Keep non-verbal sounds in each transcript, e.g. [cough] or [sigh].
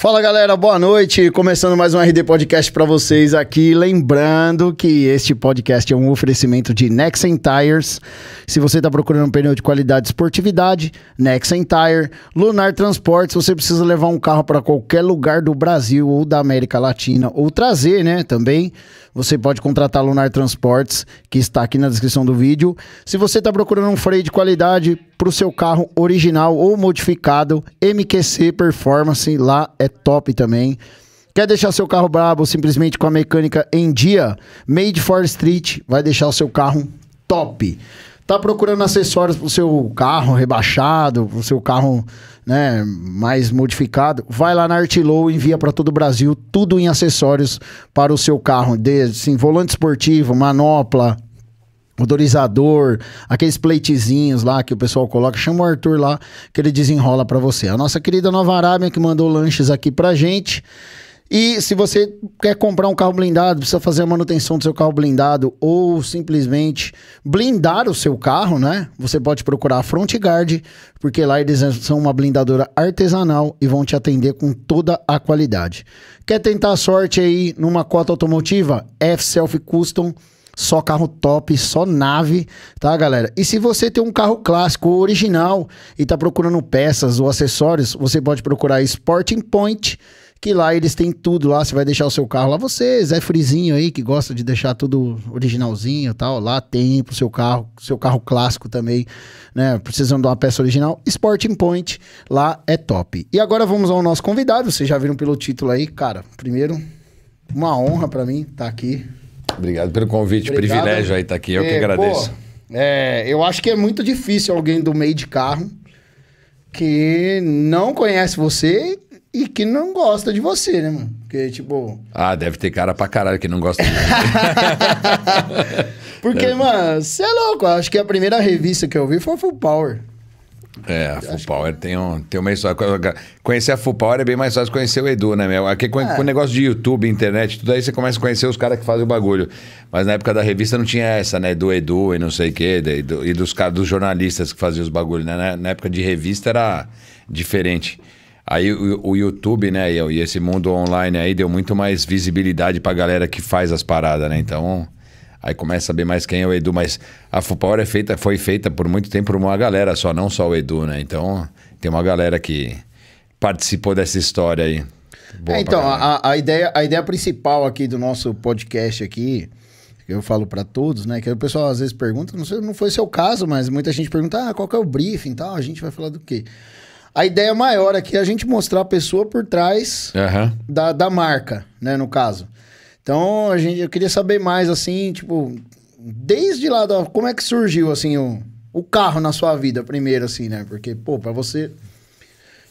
Fala galera, boa noite. Começando mais um RD Podcast para vocês aqui. Lembrando que este podcast é um oferecimento de Nexen Tires. Se você está procurando um pneu de qualidade e esportividade, Nexen Tire. Lunar Transportes, você precisa levar um carro para qualquer lugar do Brasil ou da América Latina, ou trazer, né? Também você pode contratar Lunar Transportes, que está aqui na descrição do vídeo. Se você está procurando um freio de qualidade, para o seu carro original ou modificado. MQC Performance lá é top também. Quer deixar seu carro brabo simplesmente com a mecânica em dia? Made for Street vai deixar o seu carro top. Tá procurando acessórios para o seu carro rebaixado, para o seu carro né, mais modificado? Vai lá na Artlow, envia para todo o Brasil tudo em acessórios para o seu carro, desde assim, volante esportivo, manopla, odorizador, aqueles pleitezinhos lá que o pessoal coloca, chama o Arthur lá que ele desenrola para você. A nossa querida Nova Arábia que mandou lanches aqui pra gente. E se você quer comprar um carro blindado, precisa fazer a manutenção do seu carro blindado ou simplesmente blindar o seu carro, né? Você pode procurar a Front Guard porque lá eles são uma blindadora artesanal e vão te atender com toda a qualidade. Quer tentar a sorte aí numa cota automotiva? F-Self Custom só carro top, só nave, tá, galera? E se você tem um carro clássico original e tá procurando peças ou acessórios, você pode procurar Sporting Point que lá eles têm tudo lá, você vai deixar o seu carro lá, você, Zé Frizinho aí, que gosta de deixar tudo originalzinho e tal, lá tem pro seu carro, seu carro clássico também, né, precisando de uma peça original, Sporting Point, lá é top. E agora vamos ao nosso convidado, vocês já viram pelo título aí, cara, primeiro, uma honra para mim estar tá aqui Obrigado pelo convite, Obrigado. privilégio aí estar tá aqui, eu é, que agradeço. Pô, é, eu acho que é muito difícil alguém do meio de carro que não conhece você e que não gosta de você, né, mano? Porque, tipo. Ah, deve ter cara pra caralho que não gosta de você. [laughs] Porque, mano, você é louco. Acho que a primeira revista que eu vi foi Full Power. É, a Full Power que... tem, um, tem uma história. Conhecer a Full Power é bem mais fácil conhecer o Edu, né, meu? Aqui com, é. com o negócio de YouTube, internet, tudo aí você começa a conhecer os caras que fazem o bagulho. Mas na época da revista não tinha essa, né? Do Edu e não sei o quê, e, do, e dos, dos jornalistas que faziam os bagulhos, né? Na, na época de revista era diferente. Aí o, o, YouTube, né, e esse mundo online aí deu muito mais visibilidade pra galera que faz as paradas, né? Então. Aí começa a saber mais quem é o Edu, mas a Fupower é feita, foi feita por muito tempo por uma galera só, não só o Edu, né? Então tem uma galera que participou dessa história aí. É, então, a, a, ideia, a ideia principal aqui do nosso podcast aqui, que eu falo para todos, né? Que o pessoal às vezes pergunta, não sei, não foi seu caso, mas muita gente pergunta, ah, qual que é o briefing e tal, a gente vai falar do quê? A ideia maior aqui é a gente mostrar a pessoa por trás uhum. da, da marca, né? No caso. Então, a gente, eu queria saber mais, assim, tipo, desde lá, da, como é que surgiu, assim, o, o carro na sua vida, primeiro, assim, né? Porque, pô, pra você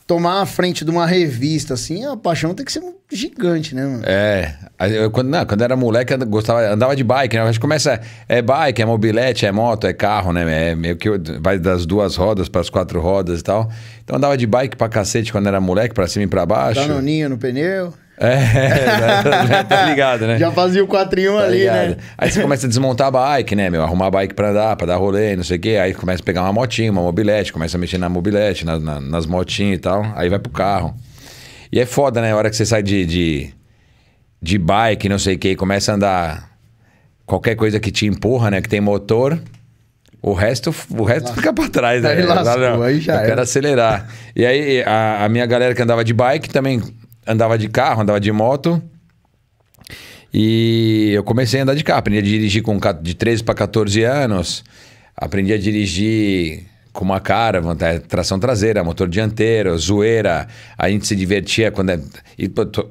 tomar a frente de uma revista, assim, a paixão tem que ser gigante, né, mano? É. Eu, quando, não, quando era moleque, eu gostava, andava de bike, né? A gente começa. É bike, é mobilete, é moto, é carro, né? É meio que vai das duas rodas para as quatro rodas e tal. Então andava de bike pra cacete quando era moleque, pra cima e pra baixo. Danoninho no pneu. É, [laughs] tá ligado, né? Já fazia o 4 em 1 tá ali, ligado. né? Aí você começa a desmontar a bike, né, meu? Arrumar a bike pra andar, pra dar rolê, não sei o quê. Aí começa a pegar uma motinha, uma mobilete, começa a mexer na mobilete, na, na, nas motinhas e tal. Aí vai pro carro. E é foda, né? A hora que você sai de, de, de bike, não sei o quê, e começa a andar qualquer coisa que te empurra, né? Que tem motor. O resto, o resto fica pra trás, né? Aí lascou, aí já eu quero acelerar. E aí, a, a minha galera que andava de bike também andava de carro, andava de moto. E eu comecei a andar de carro. Aprendi a dirigir com de 13 para 14 anos. Aprendi a dirigir com uma cara, é tração traseira, motor dianteiro, zoeira. A gente se divertia quando. É...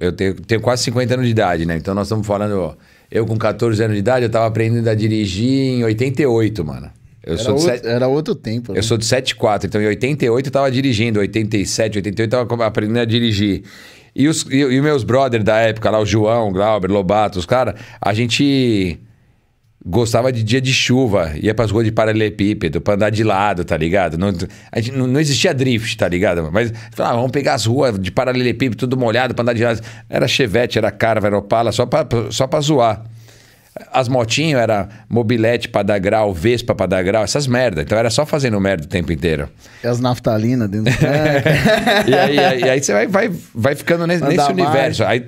Eu tenho quase 50 anos de idade, né? Então nós estamos falando. Eu com 14 anos de idade, eu estava aprendendo a dirigir em 88, mano. Eu era, sou outro, set... era outro tempo. Né? Eu sou de 74, então em 88 eu estava dirigindo, 87, 88 eu estava aprendendo a dirigir. E os e, e meus brothers da época lá, o João, Glauber, Lobato, os caras, a gente gostava de dia de chuva, ia pras ruas de paralelepípedo, pra andar de lado, tá ligado? Não, a gente, não, não existia drift, tá ligado? Mas falava, vamos pegar as ruas de paralelepípedo, tudo molhado, pra andar de lado. Era chevette, era carva, era opala, só pra, só pra zoar. As motinhas era mobilete para dar grau, vespa para dar grau, essas merda. Então era só fazendo merda o tempo inteiro. E as naftalinas dentro do [laughs] e, aí, aí, você vai, vai, vai ficando nesse, nesse universo. Aí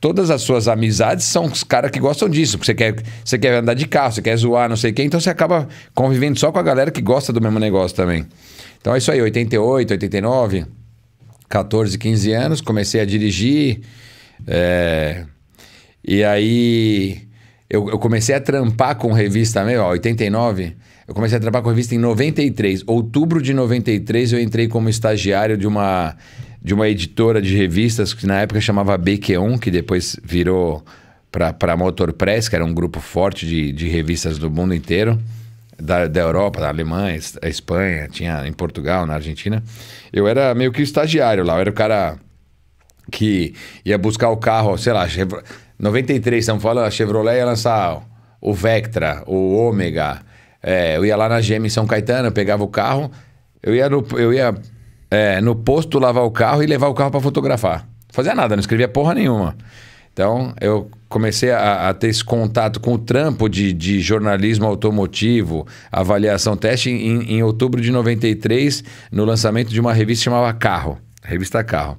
todas as suas amizades são os caras que gostam disso. Porque você quer, você quer andar de carro, você quer zoar, não sei o quê. Então você acaba convivendo só com a galera que gosta do mesmo negócio também. Então é isso aí, 88, 89, 14, 15 anos, comecei a dirigir. É... E aí eu, eu, comecei a trampar com revista mesmo, ó, 89. Eu comecei a trampar com revista em 93. Outubro de 93 eu entrei como estagiário de uma, de uma editora de revistas que na época chamava BQ1, que depois virou para Motor Press, que era um grupo forte de, de revistas do mundo inteiro. Da, da Europa, da Alemanha, da Espanha, tinha em Portugal, na Argentina. Eu era meio que estagiário lá, eu era o cara que ia buscar o carro, sei lá, 93, estamos falando, a Chevrolet ia lançar o Vectra, o Ômega. É, eu ia lá na GM em São Caetano, eu pegava o carro, eu ia no, eu ia, é, no posto lavar o carro e levar o carro para fotografar. fazia nada, não escrevia porra nenhuma. Então, eu comecei a, a, ter esse contato com o trampo de, de jornalismo automotivo, avaliação, teste, em, em, outubro de 93, no lançamento de uma revista que chamava Carro, Revista Carro.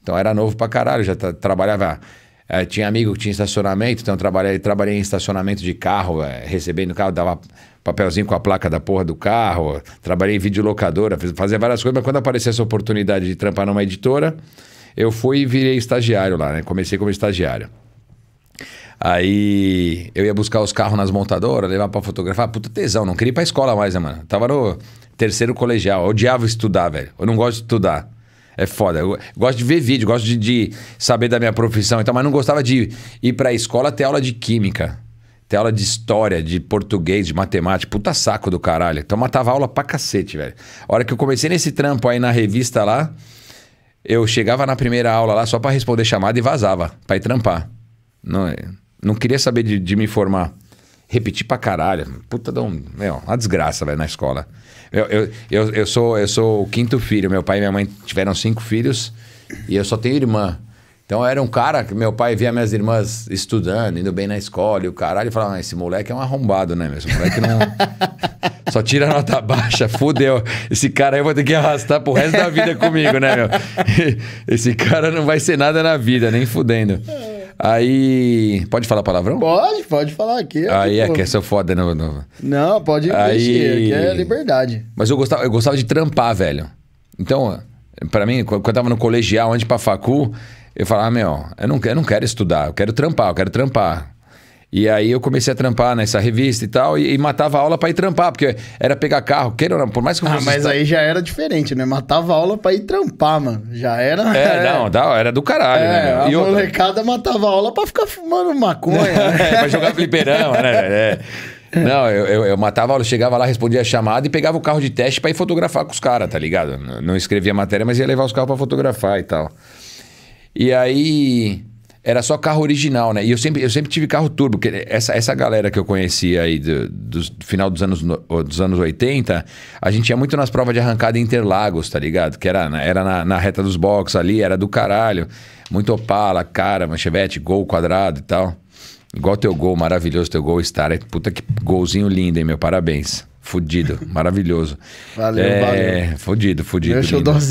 Então, era novo pra caralho, já trabalhava é, tinha amigo que tinha estacionamento, então eu trabalhei, trabalhei em estacionamento de carro, é, recebendo carro, dava papelzinho com a placa da porra do carro, trabalhei em videolocadora, fazia várias coisas, mas quando apareceu essa oportunidade de trampar numa editora, eu fui e virei estagiário lá, né? Comecei como estagiário. Aí eu ia buscar os carros nas montadoras, levar para fotografar. Puta tesão, não queria ir pra escola mais, né, mano? Tava no terceiro colegial. Eu odiava estudar, velho. Eu não gosto de estudar. É foda. Eu gosto de ver vídeo, gosto de, de saber da minha profissão, então, mas não gostava de ir pra escola ter aula de química, ter aula de história, de português, de matemática. Puta saco do caralho. Então matava aula pra cacete, velho. A hora que eu comecei nesse trampo aí na revista lá, eu chegava na primeira aula lá só para responder chamada e vazava, pra ir trampar. Não, não queria saber de, de me formar repetir pra caralho. Puta, dá um, meu, uma desgraça, velho, na escola. Eu, eu, eu, eu, sou, eu sou o quinto filho. Meu pai e minha mãe tiveram cinco filhos e eu só tenho irmã. Então era um cara que meu pai via minhas irmãs estudando, indo bem na escola e o caralho falava: ah, esse moleque é um arrombado, né, Esse moleque não. [laughs] Só tira nota baixa, fudeu. Esse cara aí eu vou ter que arrastar pro resto da vida comigo, né, meu? [laughs] Esse cara não vai ser nada na vida, nem fudendo. Aí. Pode falar palavrão? Pode, pode falar aqui. Aí é tipo- que é seu foda, não. Né, não, não pode investir, aí... É, é liberdade. Mas eu gostava, eu gostava de trampar, velho. Então, para mim, quando eu tava no colegial, antes pra facu, eu falava, ah, meu, eu não, eu não quero estudar, eu quero trampar, eu quero trampar. E aí eu comecei a trampar nessa revista e tal, e, e matava aula para ir trampar, porque era pegar carro, queira ou não, por mais que eu ah, fosse Ah, mas estar... aí já era diferente, né? Matava aula para ir trampar, mano. Já era. É, é... [laughs] não, da, era do caralho, né, é, né? Meu? A e outra... molecada matava aula para ficar fumando maconha. [laughs] É, né? é, pra jogar fliperama, né? É. é. Não, eu, eu, eu, matava aula, chegava lá, respondia a chamada e pegava o carro de teste para ir fotografar com os caras, tá ligado? Não escrevia matéria, mas ia levar os carros para fotografar e tal. E aí era só carro original, né? E eu sempre, eu sempre tive carro turbo, porque essa, essa galera que eu conhecia aí do, do, final dos anos, dos anos 80, a gente ia muito nas provas de arrancada em Interlagos, tá ligado? Que era, era na, na reta dos boxes ali, era do caralho. Muito Opala, cara, manchevette, gol quadrado e tal. Igual teu gol, maravilhoso teu gol, Star. É, puta que golzinho lindo, hein, meu? Parabéns. Fudido, maravilhoso. Valeu, é, valeu. Fudido, fudido.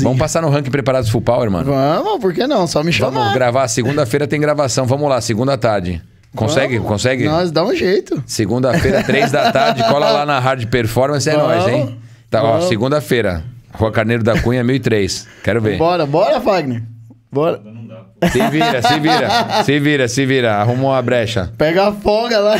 Vamos passar no ranking preparados full power, mano? Vamos, por que não? Só me chamar. Vamos gravar, segunda-feira tem gravação. Vamos lá, segunda tarde. Consegue? Vamos. Consegue? Nós dá um jeito. Segunda-feira, três da tarde, cola lá na Hard Performance, é nós, hein? Tá, Vamos. ó, segunda-feira. Rua Carneiro da Cunha, 1003. Quero ver. Bora, bora, Wagner. Bora. Se vira, se vira, se vira, se vira. Arrumou a brecha. Pega a folga lá.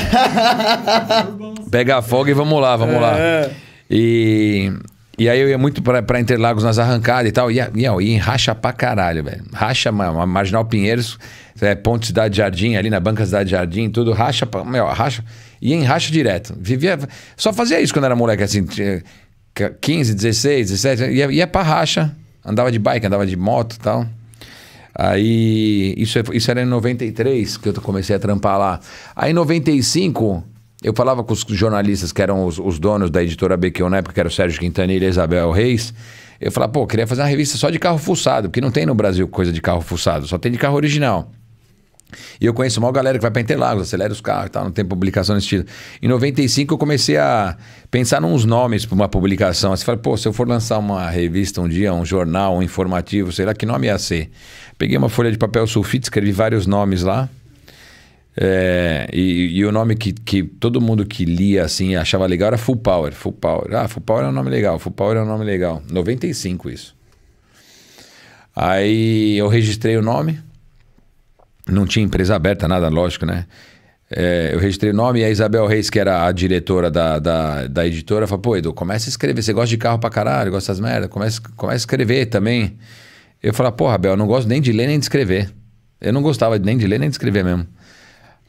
[laughs] Pega a folga e vamos lá, vamos lá. É. E, e aí eu ia muito pra, pra Interlagos nas arrancadas e tal. Ia, ia, ia em racha pra caralho, velho. Racha, Marginal Pinheiros, é, Ponte Cidade Jardim, ali na banca Cidade Jardim, tudo. Racha, pra, meu, racha. Ia em racha direto. Vivia. Só fazia isso quando era moleque, assim. 15, 16, 17. Ia, ia pra racha. Andava de bike, andava de moto e tal. Aí, isso, é, isso era em 93 que eu comecei a trampar lá. Aí em 95, eu falava com os jornalistas que eram os, os donos da editora BQ na época, que era o Sérgio Quintanilha e Isabel Reis. Eu falava, pô, eu queria fazer uma revista só de carro fuçado, porque não tem no Brasil coisa de carro fuçado, só tem de carro original. E eu conheço uma galera que vai para Interlagos, acelera os carros e tal, não tem publicação nesse estilo. Em 95 eu comecei a pensar nos nomes para uma publicação. Você assim, fala, pô, se eu for lançar uma revista um dia, um jornal, um informativo, sei lá, que nome ia ser? Peguei uma folha de papel sulfite, escrevi vários nomes lá é, e, e, o nome que, que todo mundo que lia assim achava legal era Full Power. Full Power. Ah, Full Power é um nome legal. Full Power é um nome legal. 95 isso. Aí eu registrei o nome. Não tinha empresa aberta, nada, lógico, né? É, eu registrei o nome e a Isabel Reis, que era a diretora da, da, da editora, falou: pô, Edu, começa a escrever. Você gosta de carro pra caralho, gosta das merdas, começa, começa a escrever também. Eu falei: ah, porra, Abel, eu não gosto nem de ler nem de escrever. Eu não gostava nem de ler nem de escrever mesmo.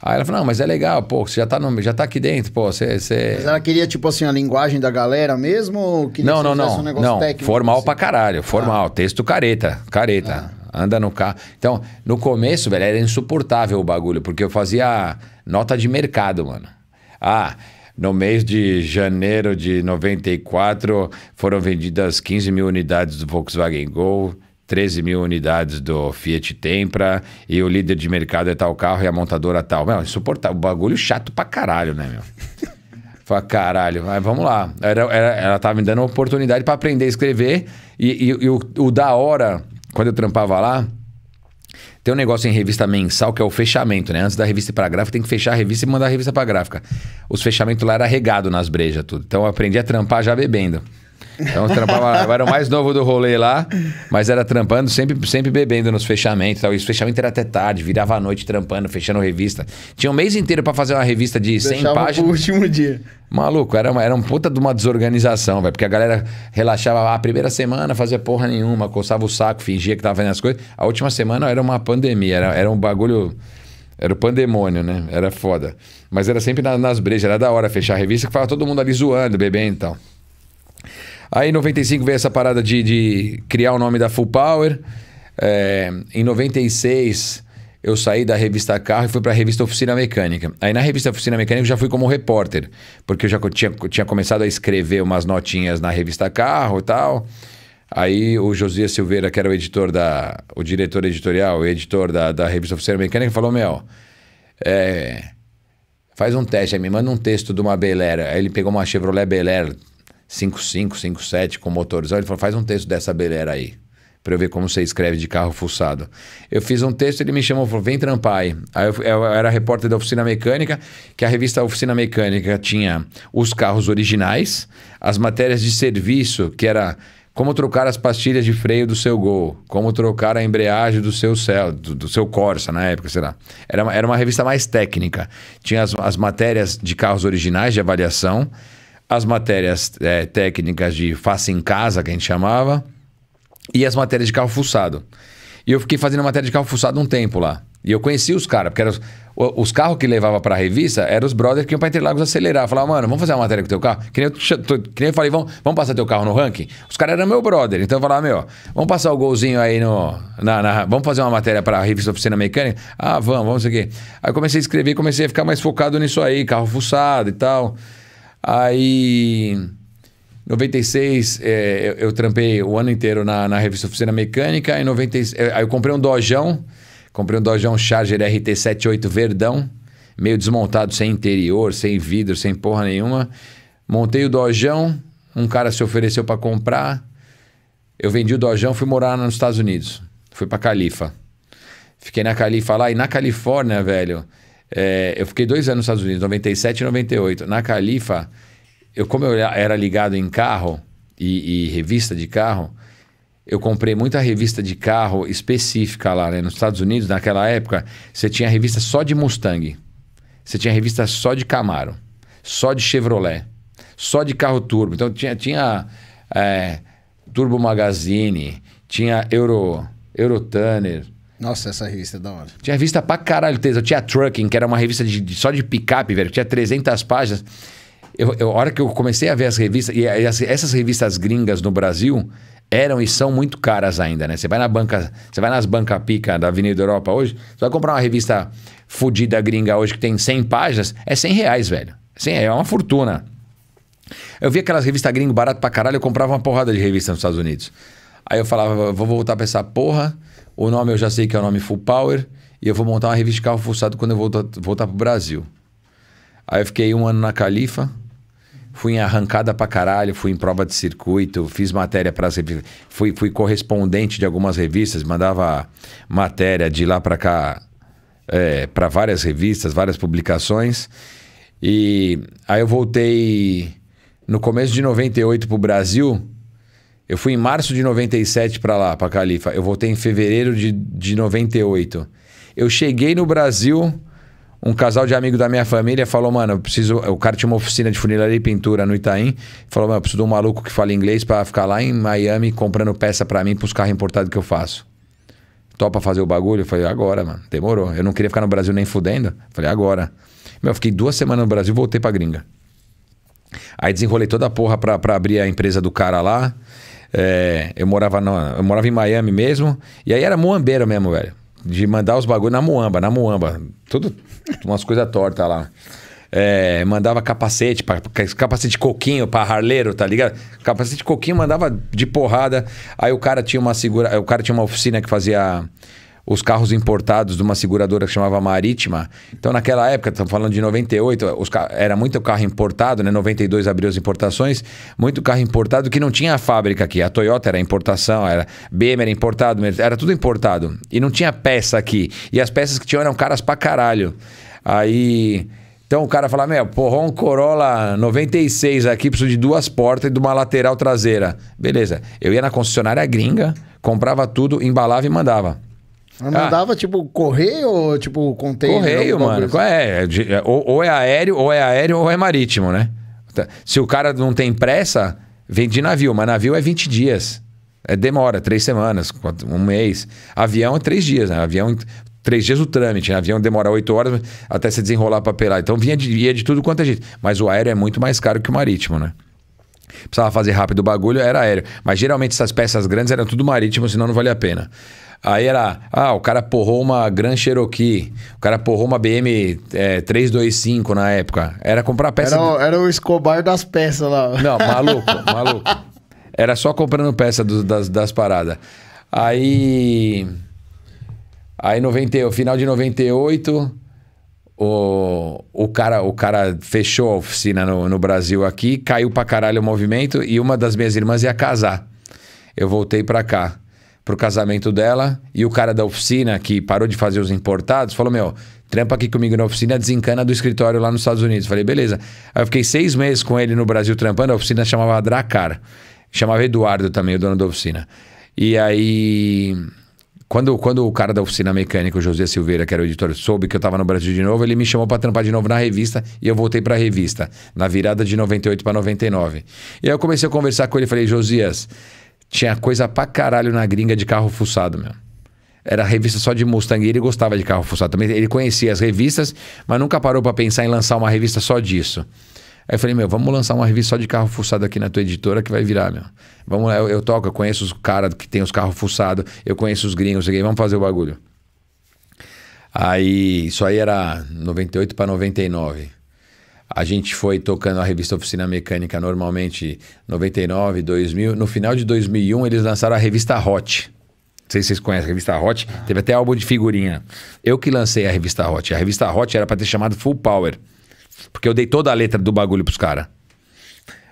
Aí ela falou, não, mas é legal, pô, você já tá, no, já tá aqui dentro, pô, você, você... Mas ela queria, tipo assim, a linguagem da galera mesmo? Ou não, não, não, um não, técnico, formal assim? pra caralho, formal, ah. texto careta, careta, ah. anda no carro. Então, no começo, velho, era insuportável o bagulho, porque eu fazia nota de mercado, mano. Ah, no mês de janeiro de 94, foram vendidas 15 mil unidades do Volkswagen Gol, 13 mil unidades do Fiat Tempra e o líder de mercado é tal carro e a montadora tal. Meu, insuportável. Bagulho chato pra caralho, né, meu? Pra [laughs] caralho, mas vamos lá. Era, era, ela tava me dando uma oportunidade para aprender a escrever. E, e, e o, o, da hora, quando eu trampava lá, tem um negócio em revista mensal que é o fechamento, né? Antes da revista ir pra gráfica, tem que fechar a revista e mandar a revista pra gráfica. Os fechamentos lá era regado nas brejas, tudo. Então eu aprendi a trampar já bebendo. Então trampava, eu era o mais novo do rolê lá, mas era trampando, sempre, sempre bebendo nos fechamentos e tal. E os fechamentos era até tarde, virava à noite trampando, fechando revista. Tinha um mês inteiro para fazer uma revista de Deixava 100 páginas. o último dia. Maluco, era uma, era um puta de uma desorganização, velho. Porque a galera relaxava a primeira semana, fazia porra nenhuma, coçava o saco, fingia que tava fazendo as coisas. A última semana era uma pandemia, era, era um bagulho. Era o pandemônio, né? Era foda. Mas era sempre na, nas brejas, era da hora fechar a revista que ficava todo mundo ali zoando, bebendo e tal. Aí em 95 veio essa parada de, de criar o nome da Full Power. É, em 96 eu saí da revista Carro e fui para a revista Oficina Mecânica. Aí na revista Oficina Mecânica eu já fui como repórter, porque eu já tinha, tinha começado a escrever umas notinhas na revista Carro e tal. Aí o José Silveira, que era o editor da. o diretor editorial, o editor da, da revista Oficina Mecânica, falou: Meu, é, faz um teste aí, me manda um texto de uma Bel Air. Aí ele pegou uma Chevrolet Bel Air 55, 57 com motores. Ele falou: faz um texto dessa beleira aí. Pra eu ver como você escreve de carro fuçado. Eu fiz um texto, ele me chamou e falou: vem trampar aí. Aí eu, eu era repórter da Oficina Mecânica, que a revista Oficina Mecânica tinha os carros originais, as matérias de serviço, que era como trocar as pastilhas de freio do seu Gol, como trocar a embreagem do seu Cel, do, do, seu Corsa na época, sei lá. Era uma, era uma revista mais técnica. Tinha as, as matérias de carros originais de avaliação as matérias é, técnicas de face em casa, que a gente chamava, e as matérias de carro fuçado. E eu fiquei fazendo matéria de carro fuçado um tempo lá. E eu conheci os caras, porque eram os, os carros que levava pra revista eram os brothers que iam pra Interlagos acelerar. Falava, mano, vamos fazer uma matéria com teu carro? Que nem eu, tô, que nem eu falei, vamos, vamos passar teu carro no ranking? Os caras eram meu brother. Então eu falava, meu, vamos passar o golzinho aí no. Na, na vamos fazer uma matéria pra revista Oficina Mecânica? Ah, vamos, vamos, seguir Aí eu comecei a escrever, comecei a ficar mais focado nisso aí, carro fuçado e tal. Aí, em 96, é, eu, eu, trampei o ano inteiro na, na revista Oficina Mecânica. Em 96, é, aí eu comprei um Dojão, comprei um Dojão Charger RT78 Verdão, meio desmontado, sem interior, sem vidro, sem porra nenhuma. Montei o Dojão, um cara se ofereceu para comprar. Eu vendi o Dojão, fui morar nos Estados Unidos. Fui para Califa. Fiquei na Califa lá e na Califórnia, velho. É, eu fiquei dois anos nos Estados Unidos, 97 e 98. Na Califa, eu, como eu era ligado em carro e, e revista de carro, eu comprei muita revista de carro específica lá, né? Nos Estados Unidos, naquela época, você tinha revista só de Mustang. Você tinha revista só de Camaro, só de Chevrolet, só de carro turbo. Então tinha, tinha é, Turbo Magazine, tinha Euro, Eurotunner, nossa, essa revista é da hora. Tinha revista pra caralho, Eu tinha Trucking, que era uma revista de, de, só de picape, velho, que tinha 300 páginas. Eu, eu, a hora que eu comecei a ver as revistas, e as, essas revistas gringas no Brasil eram e são muito caras ainda, né? Você vai na banca, você vai nas banca pica da Avenida Europa hoje, você vai comprar uma revista fodida gringa hoje que tem 100 páginas, é 100 reais, velho. 100 é uma fortuna. Eu via aquelas revistas gringas barato pra caralho, eu comprava uma porrada de revista nos Estados Unidos. Aí eu falava, vou voltar pra essa porra o nome eu já sei que é o nome Full Power. E eu vou montar uma revista de carro forçado quando eu voltar, voltar pro Brasil. Aí eu fiquei um ano na Califa. Fui em arrancada pra caralho, fui em prova de circuito, fiz matéria para as revistas. Fui, fui correspondente de algumas revistas, mandava matéria de lá para cá é, para várias revistas, várias publicações. E aí eu voltei no começo de 98 pro Brasil. Eu fui em março de 97 para lá, para Califa. Eu voltei em fevereiro de, de 98. Eu cheguei no Brasil, um casal de amigo da minha família falou, mano, eu preciso. O cara tinha uma oficina de funilaria e pintura no Itaim. Falou, mano, eu preciso de um maluco que fala inglês para ficar lá em Miami comprando peça para mim pros carros importados que eu faço. Topa fazer o bagulho? Eu falei, agora, mano. Demorou. Eu não queria ficar no Brasil nem fudendo. Eu falei, agora. Meu, eu fiquei duas semanas no Brasil e voltei pra gringa. Aí desenrolei toda a porra pra, pra abrir a empresa do cara lá. É, eu, morava na, eu morava em Miami mesmo. E aí era muambeira mesmo, velho. De mandar os bagulho na muamba, na muamba. Tudo umas coisas tortas lá. É, mandava capacete, pra, capacete coquinho pra harleiro, tá ligado? Capacete coquinho mandava de porrada. Aí o cara tinha uma segura, o cara tinha uma oficina que fazia os carros importados de uma seguradora que chamava Marítima. Então, naquela época, estamos falando de 98, os era muito carro importado, né? 92 abriu as importações, muito carro importado que não tinha a fábrica aqui. A Toyota era importação, era BM era importado, era tudo importado. E não tinha peça aqui. E as peças que tinham eram caras pra caralho. Aí. Então o cara fala, meu, porra, um Corolla 96 aqui, preciso de duas portas e de uma lateral traseira. Beleza. Eu ia na concessionária gringa, comprava tudo, embalava e mandava. Mas mandava, ah. ah. tipo, correio ou, tipo, container? Correio, mano. É, é, é, ou, ou é aéreo, ou é aéreo, ou é marítimo, né? Tá. Se o cara não tem pressa, vem de navio. Mas navio é 20 dias. É, demora, três semanas, um mês. Avião é três dias, né? Avião, três dias o trâmite. Né? Avião demora oito horas até se desenrolar para pelar. Então vinha de, ia de tudo quanto é gente. Mas o aéreo é muito mais caro que o marítimo, né? Precisava fazer rápido o bagulho, era aéreo. Mas geralmente essas peças grandes eram tudo marítimo, senão não valia a pena. Aí era, ah, o cara porrou uma Grand Cherokee, o cara porrou uma BM é, 325 na época. Era comprar peça. Era, o, era o Escobar das peças lá. Não, [laughs] maluco, maluco. Era só comprando peça do, das, das paradas. Aí. Aí, 90, final de 98, o, o, cara, o cara fechou a oficina no, no Brasil aqui, caiu pra caralho o movimento e uma das minhas irmãs ia casar. Eu voltei pra cá pro casamento dela e o cara da oficina que parou de fazer os importados falou: Meu, trampa aqui comigo na oficina, desencana do escritório lá nos Estados Unidos. Falei: Beleza. Aí eu fiquei seis meses com ele no Brasil trampando, a oficina chamava Dracar. Chamava Eduardo também, o dono da oficina. E aí. Quando, quando o cara da oficina mecânica, o José Silveira, que era o editor, soube que eu tava no Brasil de novo, ele me chamou para trampar de novo na revista e eu voltei pra revista, na virada de 98 para 99. E aí eu comecei a conversar com ele, falei, Josias, tinha coisa pra caralho na gringa de carro fuçado, meu. Era revista só de Mustang e ele gostava de carro fuçado também. Ele conhecia as revistas, mas nunca parou para pensar em lançar uma revista só disso. Aí eu falei, meu, vamos lançar uma revista só de carro fuçado aqui na tua editora que vai virar, meu. Vamos eu, eu toco, eu conheço os caras que tem os carros fuçados, eu conheço os gringos, sei, vamos fazer o bagulho. Aí, isso aí era 98 para 99. A gente foi tocando a revista Oficina Mecânica normalmente 99, 2000. No final de 2001, eles lançaram a revista Hot. Não sei se vocês conhecem a revista Hot. Ah. Teve até álbum de figurinha. Eu que lancei a revista Hot. A revista Hot era para ter chamado Full Power. Porque eu dei toda a letra do bagulho pros caras.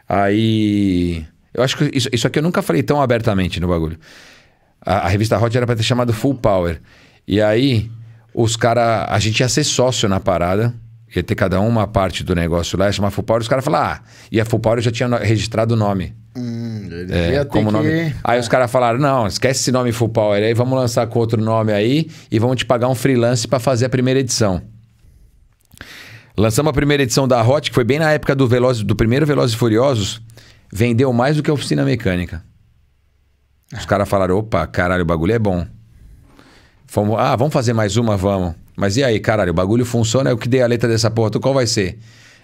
Aí. Eu acho que isso, isso aqui eu nunca falei tão abertamente no bagulho. A, a revista Hot era pra ter chamado Full Power. E aí, os caras. A gente ia ser sócio na parada. Ia ter cada um uma parte do negócio lá, ia chamar Full Power, os caras falaram, ah, e a Full Power já tinha registrado o nome. Hum, é, como nome. Aí é. os caras falaram: não, esquece esse nome Full Power aí, vamos lançar com outro nome aí e vamos te pagar um freelance para fazer a primeira edição. Lançamos a primeira edição da Hot, que foi bem na época do, Veloz, do primeiro Velozes e Furiosos, vendeu mais do que a oficina mecânica. Os caras falaram: opa, caralho, o bagulho é bom. Fomos, ah, vamos fazer mais uma, vamos. Mas e aí, caralho, o bagulho funciona, eu é que dei a letra dessa porra, tu qual vai ser?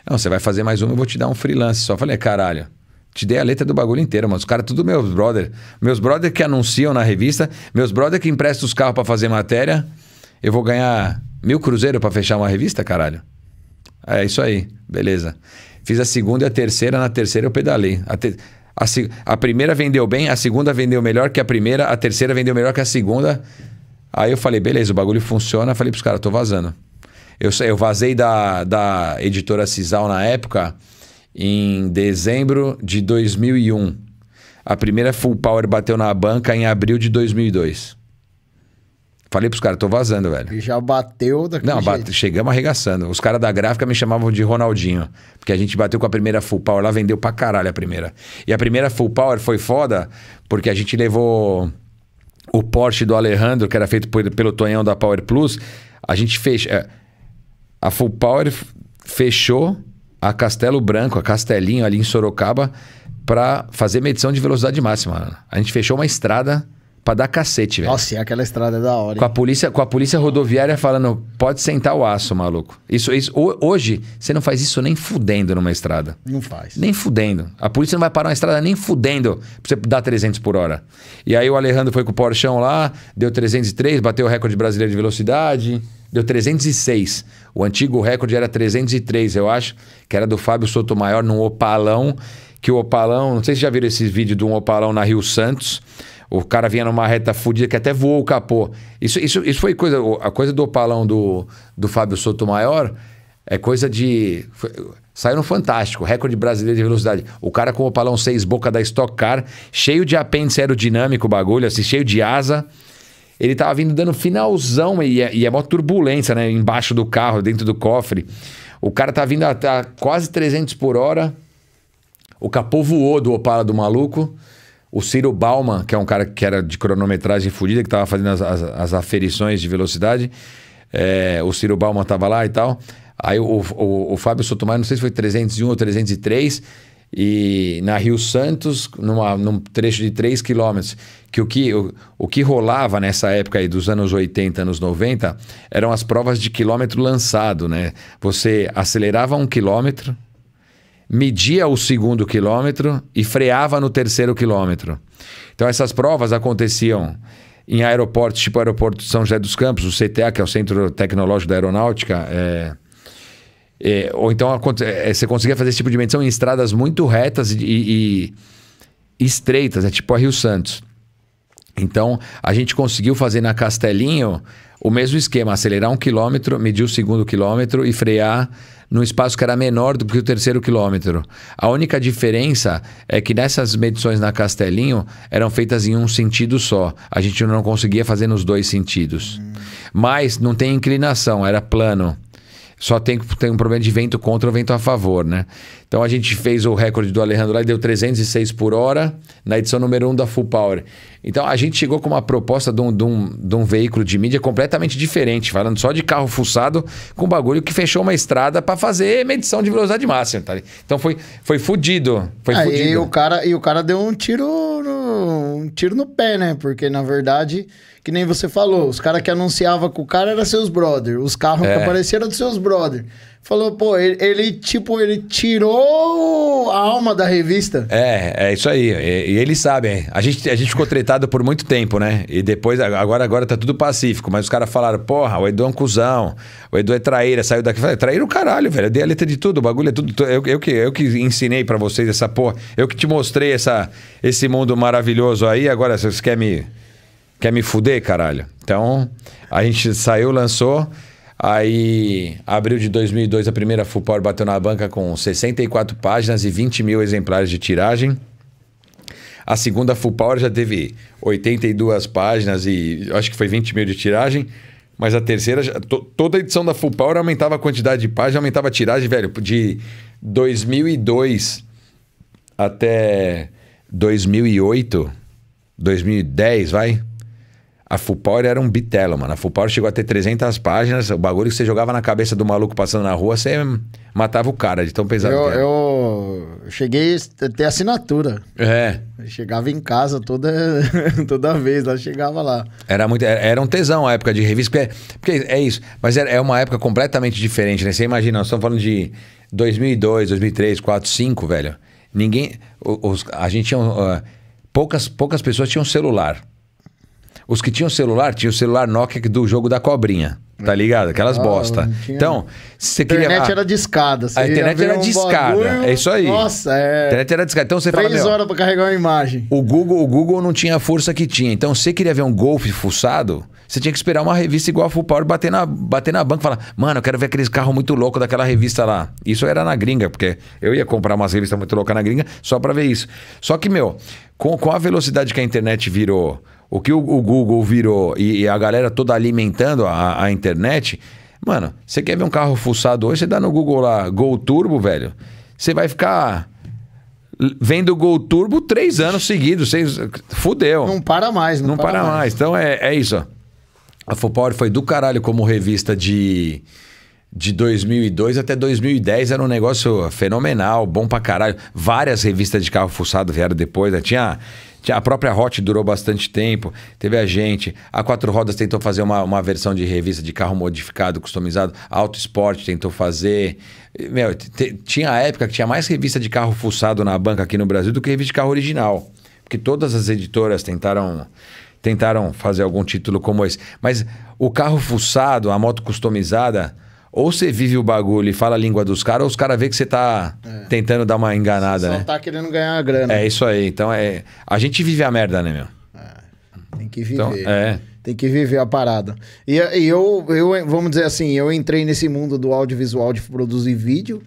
Não, você vai fazer mais uma, eu vou te dar um freelance. Só falei, caralho. Te dei a letra do bagulho inteiro, mano. Os caras, tudo meus brother. Meus brother que anunciam na revista, meus brother que emprestam os carros para fazer matéria. Eu vou ganhar mil cruzeiros para fechar uma revista, caralho? É isso aí, beleza. Fiz a segunda e a terceira. Na terceira eu pedalei. A, te... a, a primeira vendeu bem, a segunda vendeu melhor que a primeira, a terceira vendeu melhor que a segunda. Aí eu falei, beleza, o bagulho funciona. falei pros caras, tô vazando. Eu, eu vazei da, da editora Cisal na época, em dezembro de 2001. A primeira Full Power bateu na banca em abril de 2002. Falei pros caras, tô vazando, velho. E já bateu daquele Não, bate, chegamos arregaçando. Os caras da gráfica me chamavam de Ronaldinho. Porque a gente bateu com a primeira Full Power lá, vendeu pra caralho a primeira. E a primeira Full Power foi foda, porque a gente levou o Porsche do Alejandro, que era feito pelo Tonhão da Power Plus, a gente fez. É, a Full Power fechou a Castelo Branco, a Castelinho ali em Sorocaba, para fazer medição de velocidade máxima. A gente fechou uma estrada Pra dar cacete, velho. Nossa, e aquela estrada é da hora. Com a, polícia, com a polícia rodoviária falando, pode sentar o aço, maluco. Isso, isso, hoje, você não faz isso nem fudendo numa estrada. Não faz. Nem fudendo. A polícia não vai parar uma estrada nem fudendo pra você dar 300 por hora. E aí o Alejandro foi com o Porchão lá, deu 303, bateu o recorde brasileiro de velocidade, deu 306. O antigo recorde era 303, eu acho, que era do Fábio Sotomayor num opalão, que o opalão, não sei se já viram esses vídeos de um opalão na Rio Santos o cara vinha numa reta fodida que até voou o capô. Isso, isso, isso foi coisa. A coisa do opalão do, do Fábio Maior é coisa de. Foi, saiu no Fantástico, recorde brasileiro de velocidade. O cara com o opalão 6 boca da Stock Car, cheio de apêndice aerodinâmico, bagulho, assim, cheio de asa. Ele tava vindo dando finalzão e é, e é mó turbulência, né? Embaixo do carro, dentro do cofre. O cara tá vindo até a quase 300 por hora. O capô voou do Opala do maluco. O Ciro Bauman, que é um cara que era de cronometragem fodida, que estava fazendo as, as, as, aferições de velocidade, é, o Ciro Bauman estava lá e tal. Aí o, o, o Fábio Sotomayor, não sei se foi 301 ou 303, e na Rio Santos, numa, num trecho de 3 quilômetros, que o que, o, que rolava nessa época aí dos anos 80, anos 90, eram as provas de quilômetro lançado, né? Você acelerava um quilômetro, media o segundo quilômetro e freava no terceiro quilômetro. Então essas provas aconteciam em aeroportos, tipo o aeroporto de São José dos Campos, o CTA, que é o Centro Tecnológico da Aeronáutica, é... É, ou então é, é, você conseguia fazer esse tipo de medição em estradas muito retas e, e, e estreitas, né? tipo a Rio Santos. Então, a gente conseguiu fazer na Castelinho o mesmo esquema, acelerar um quilômetro, medir o segundo quilômetro e frear num espaço que era menor do que o terceiro quilômetro. A única diferença é que nessas medições na Castelinho eram feitas em um sentido só. A gente não conseguia fazer nos dois sentidos. Mas não tem inclinação, era plano. Só tem, tem um problema de vento contra ou vento a favor, né? Então a gente fez o recorde do Alejandro lá e deu 306 por hora na edição número 1 um da Full Power. Então a gente chegou com uma proposta de um, de, um, de um veículo de mídia completamente diferente, falando só de carro fuçado com bagulho que fechou uma estrada para fazer medição de velocidade máxima. Tá? Então foi, foi fudido. Foi é, fudido. E o, cara, e o cara deu um tiro no um tiro no pé, né? Porque, na verdade, que nem você falou, os caras que anunciava com o cara eram seus brother. Os carros é. que apareceram dos seus brother. Falou, pô, ele, ele, tipo, ele tirou a alma da revista. É, é isso aí. E, e eles sabem. A gente, a gente ficou tretado por muito tempo, né? E depois, agora, agora tá tudo pacífico. Mas os caras falaram, porra, o Edu é um cuzão. O Edu é traíra, saiu daqui. falei, traíra o caralho, velho. Eu dei a letra de tudo, o bagulho é tudo. Eu, eu, que, eu que ensinei para vocês essa porra. Eu que te mostrei essa, esse mundo maravilhoso aí. Agora, vocês querem me, quer me fuder, caralho? Então, a gente saiu, lançou... Aí, abril de 2002, a primeira Full Power bateu na banca com 64 páginas e 20 mil exemplares de tiragem. A segunda Full Power já teve 82 páginas e acho que foi 20 mil de tiragem. Mas a terceira, toda a edição da Full Power aumentava a quantidade de páginas, aumentava a tiragem, velho, de 2002 até 2008, 2010, vai? A Full Power era um bitelo, mano. A Full Power chegou a ter 300 páginas. O bagulho que você jogava na cabeça do maluco passando na rua, você matava o cara de tão pesado eu, que era. Eu cheguei a ter assinatura. É. chegava em casa toda, [laughs] toda vez, lá chegava lá. Era muito era um tesão a época de revista, porque, porque é isso. Mas é, é uma época completamente diferente, né? Você imagina, nós estamos falando de 2002, 2003, 2004, 2005, velho. Ninguém... Os, a gente tinha... Uh, poucas, poucas pessoas tinham celular. Os que tinham celular, tinha o celular Nokia do jogo da cobrinha. Tá hum. ligado? Aquelas ah, bosta. Tinha... Então, você queria. A internet era discada. A internet era um discada. É isso aí. Nossa, é. A internet era discada. Então você Três fala. Três horas pra carregar uma imagem. O Google, o Google não tinha a força que tinha. Então, você queria ver um golfe fuçado, você tinha que esperar uma revista igual a Full Power bater na, bater na banca e falar: Mano, eu quero ver aqueles carros muito loucos daquela revista lá. Isso era na gringa, porque eu ia comprar umas revistas muito loucas na gringa só pra ver isso. Só que, meu, com, com a velocidade que a internet virou o que o, o Google virou e, e, a galera toda alimentando a, a internet. Mano, você quer ver um carro fuçado hoje? Você dá no Google lá, Gol Turbo, velho. Você vai ficar vendo o Gol Turbo três anos seguidos. Seis... Fudeu. Não para mais, não, não para, para mais. mais. Então é, é isso. A Full Power foi do caralho como revista de de 2002 até 2010 era um negócio fenomenal, bom pra caralho. Várias revistas de carro fuçado vieram depois, né? tinha, tinha a própria Hot durou bastante tempo, teve a gente, a Quatro Rodas tentou fazer uma, uma versão de revista de carro modificado, customizado, Auto Esporte tentou fazer. Meu, tinha a época que tinha mais revista de carro fuçado na banca aqui no Brasil do que revista de carro original, porque todas as editoras tentaram tentaram fazer algum título como esse, mas o carro fuçado, a moto customizada, ou você vive o bagulho e fala a língua dos caras, ou os caras veem que você tá é. tentando dar uma enganada, você só né? tá querendo ganhar a grana. É isso aí. Então é. A gente vive a merda, né, meu? É. Tem que viver. Então, é. Tem que viver a parada. E, e eu, eu, vamos dizer assim, eu entrei nesse mundo do audiovisual de produzir vídeo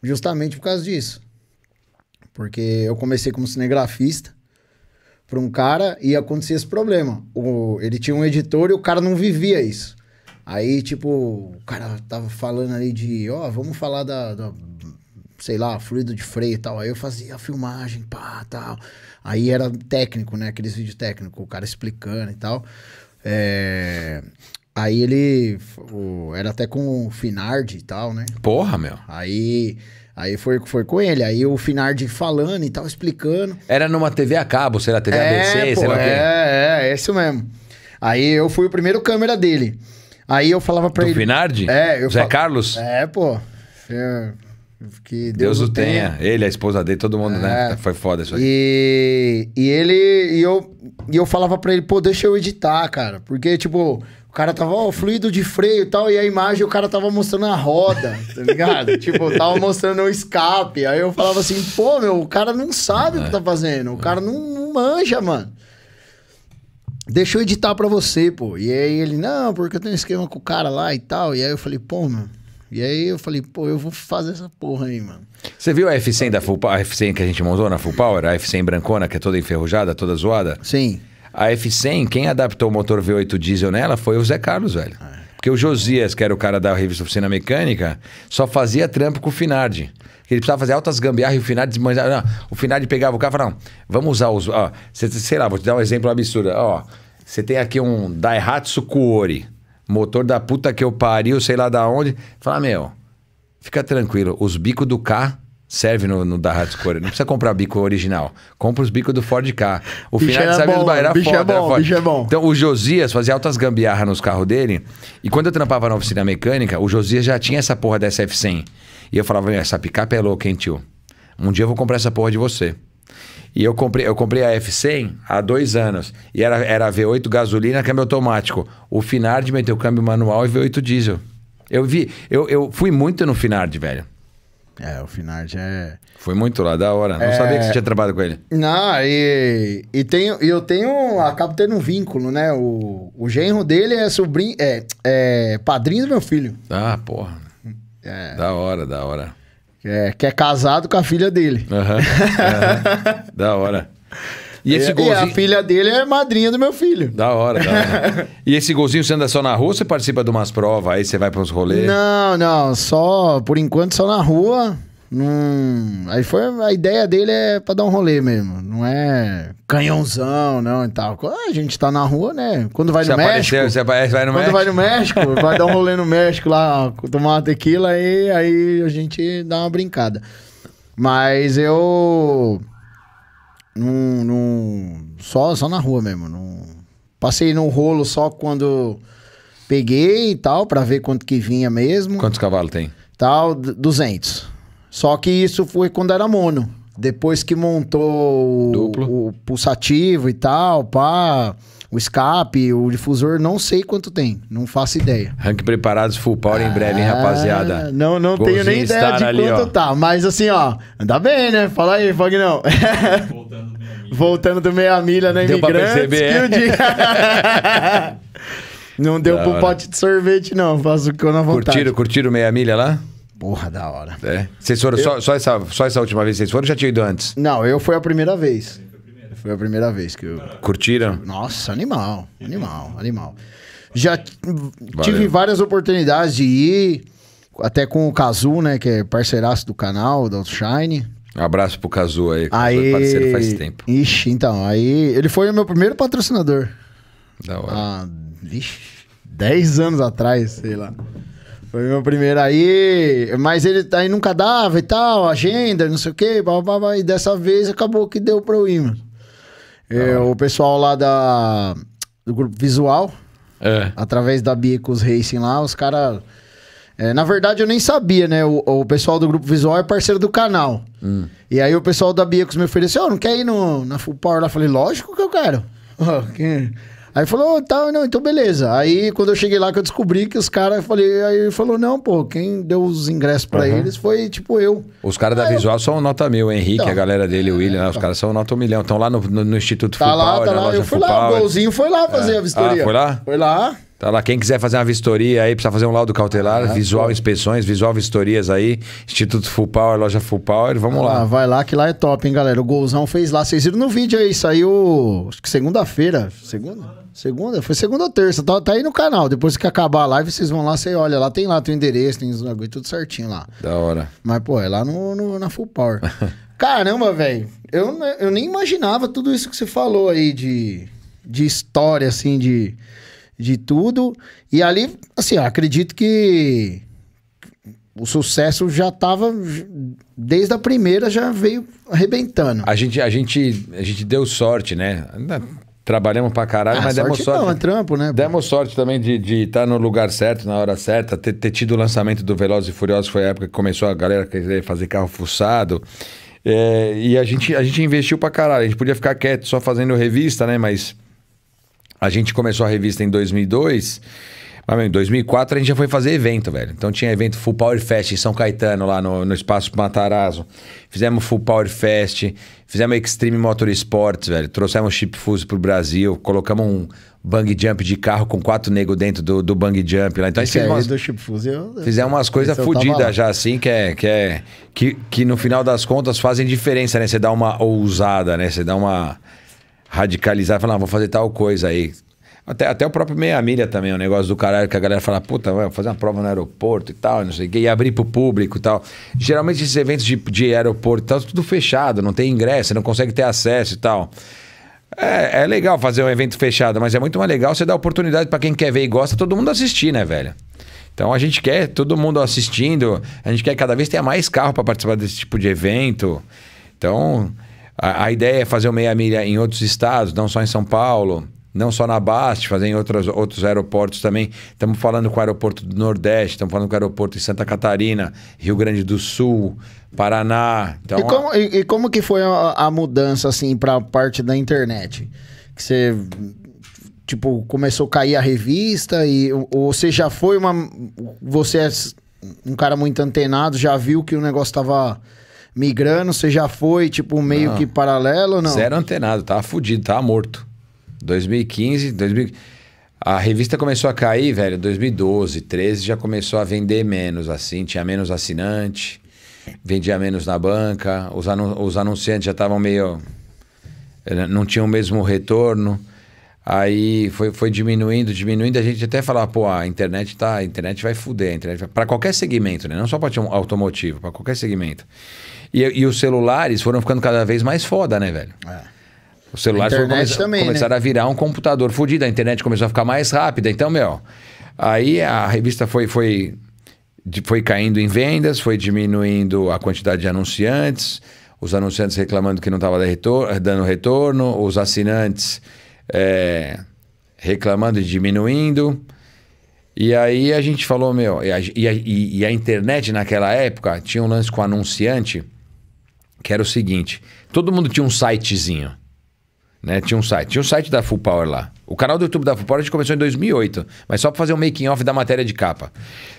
justamente por causa disso. Porque eu comecei como cinegrafista para um cara e acontecia esse problema. O, ele tinha um editor e o cara não vivia isso. Aí, tipo, o cara tava falando ali de, ó, oh, vamos falar da, da, sei lá, fluido de freio e tal. Aí eu fazia a filmagem, pá, tal. Aí era técnico, né? Aqueles vídeos técnicos, o cara explicando e tal. É... Aí ele o, era até com o Finardi e tal, né? Porra, meu. Aí, aí foi, foi com ele. Aí o Finardi falando e tal, explicando. Era numa TV a cabo, sei lá, TV é, ABC, pô, sei lá. É, é, é, isso mesmo. Aí eu fui o primeiro câmera dele. Aí eu falava pra Do ele. Finardi? É, eu Zé fal... Carlos? É, pô. Que Deus, Deus o tenha. tenha. Ele, a esposa dele, todo mundo, né? é. né? Foi foda isso aí. E, e ele. E eu, e eu falava pra ele, pô, deixa eu editar, cara. Porque, tipo, o cara tava, ó, fluido de freio e tal, e a imagem o cara tava mostrando a roda, tá ligado? [laughs] tipo, tava mostrando o escape. Aí eu falava assim, pô, meu, o cara não sabe o que é. tá fazendo. O cara não, não manja, mano deixa eu editar pra você, pô. E aí ele, não, porque eu tenho um esquema com o cara lá e tal. E aí eu falei, pô, mano. E aí eu falei, pô, eu vou fazer essa porra aí, mano. Você viu a F100 da Full Power, a F100 que a gente montou na Full Power? A F100 brancona, que é toda enferrujada, toda zoada? Sim. A F100, quem adaptou o motor V8 diesel nela foi o Zé Carlos, velho. É. Porque o Josias, que era o cara da revista Oficina Mecânica, só fazia trampo com o Finardi. Ele precisava fazer altas gambiarras e o Finardi desmanjava. Não, o Finardi pegava o carro e falava, não, vamos usar os... Ó, cê, sei lá, vou te dar um exemplo absurdo. Ó, você tem aqui um Daihatsu Kuori, motor da puta que eu pariu, sei lá da onde. Fala, meu, fica tranquilo, os bicos do carro Serve no, no da Rádio Não precisa comprar bico original. Compra os bicos do Ford K. O final de é Sabe do Bahia era, foda, é bom, era é bom. Então, o Josias fazia altas gambiarra nos carros dele. E quando eu trampava na oficina mecânica, o Josias já tinha essa porra dessa F100. E eu falava, essa picape é louca, hein, tio? Um dia eu vou comprar essa porra de você. E eu comprei, eu comprei a F100 há dois anos. E era, era V8 gasolina, câmbio automático. O Finard meteu câmbio manual e V8 diesel. Eu vi, eu, eu fui muito no Finard, velho. É, o Finard é. Foi muito lá, da hora. Não é... sabia que você tinha trabalhado com ele. Não, e, e tenho, eu tenho. Acabo tendo um vínculo, né? O, o genro dele é sobrinho. É, é padrinho do meu filho. Ah, porra. É... Da hora, da hora. É, que é casado com a filha dele. Aham. Uhum, uhum. [laughs] da hora. E, esse golzinho... É, e a filha dele é madrinha do meu filho. Da hora, da hora. [laughs] e esse golzinho você anda só na rua ou você participa de umas provas? Aí você vai para uns rolês? Não, não. Só, por enquanto, só na rua. Num... Aí foi a ideia dele é pra dar um rolê mesmo. Não é canhãozão, não e tal. A gente tá na rua, né? Quando vai você no apareceu, México. Você aparece, vai no quando México. vai no México, vai dar um rolê no [laughs] México lá, tomar uma tequila e aí a gente dá uma brincada. Mas eu. Num, num, só, só na rua mesmo. Num, passei num rolo só quando peguei e tal, para ver quanto que vinha mesmo. Quantos cavalos tem? Tal, 200. Só que isso foi quando era mono. Depois que montou o, o, pulsativo e tal, pá, o escape, o difusor, não sei quanto tem, não faço ideia. Rank preparados full power em breve, hein, ah, rapaziada? Não, não tenho nem ideia de ali, quanto ó. tá, mas assim, ó, anda bem, né? Fala aí, Fagnão. [laughs] Voltando Voltando do meia milha na né, Deu Imigrantes. Pra perceber. É. [laughs] não deu da pro hora. pote de sorvete, não. Faço o que eu não vou. Curtiram, curtiram meia milha lá? Porra, da hora. É. Vocês foram eu... só, só, essa, só essa última vez que vocês foram já tinham ido antes? Não, eu fui a primeira vez. Foi a primeira vez que eu. Curtiram? Nossa, animal. Animal, animal. Já Valeu. tive várias oportunidades de ir, até com o Kazu, né? Que é parceiraço do canal, do Shine. Um abraço pro Cazu aí, que é aí... parceiro faz tempo. Ixi, então, aí ele foi o meu primeiro patrocinador. Da hora. Ah, ixi, 10 anos atrás, sei lá. Foi meu primeiro aí, mas ele aí nunca dava e tal, agenda, não sei o quê, blá, blá, blá, e dessa vez acabou que deu pro eu ir, mano. É, o pessoal lá da, do grupo Visual, é. através da Bicos Racing lá, os caras é, na verdade, eu nem sabia, né? O, o, pessoal do Grupo Visual é parceiro do canal. Hum. E aí o pessoal da Biacos me ofereceu, oh, assim, não quer ir no, na Full Power lá? Eu falei, lógico que eu quero. [laughs] aí falou, tá, não, então beleza. Aí quando eu cheguei lá que eu descobri que os caras, falei, aí falou, não, pô, quem deu os ingressos para uhum. eles foi tipo eu. Os caras da aí Visual eu... são nota mil, o Henrique, então, a galera dele, o é, William, né? os então. caras são nota um milhão. Estão lá no, no, no Instituto tá Full lá, Power, tá lá. Eu fui Full lá, Power. o Golzinho foi lá fazer é. a vistoria. Ah, foi lá? Foi lá. Tá lá, quem quiser fazer uma vistoria aí, precisa fazer um laudo cautelar, ah, visual inspeções, visual vistorias aí, Instituto Full Power, loja Full Power, vamos ah, lá. Vai lá que lá é top, hein, galera. O Golzão fez lá, vocês viram no vídeo aí, saiu acho que segunda-feira, segunda? Segunda? Foi segunda ou terça, tá, tá aí no canal. Depois que acabar a live, vocês vão lá, você olha lá, tem lá teu endereço, tem os tudo certinho lá. Da hora. Mas, pô, é lá no, no na Full Power. [laughs] Caramba, velho, eu, eu nem imaginava tudo isso que você falou aí de, de história, assim, de de tudo. E ali, assim, acredito que o sucesso já estava desde a primeira já veio arrebentando. A gente a gente a gente deu sorte, né? Trabalhamos pra caralho, ah, mas sorte demos sorte. Não, é trampo, né? Demos sorte também de estar tá no lugar certo, na hora certa, ter, ter tido o lançamento do Velozes e Furiosos, foi a época que começou a galera querer fazer carro fuçado. É, e a gente, a gente investiu pra caralho. A gente podia ficar quieto só fazendo revista, né? Mas a gente começou a revista em 2002. Mas, em 2004 a gente já foi fazer evento, velho. Então tinha evento Full Power Fest em São Caetano, lá no, no Espaço Matarazzo. Fizemos Full Power Fest, fizemos Extreme Motor Sports, velho. Trouxemos Chip Fuse pro Brasil, colocamos um bang jump de carro com quatro negros dentro do, do bang jump lá. Então Esse a umas, do Chip Fuse, eu, eu fizemos umas coisas fodidas já, assim, que é, que é... Que, que no final das contas fazem diferença, né? Você dá uma ousada, né? Você dá uma radicalizar, falar, ah, vou fazer tal coisa aí. Até, até o próprio Meia Milha também, o é um negócio do caralho que a galera fala, puta, vou fazer uma prova no aeroporto e tal, não sei o quê, e abrir pro público e tal. Geralmente esses eventos de, de aeroporto e tal, tudo fechado, não tem ingresso, não consegue ter acesso e tal. É, é legal fazer um evento fechado, mas é muito mais legal você dar oportunidade para quem quer ver e gosta, todo mundo assistir, né, velho? Então a gente quer todo mundo assistindo, a gente quer que cada vez tenha mais carro para participar desse tipo de evento. Então, a, a ideia é fazer o meia milha em outros estados, não só em São Paulo, não só na Bast, fazer em outros outros aeroportos também. Estamos falando com o aeroporto do Nordeste, estamos falando com o aeroporto de Santa Catarina, Rio Grande do Sul, Paraná. Então, e, como, e, e como que foi a, a mudança assim para a parte da internet? Que você tipo começou a cair a revista e ou você já foi uma você é um cara muito antenado, já viu que o negócio estava migrando, você já foi, tipo, meio não. que paralelo ou não? Zero antenado, tava fudido, tava morto. 2015, 2000... A revista começou a cair, velho, 2012, 13 já começou a vender menos, assim, tinha menos assinante, vendia menos na banca, os, anu os anunciantes já estavam meio. Eh, não tinham o mesmo retorno. Aí foi, foi diminuindo, diminuindo, a gente até falava, pô, a internet tá, a internet vai fuder, a internet vai... para qualquer segmento, né? Não só para automotivo, para qualquer segmento. E, e os celulares foram ficando cada vez mais foda, né, velho? É. Os celulares foram come também, né? começaram né? a virar um computador fodido, a internet começou a ficar mais rápida. Então, meu, aí a revista foi, foi, foi caindo em vendas, foi diminuindo a quantidade de anunciantes, os anunciantes reclamando que não estava dando retorno, os assinantes é, reclamando e diminuindo. E aí a gente falou, meu, e a, e a, e a internet naquela época tinha um lance com anunciante que era o seguinte: todo mundo tinha um sitezinho. Né? Tinha um site. Tinha um site da Full Power lá. O canal do YouTube da Full Power a gente começou em 2008, mas só para fazer um making off da matéria de capa.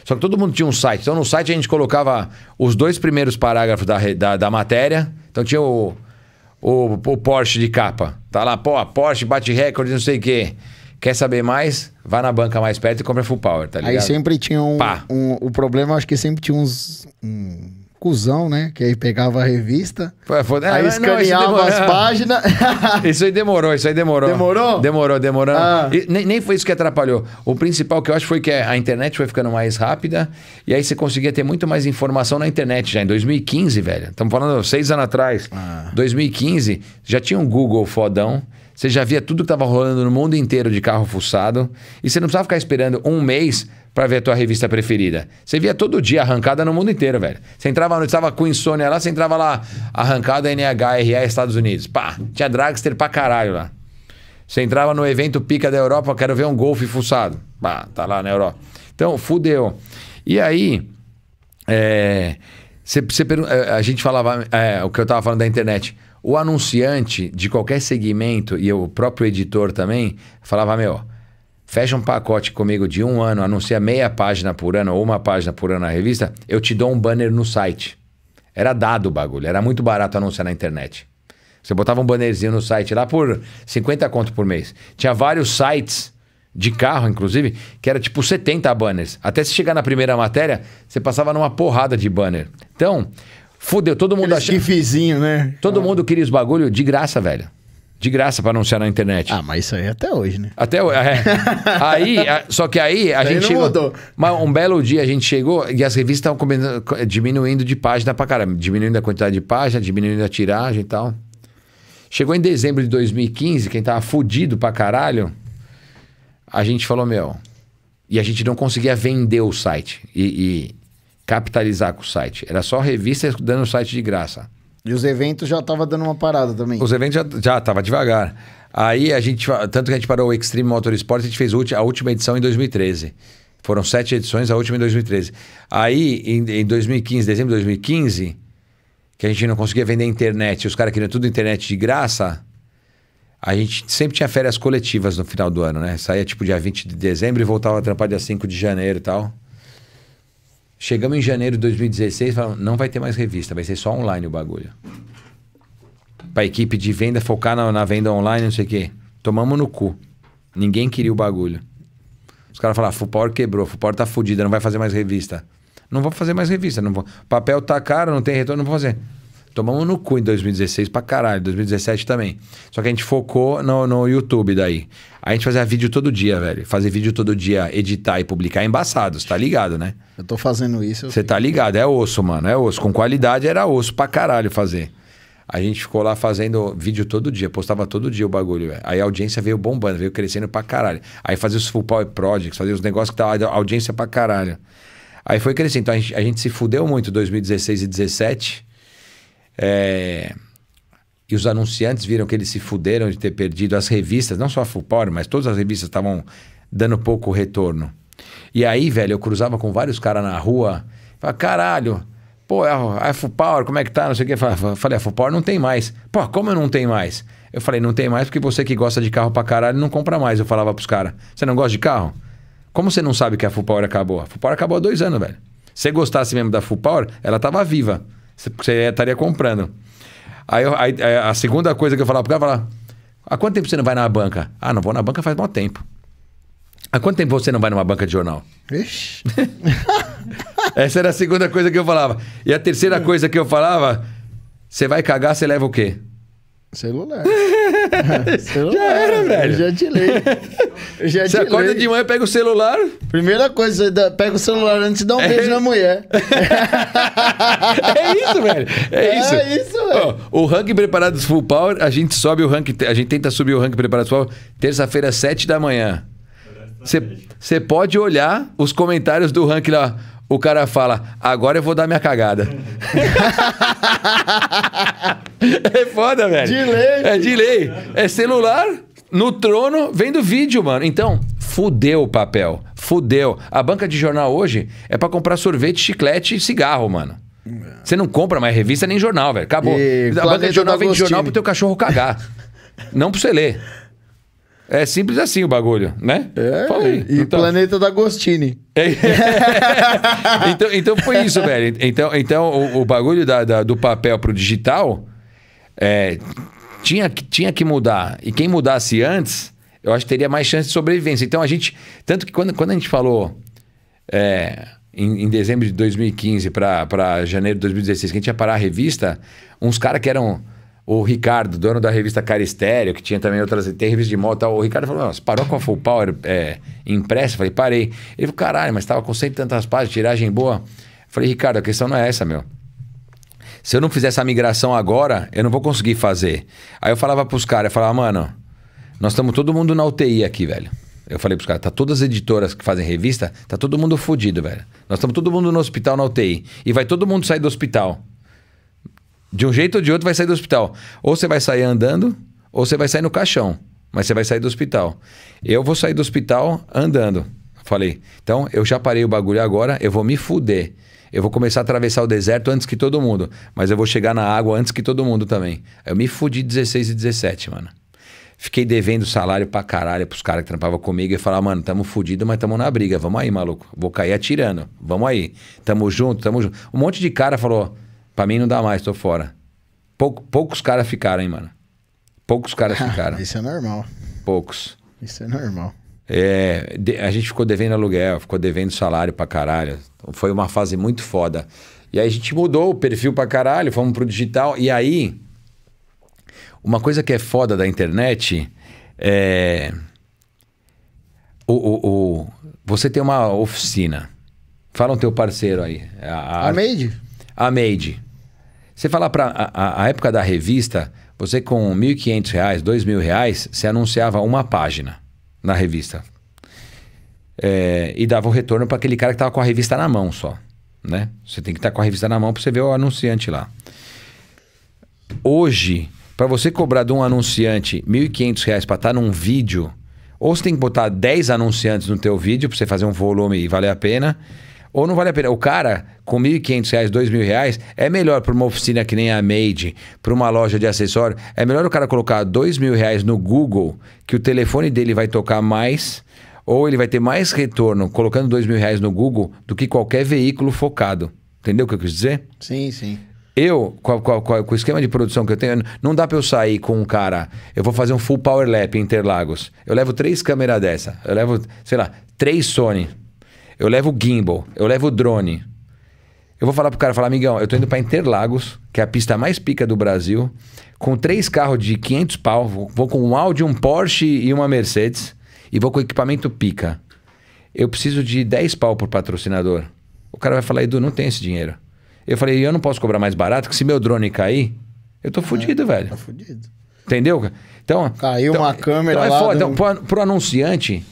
Só que todo mundo tinha um site. Então no site a gente colocava os dois primeiros parágrafos da, da, da matéria. Então tinha o, o, o, Porsche de capa. Tá lá, pô, Porsche bate recorde, não sei o quê. Quer saber mais? Vá na banca mais perto e compra Full Power, tá ligado? Aí sempre tinha um. um o problema, acho que sempre tinha uns. Um cuzão, né? Que aí pegava a revista, foi, foi, né? aí não, escaneava não, as [laughs] páginas. [laughs] isso aí demorou, isso aí demorou. Demorou? Demorou, demorou. Ah. nem, nem foi isso que atrapalhou. O principal que eu acho foi que a internet foi ficando mais rápida e aí você conseguia ter muito mais informação na internet já. Em 2015, velho, estamos falando seis anos atrás, ah. 2015, já tinha um Google fodão. Você já via tudo que estava rolando no mundo inteiro de carro fuçado. E você não precisava ficar esperando um mês para ver a tua revista preferida. Você via todo dia arrancada no mundo inteiro, velho. Você entrava no estava com insônia lá, você entrava lá, arrancada NHRA Estados Unidos. Pá, tinha dragster pra caralho lá. Você entrava no evento pica da Europa, quero ver um golfe fuçado. Pá, tá lá na Europa. Então, fudeu. E aí, é, é, a gente falava, é, o que eu tava falando da internet o anunciante de qualquer segmento e o próprio editor também falava: Meu, fecha um pacote comigo de um ano, anuncia meia página por ano ou uma página por ano na revista, eu te dou um banner no site. Era dado o bagulho, era muito barato anunciar na internet. Você botava um bannerzinho no site lá por 50 conto por mês. Tinha vários sites de carro, inclusive, que era tipo 70 banners. Até se chegar na primeira matéria, você passava numa porrada de banner. Então, Fudeu, todo mundo achou. Gifzinho, né? Todo ah. mundo queria os bagulho de graça, velho. De graça para anunciar na internet. Ah, mas isso aí é até hoje, né? Até hoje. É. [laughs] aí, a, só que aí a gente. não chegou, mudou. Mas um belo dia a gente chegou e as revistas estavam diminuindo de página pra caramba. Diminuindo a quantidade de página, diminuindo a tiragem e tal. Chegou em dezembro de 2015, quem tava fudido pra caralho, a gente falou, meu. E a gente não conseguia vender o site. E, e capitalizar com o site. Era só revista dando o site de graça. E os eventos já estavam dando uma parada também. Os eventos já, já devagar. Aí a gente. Tanto que a gente parou o Extreme Motorsport, a gente fez a última edição em 2013. Foram sete edições, a última em 2013. Aí, em, em 2015, dezembro de 2015, que a gente não conseguia vender internet, os caras queriam tudo internet de graça. A gente sempre tinha férias coletivas no final do ano, né? Saía tipo dia 20 de dezembro e voltava a trampar dia 5 de janeiro e tal. Chegamos em janeiro de 2016 e falamos, não vai ter mais revista, vai ser só online o bagulho. Pra equipe de venda focar na, na venda online, não sei o quê. Tomamos no cu. Ninguém queria o bagulho. Os caras falaram, ah, Fupor quebrou, Fupor tá fudida, não vai fazer mais revista. Não vou fazer mais revista, não vou. Papel tá caro, não tem retorno, não vou fazer. Tomamos no cu em 2016 pra caralho, 2017 também. Só que a gente focou no, no YouTube daí. A gente fazia vídeo todo dia, velho. Fazer vídeo todo dia, editar e publicar é embaçado, você tá ligado, né? Eu tô fazendo isso. Você tá ligado, é osso, mano, é osso. Com qualidade era osso pra caralho fazer. A gente ficou lá fazendo vídeo todo dia, postava todo dia o bagulho. Véio. Aí a audiência veio bombando, veio crescendo pra caralho. Aí fazia os full power projects, fazia os negócios que tava audiência pra caralho. Aí foi crescendo. Então a gente, a gente se fudeu muito em 2016 e 2017 é... E os anunciantes viram que eles se fuderam de ter perdido as revistas, não só a Power, mas todas as revistas estavam dando pouco retorno. E aí, velho, eu cruzava com vários caras na rua, falava, caralho, pô, é a, é Full Power, como é que tá? Não sei o que. Falei, a Power não tem mais. Pô, como eu não tenho mais? Eu falei, não tem mais porque você que gosta de carro pra caralho não compra mais. Eu falava pros caras, você não gosta de carro? Como você não sabe que a Full Power acabou? A Full Power acabou há dois anos, velho. Se você gostasse mesmo da Full Power, ela tava viva você estaria comprando. Aí, aí, é, a segunda coisa que eu falava pro cara, falar há quanto tempo você não vai na banca? Ah, não vou na banca faz bom tempo. Há quanto tempo você não vai numa banca de jornal? Ixi. [laughs] Essa era a segunda coisa que eu falava. E a terceira hum. coisa que eu falava, você vai cagar, você leva o quê? Celular. [laughs] celular. Já era, velho. Eu já te leio. Já você te acorda leio. de manhã, pega o celular. Primeira coisa, pega o celular antes de dar um é. beijo na mulher. [laughs] É isso, velho. É, isso. É isso, velho. o ranking preparados full power, a gente sobe o ranking, a gente tenta subir o ranking preparados full power terça-feira, 7 da manhã. Você pode olhar os comentários do ranking lá. O cara fala, agora eu vou dar minha cagada. [laughs] é foda, velho. Delay. É delay. É celular no trono vendo vídeo, mano. Então, fudeu o papel. Fudeu. A banca de jornal hoje é para comprar sorvete, chiclete e cigarro, mano. É. Você não compra mais revista nem jornal, velho. Acabou. E a banca de jornal vende jornal pro teu cachorro cagar. [laughs] não pra você ler. É simples assim o bagulho, né? É, Falei. E então... Planeta da Agostini. É. [laughs] então, então foi isso, velho. Então, então o, o bagulho da, da, do papel pro digital é, tinha, tinha que mudar. E quem mudasse antes, eu acho que teria mais chance de sobrevivência. Então a gente. Tanto que quando, quando a gente falou. É, em, em dezembro de 2015 para janeiro de 2016, que a gente ia parar a revista, uns caras que eram o Ricardo, dono da revista Caristério, que tinha também outras, tem revista de moto, o Ricardo falou, parou com a Full Power é, impressa? falei, parei. Ele falou, caralho, mas estava com cento e tantas páginas, tiragem boa. falei, Ricardo, a questão não é essa, meu. Se eu não fizer essa migração agora, eu não vou conseguir fazer. Aí eu falava pros caras, eu falava, mano, nós estamos todo mundo na UTI aqui, velho. Eu falei pros caras, tá todas as editoras que fazem revista, tá todo mundo fudido, velho. Nós estamos todo mundo no hospital, na UTI. E vai todo mundo sair do hospital. De um jeito ou de outro vai sair do hospital. Ou você vai sair andando, ou você vai sair no caixão. Mas você vai sair do hospital. Eu vou sair do hospital andando. Falei, então eu já parei o bagulho agora, eu vou me fuder. Eu vou começar a atravessar o deserto antes que todo mundo. Mas eu vou chegar na água antes que todo mundo também. Eu me fudi 16 e 17, mano. Fiquei devendo salário pra caralho pros caras que trampavam comigo e falava, mano, tamo fudido, mas tamo na briga. Vamos aí, maluco. Vou cair atirando. Vamos aí. Tamo junto, tamo junto. Um monte de cara falou, pra mim não dá mais, tô fora. Pouco, poucos caras ficaram, hein, mano. Poucos caras [laughs] ficaram. Isso é normal. Poucos. Isso é normal. É, de, a gente ficou devendo aluguel, ficou devendo salário pra caralho. Foi uma fase muito foda. E aí a gente mudou o perfil pra caralho, fomos pro digital. E aí uma coisa que é foda da internet é. O, o, o... Você tem uma oficina. Fala o teu parceiro aí. A, a... a Made? A Made. Você fala para a, a, época da revista, você com R$ 1.500, mil 2.000, você anunciava uma página na revista. É, e dava o retorno para aquele cara que tava com a revista na mão só. Né? Você tem que estar tá com a revista na mão para você ver o anunciante lá. Hoje, para você cobrar de um anunciante R$ 1.500 para estar num vídeo, ou você tem que botar 10 anunciantes no teu vídeo para você fazer um volume e valer a pena, ou não vale a pena. O cara com R$ 1.500, R$ 2.000 é melhor para uma oficina que nem a Made, para uma loja de acessório, é melhor o cara colocar R$ 2.000 no Google, que o telefone dele vai tocar mais, ou ele vai ter mais retorno colocando R$ 2.000 no Google do que qualquer veículo focado. Entendeu o que eu quis dizer? Sim, sim. Eu, com, com, com, o esquema de produção que eu tenho, não dá para eu sair com um cara. Eu vou fazer um full power lap em Interlagos. Eu levo três câmeras dessa. Eu levo, sei lá, três Sony. Eu levo gimbal. Eu levo drone. Eu vou falar pro cara, falar, amigão, eu tô indo para Interlagos, que é a pista mais pica do Brasil, com três carros de 500 pau, vou, vou com um Audi, um Porsche e uma Mercedes, e vou com equipamento pica. Eu preciso de 10 pau por patrocinador. O cara vai falar, Edu, não tem esse dinheiro. Eu falei, eu não posso cobrar mais barato, porque se meu drone cair, eu tô fudido, é, velho. Tá fudido. Entendeu? Então. Caiu então, uma câmera então é lá. Foda, do... Então, pro, pro anunciante.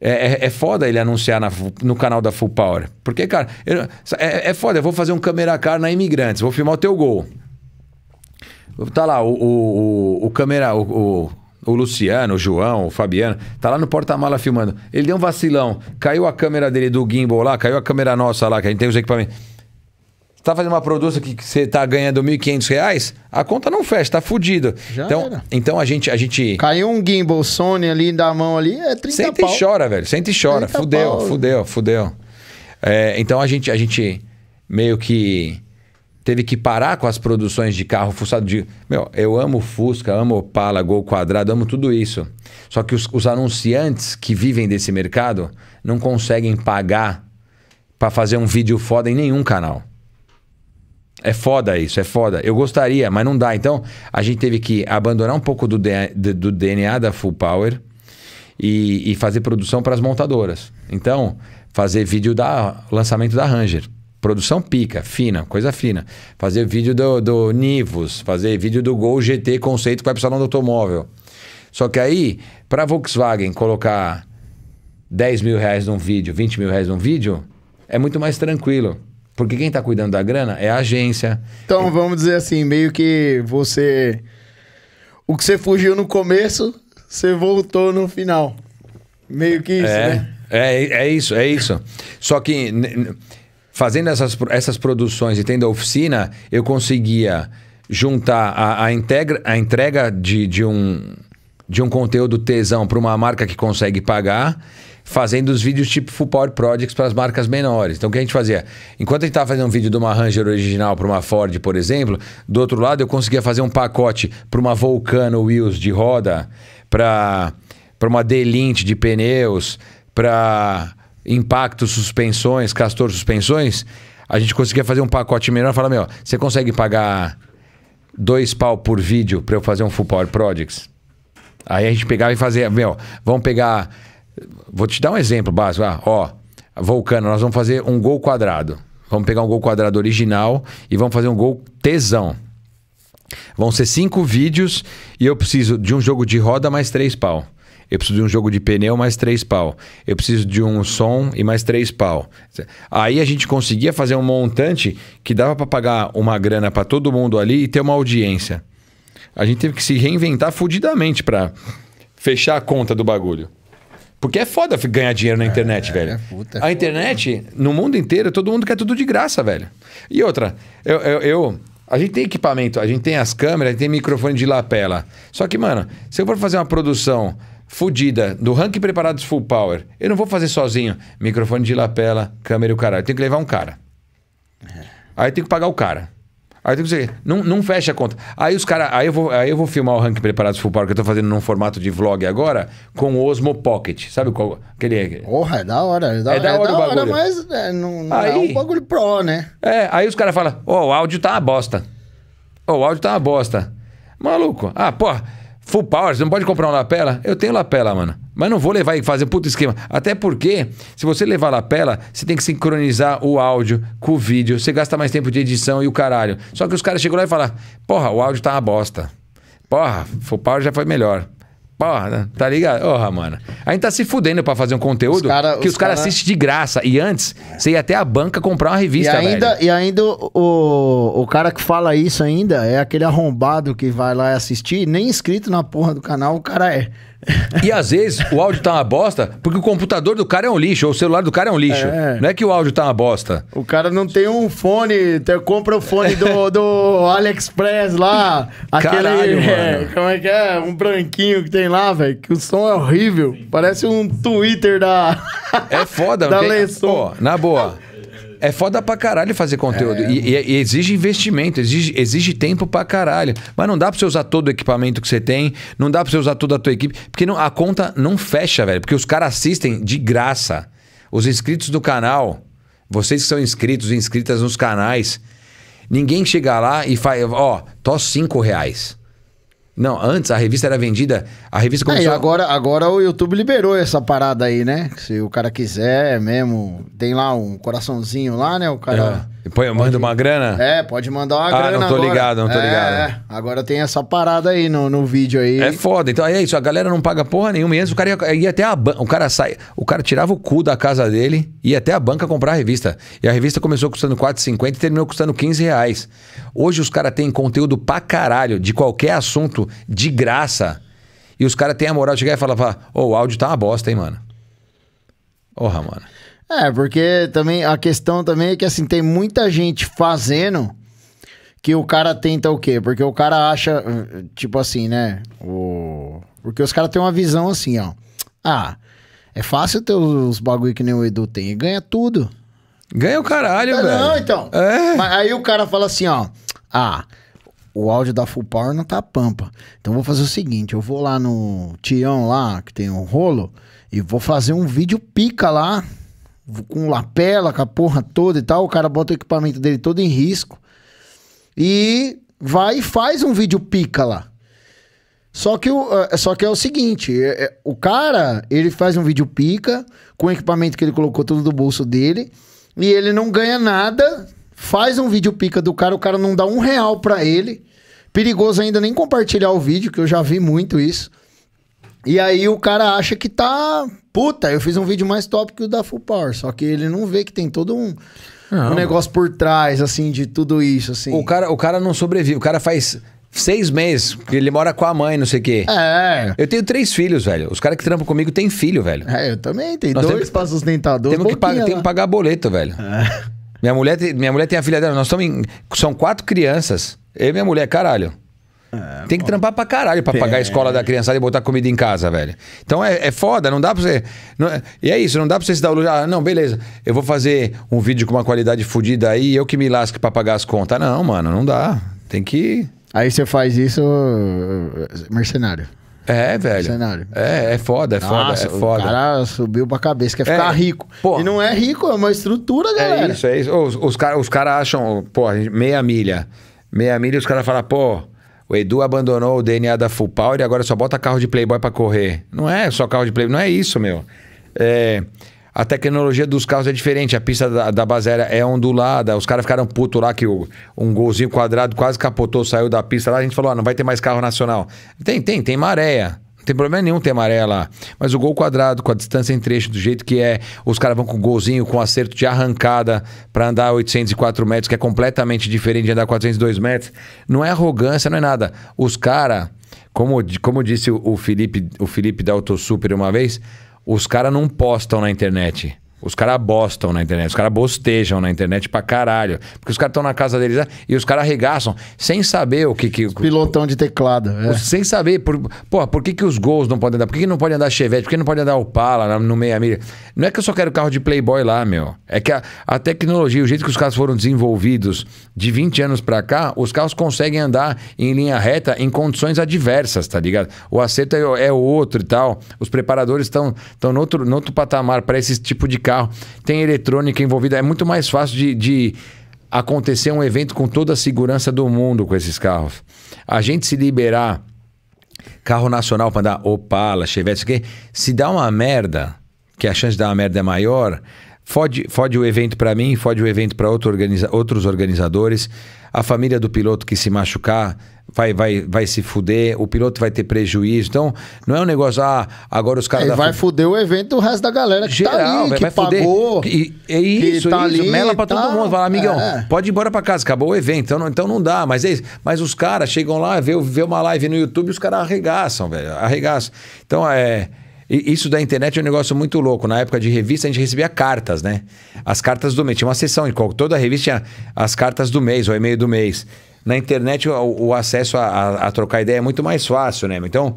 É, é, é, foda ele anunciar na, no canal da Full Power. Porque, cara, eu, é, é foda. Eu vou fazer um câmera car na Imigrantes, vou filmar o teu gol. Tá lá o, o, o, o câmera, o, o, o, Luciano, o João, o Fabiano, tá lá no porta-mala filmando. Ele deu um vacilão, caiu a câmera dele do gimbal lá, caiu a câmera nossa lá, que a gente tem os equipamentos tá fazendo uma produção que você tá ganhando R$ 1.500, a conta não fecha, tá fudido. Já então, era. então a gente a gente caiu um gimbal Sony ali da mão ali, é 30 Senta pau. e chora, velho, senta e chora. Fudeu, pau, fudeu, fudeu, fudeu. É, então a gente a gente meio que teve que parar com as produções de carro fuçado de. Meu, eu amo Fusca, amo Opala, Gol Quadrado, amo tudo isso. Só que os, os anunciantes que vivem desse mercado não conseguem pagar para fazer um vídeo foda em nenhum canal. É foda isso, é foda. Eu gostaria, mas não dá. Então, a gente teve que abandonar um pouco do, DNA, do DNA da Full Power e, e fazer produção para as montadoras. Então, fazer vídeo da lançamento da Ranger. Produção pica, fina, coisa fina. Fazer vídeo do, do Nivus, fazer vídeo do Gol GT conceito que vai para o salão do automóvel. Só que aí, para a Volkswagen colocar 10 mil reais num vídeo, 20 mil reais num vídeo, é muito mais tranquilo. Porque quem está cuidando da grana é a agência. Então, vamos dizer assim, meio que você. O que você fugiu no começo, você voltou no final. Meio que isso, é, né? É, é isso, é isso. Só que fazendo essas, essas produções e tendo a oficina, eu conseguia juntar a, a, integra, a entrega de, de, um, de um conteúdo tesão para uma marca que consegue pagar fazendo os vídeos tipo Full Power Projects para as marcas menores. Então o que a gente fazia? Enquanto a gente estava fazendo um vídeo de uma Ranger original para uma Ford, por exemplo, do outro lado eu conseguia fazer um pacote para uma Volcano Wheels de roda, para uma Delint de pneus, para impactos, suspensões, castor suspensões. A gente conseguia fazer um pacote menor e falar, meu, você consegue pagar dois pau por vídeo para eu fazer um Full Power Projects? Aí a gente pegava e fazia, meu, vamos pegar Vou te dar um exemplo básico. Ah, ó, Vulcano, nós vamos fazer um gol quadrado. Vamos pegar um gol quadrado original e vamos fazer um gol tesão. Vão ser cinco vídeos e eu preciso de um jogo de roda mais três pau. Eu preciso de um jogo de pneu mais três pau. Eu preciso de um som e mais três pau. Aí a gente conseguia fazer um montante que dava para pagar uma grana para todo mundo ali e ter uma audiência. A gente teve que se reinventar fudidamente para fechar a conta do bagulho. Porque é foda ganhar dinheiro na é, internet, é, velho. É puta, é a internet, foda. no mundo inteiro, todo mundo quer tudo de graça, velho. E outra, eu, eu, eu, a gente tem equipamento, a gente tem as câmeras, a gente tem microfone de lapela. Só que, mano, se eu for fazer uma produção fodida do rank preparados full power, eu não vou fazer sozinho. Microfone de lapela, câmera e o caralho. Eu tenho que levar um cara. É. Aí eu tenho que pagar o cara. Aí tem que dizer, não, não fecha a conta. Aí os caras. Aí, eu vou, aí eu vou filmar o ranking preparado full power que eu tô fazendo num formato de vlog agora com o Osmo Pocket. Sabe qual? Aquele. aquele. Porra, é da hora. É da, é da é hora, é da hora, hora mas é, não, não é aí, é um bagulho pro, né? É, aí os caras falam, ó, oh, o áudio tá uma bosta. Ó, oh, o áudio tá uma bosta. Maluco. Ah, porra, full power, você não pode comprar um lapela? Eu tenho lapela, mano. Mas não vou levar e fazer um puto esquema. Até porque, se você levar a lapela, você tem que sincronizar o áudio com o vídeo. Você gasta mais tempo de edição e o caralho. Só que os caras chegam lá e falam: porra, o áudio tá uma bosta. Porra, o power já foi melhor. Porra, né? tá ligado? Porra, mano. A gente tá se fudendo pra fazer um conteúdo os cara, que os, os caras cara... assistem de graça. E antes, você ia até a banca comprar uma revista, e ainda, velho. E ainda o, o cara que fala isso ainda é aquele arrombado que vai lá assistir, nem inscrito na porra do canal, o cara é. E às vezes o áudio tá uma bosta porque o computador do cara é um lixo, ou o celular do cara é um lixo. É. Não é que o áudio tá uma bosta. O cara não tem um fone, tem, compra o fone do, do AliExpress lá. Caralho, aquele. É, como é que é? Um branquinho que tem lá, velho. Que o som é horrível. Parece um Twitter da. É foda, [laughs] da na boa. É foda pra caralho fazer conteúdo. É. E, e, exige investimento, exige, exige tempo pra caralho. Mas não dá pra você usar todo o equipamento que você tem, não dá pra você usar toda a tua equipe, porque não, a conta não fecha, velho. Porque os caras assistem de graça. Os inscritos do canal, vocês que são inscritos e inscritas nos canais, ninguém chega lá e faz, ó, oh, tô cinco reais. Não, antes a revista era vendida a revista começou... É, agora, agora o YouTube liberou essa parada aí, né? Se o cara quiser mesmo, tem lá um coraçãozinho lá, né? O cara... É. Põe, pode... Manda uma grana? É, pode mandar uma ah, grana Ah, não tô agora. ligado, não tô é, ligado. É. Agora tem essa parada aí no, no vídeo aí. É foda. Então é isso, a galera não paga porra nenhuma. E antes o cara ia, ia até a banca... O cara sai... O cara tirava o cu da casa dele, ia até a banca comprar a revista. E a revista começou custando 4,50 e terminou custando 15 reais. Hoje os caras têm conteúdo pra caralho, de qualquer assunto, de graça e os caras têm a moral de chegar e falar, ô, oh, o áudio tá uma bosta, hein, mano. Porra, mano. É, porque também a questão também é que assim, tem muita gente fazendo que o cara tenta o quê? Porque o cara acha, tipo assim, né? O... Porque os caras têm uma visão assim, ó. Ah, é fácil ter os bagulho que nem o Edu tem. E ganha tudo. Ganha o caralho, não, velho. Não, então. É. Mas aí o cara fala assim, ó. Ah, o áudio da Full Power não tá pampa. Então vou fazer o seguinte, eu vou lá no Tião lá, que tem um rolo, e vou fazer um vídeo pica lá, com lapela, com a porra toda e tal, o cara bota o equipamento dele todo em risco. E vai e faz um vídeo pica lá. Só que, o, eh, só que é o seguinte, eh, eh, o cara, ele faz um vídeo pica com o equipamento que ele colocou tudo do bolso dele e ele não ganha nada faz um vídeo pica do cara, o cara não dá um real para ele. Perigoso ainda nem compartilhar o vídeo, que eu já vi muito isso. E aí o cara acha que tá. Puta, eu fiz um vídeo mais top que o da Full Power. Só que ele não vê que tem todo um. Não, um negócio por trás, assim, de tudo isso, assim. O cara, o cara não sobrevive. O cara faz seis meses, que ele mora com a mãe, não sei o quê. É. Eu tenho três filhos, velho. Os caras que trampam comigo têm filho, velho. É, eu também tenho Nós dois temos, pra sustentar, dois temos que, paga, temos que né? pagar boleto, velho. É. Minha mulher, tem, minha mulher tem a filha dela. Nós estamos em, São quatro crianças. Eu e minha mulher, caralho. É, tem que bom. trampar pra caralho pra tem. pagar a escola da criançada e botar comida em casa, velho. Então é, é foda, não dá pra você. Não, e é isso, não dá pra você se dar o luxo. Ah, não, beleza, eu vou fazer um vídeo com uma qualidade fodida aí eu que me lasque pra pagar as contas. Não, mano, não dá. Tem que. Aí você faz isso eh, mercenário. É, velho. Cenário. É, é foda, é Nossa, é foda, é foda. O cara subiu pra cabeça, quer é, ficar rico. Porra. E não é rico, é uma estrutura, é galera. É isso, é isso. Os, os caras os cara acham, pô, meia milha. Meia milha, os caras falam, pô, o Edu abandonou o DNA da Full Power e agora só bota carro de Playboy pra correr. Não é só carro de Playboy, não é isso, meu. É a tecnologia dos carros é diferente. A pista da, da é ondulada. Os caras ficaram putos lá que o, um golzinho quadrado quase capotou, saiu da pista lá. A gente falou: ah, não vai ter mais carro nacional. Tem, tem, tem maréia. Não tem problema nenhum ter maréia lá. Mas o gol quadrado, com a distância em trecho, do jeito que é, os caras vão com golzinho, com acerto de arrancada para andar 804 metros, que é completamente diferente de andar 402 metros. Não é arrogância, não é nada. Os caras, como, como disse o, Felipe, o Felipe da Autosuper uma vez os caras não postam na internet. Os caras bostam na internet, os caras bostejam na internet pra caralho. Porque os caras estão na casa deles né, e os caras arregaçam sem saber o que. que pilotão de teclado. É. Sem saber. Por, porra, por que, que os gols não podem andar? Por que, que não pode andar Chevette? Por que não pode andar Opala no meia milha? Não é que eu só quero carro de Playboy lá, meu. É que a, a tecnologia, o jeito que os carros foram desenvolvidos de 20 anos pra cá, os carros conseguem andar em linha reta em condições adversas, tá ligado? O acerto é, é outro e tal. Os preparadores estão no outro patamar para esse tipo de carro, tem eletrônica envolvida. É muito mais fácil de, de acontecer um evento com toda a segurança do mundo com esses carros. A gente se liberar carro nacional para andar Opala, Chevette, isso aqui, se dá uma merda, que a chance de dar uma merda é maior, fode, fode o evento para mim, fode o evento para outro organiza, outros organizadores, a família do piloto que se machucar, vai, vai, vai se fuder, o piloto vai ter prejuízo. Então, não é um negócio, ah, agora os caras. É, vai fuder o evento do resto da galera que tá Geral, tá ali, vai, que vai pagou. E, é isso, tá isso. Ali, mela pra tá, todo mundo. Fala, amigão, é. pode ir embora pra casa, acabou o evento. Então não, então não dá, mas é isso. Mas os caras chegam lá, vê, vê uma live no YouTube, os caras arregaçam, velho. Arregaçam. Então é. Isso da internet é um negócio muito louco. Na época de revista, a gente recebia cartas, né? As cartas do mês. Tinha uma sessão em qual toda a revista tinha as cartas do mês, o e-mail do mês na internet o, o acesso a, a, a, trocar ideia é muito mais fácil, né? Então,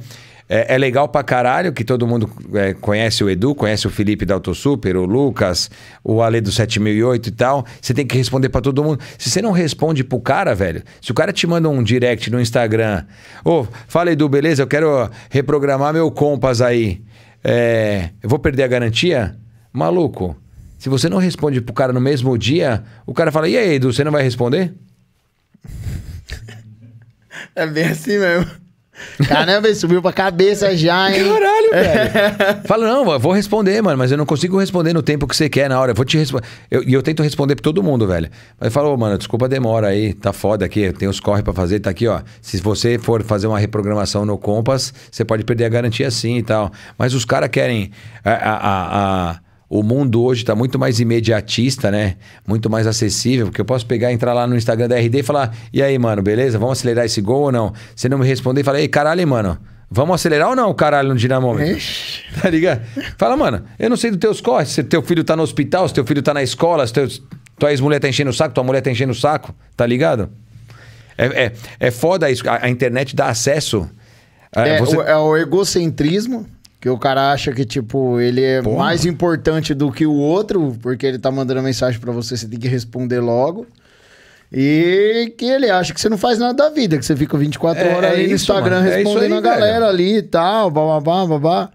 é, é legal pra caralho que todo mundo é, conhece o Edu, conhece o Felipe da AutoSuper, o Lucas, o Ale do 7008 e tal. Você tem que responder para todo mundo. Se você não responde pro cara, velho, se o cara te manda um direct no Instagram, ô, oh, fala Edu, beleza? Eu quero reprogramar meu Compass aí. É, eu vou perder a garantia? Maluco, se você não responde pro cara no mesmo dia, o cara fala: E aí, Edu, você não vai responder? É bem assim mesmo. Caramba, ele subiu pra cabeça já, hein? Caralho, é. velho. [laughs] Fala, não, eu vou responder, mano, mas eu não consigo responder no tempo que você quer, na hora. Eu vou te responder. E eu, eu, tento responder pra todo mundo, velho. Mas falou, oh, mano, desculpa a demora aí, tá foda aqui, tem os corre pra fazer, tá aqui, ó. Se você for fazer uma reprogramação no Compass, você pode perder a garantia sim e tal. Mas os caras querem. a, a, a o mundo hoje está muito mais imediatista, né? Muito mais acessível, porque eu posso pegar, entrar lá no Instagram da RD e falar: e aí, mano, beleza? Vamos acelerar esse gol ou não? Você não me responder e fala: ei, caralho, mano. Vamos acelerar ou não, caralho, no dinamômetro? Tá ligado? Fala, mano, eu não sei dos teus corres. Se teu filho tá no hospital, se teu filho tá na escola, se teu, tua ex-mulher tá enchendo o saco, tua mulher tá enchendo o saco, tá ligado? É, é, é foda isso. A, a internet dá acesso. É, é você... o, é o egocentrismo. Que o cara acha que, tipo, ele é Porra. mais importante do que o outro, porque ele tá mandando mensagem para você, você tem que responder logo. E que ele acha que você não faz nada da vida, que você fica 24 é, horas é ali isso, no Instagram mano. É respondendo é aí, a galera velho. ali e tal, bababá, babá.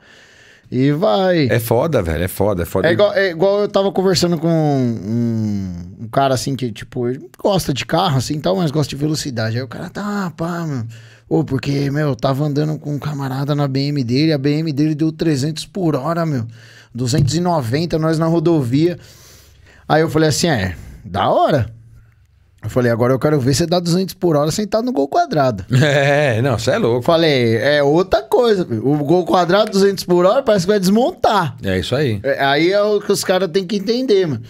E vai. É foda, velho, é foda, é foda. É igual, é igual eu tava conversando com um, um, cara assim que, tipo, ele gosta de carro assim tal, mas gosta de velocidade. Aí o cara tá, ah, pá, mano Pô, porque, meu, eu tava andando com um camarada na BM dele, a BM dele deu 300 por hora, meu. 290, nós na rodovia. Aí eu falei assim, é, da hora. Eu falei, agora eu quero ver você dar 200 por hora sentado no gol quadrado. [laughs] É, não, você é louco. Falei, é outra coisa. O gol quadrado, 200 por hora, parece que vai desmontar. É isso aí. É, aí é o que os caras têm que entender, mano.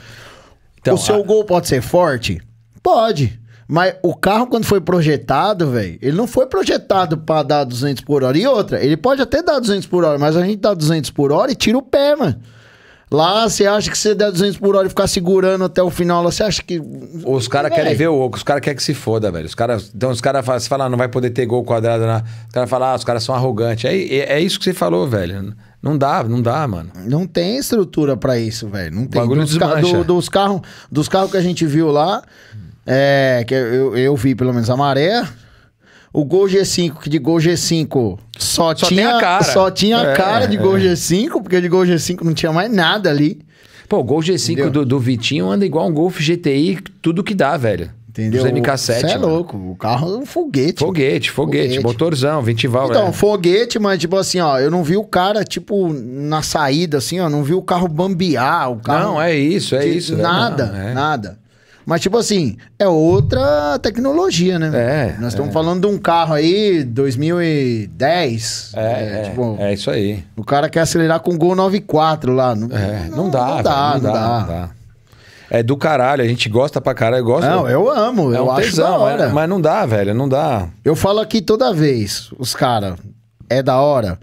Então, o seu a... gol pode ser forte? Pode. Mas o carro, quando foi projetado, velho, ele não foi projetado para dar 200 por hora. E outra, ele pode até dar 200 por hora, mas a gente dá 200 por hora e tira o pé, mano. Lá você acha que você der 200 por hora e ficar segurando até o final, você acha que. Os caras querem ver o oco, os caras querem que se foda, velho. Os cara, então os caras falam, fala, ah, não vai poder ter gol quadrado na. Os caras falam, ah, os caras são arrogantes. É, é, é, isso que você falou, velho. Não dá, não dá, mano. Não tem estrutura para isso, velho. Não tem. O bagulho dos, ca... dos carros dos carro que a gente viu lá. Hum. É, que eu, eu vi pelo menos a maré. O Gol G5, que de Gol G5 só, só tinha, a cara. Só tinha a é, cara de Gol é. G5, porque de Gol G5 não tinha mais nada ali. Pô, o Gol G5 do, do, Vitinho anda igual um Golf GTI, tudo que dá, velho. Entendeu? Os MK7. Você é louco. O carro é um foguete. Foguete, foguete. foguete. Motorzão, 20 val. Então, velho. É. foguete, mas tipo assim, ó. Eu não vi o cara, tipo, na saída, assim, ó. Não vi o carro bambear. O carro não, é isso, é de, isso. É. Nada, não, é. nada. Mas, tipo assim, é outra tecnologia, né? É. Nós é. estamos é. falando de um carro aí, 2010. É, é, é, tipo, é isso aí. O cara quer acelerar com o Gol 94 lá. Não, é, não, não dá, não, dá, não, não dá, dá, não, dá, É do caralho, a gente gosta pra caralho. Eu gosto, não, eu amo, é eu um acho tesão, mas, é, mas não dá, velho, não dá. Eu falo aqui toda vez, os caras, é da hora?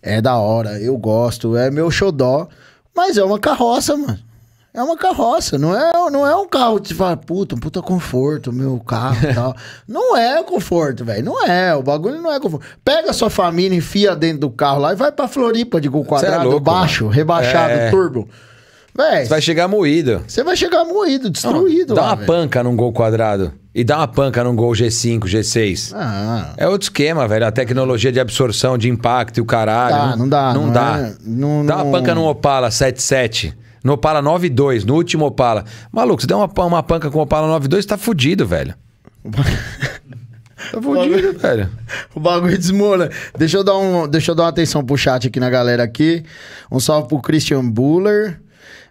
É da hora, eu gosto, é meu xodó. Mas é uma carroça, mano. É uma carroça, não é, não é um carro que você fala, puta, um puta conforto, meu carro e tal. [laughs] não é conforto, velho. Não é, o bagulho não é conforto. Pega a sua família, enfia dentro do carro lá e vai pra Floripa de gol é quadrado, é louco, baixo, mano. rebaixado, é. turbo. Véi, você vai chegar moído. Você vai chegar moído, destruído. Não, dá lá, uma véio. panca num gol quadrado. E dá uma panca num gol G5, G6. Ah. É outro esquema, velho. A tecnologia de absorção, de impacto e o caralho. Dá, não, não dá. Não, não dá. É, não, dá uma panca num Opala 77. No Opala 9.2, no último Opala. Maluco, se der uma, uma panca com o Opala 9.2, tá fudido, velho. [laughs] Tá fudido, velho. [laughs] O bagulho desmola. Deixa eu, dar um, deixa eu dar uma atenção pro chat aqui na galera aqui. Um salve pro Christian Buller.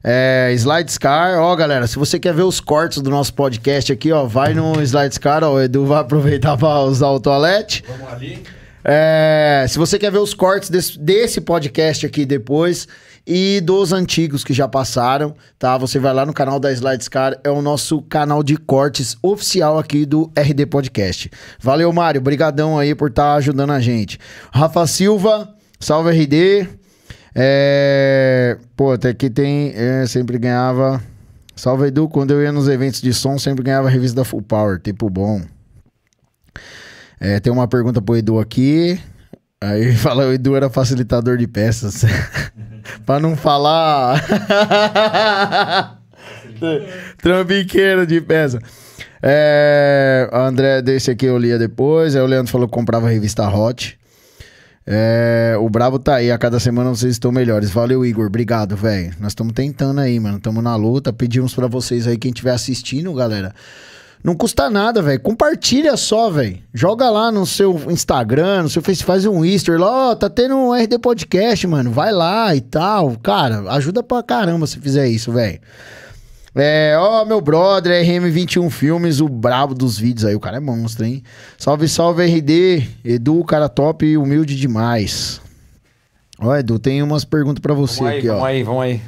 É, Slidescar, ó galera, se você quer ver os cortes do nosso podcast aqui, ó, vai no Slidescar, ó, o Edu vai aproveitar pra usar o toalete. Vamos ali. É, se você quer ver os cortes desse, desse podcast aqui depois, e dos antigos que já passaram, tá? Você vai lá no canal da Slidescar, é o nosso canal de cortes oficial aqui do RD Podcast. Valeu, Mário, brigadão aí por estar tá ajudando a gente. Rafa Silva, salve RD. É... Pô, até que tem... É, sempre ganhava... Salve Edu, quando eu ia nos eventos de som, sempre ganhava a revista da Full Power, tempo bom. É, tem uma pergunta pro Edu aqui. Aí [laughs] fala, o Edu era facilitador de peças. [laughs] pra não falar. [laughs] Trambiqueiro de peça. É, André, desse aqui eu lia depois. Aí o Leandro falou que comprava a revista Hot. É, o Bravo tá aí, a cada semana vocês estão melhores. Valeu, Igor. Obrigado, velho. Nós estamos tentando aí, mano. Estamos na luta. Pedimos para vocês aí, quem estiver assistindo, galera. Não custa nada, velho. Compartilha só, velho. Joga lá no seu Instagram, no seu Facebook, faz um history lá, ó, oh, tá tendo um RD Podcast, mano. Vai lá e tal. Cara, ajuda pra caramba se fizer isso, velho. É, ó, meu brother, RM21 Filmes, o brabo dos vídeos aí. O cara é monstro, hein? Salve, salve, RD. Edu, cara top e humilde demais. Ó, Edu, tem umas perguntas para você vamos aí, aqui, vamos ó. Vamos aí, vamos aí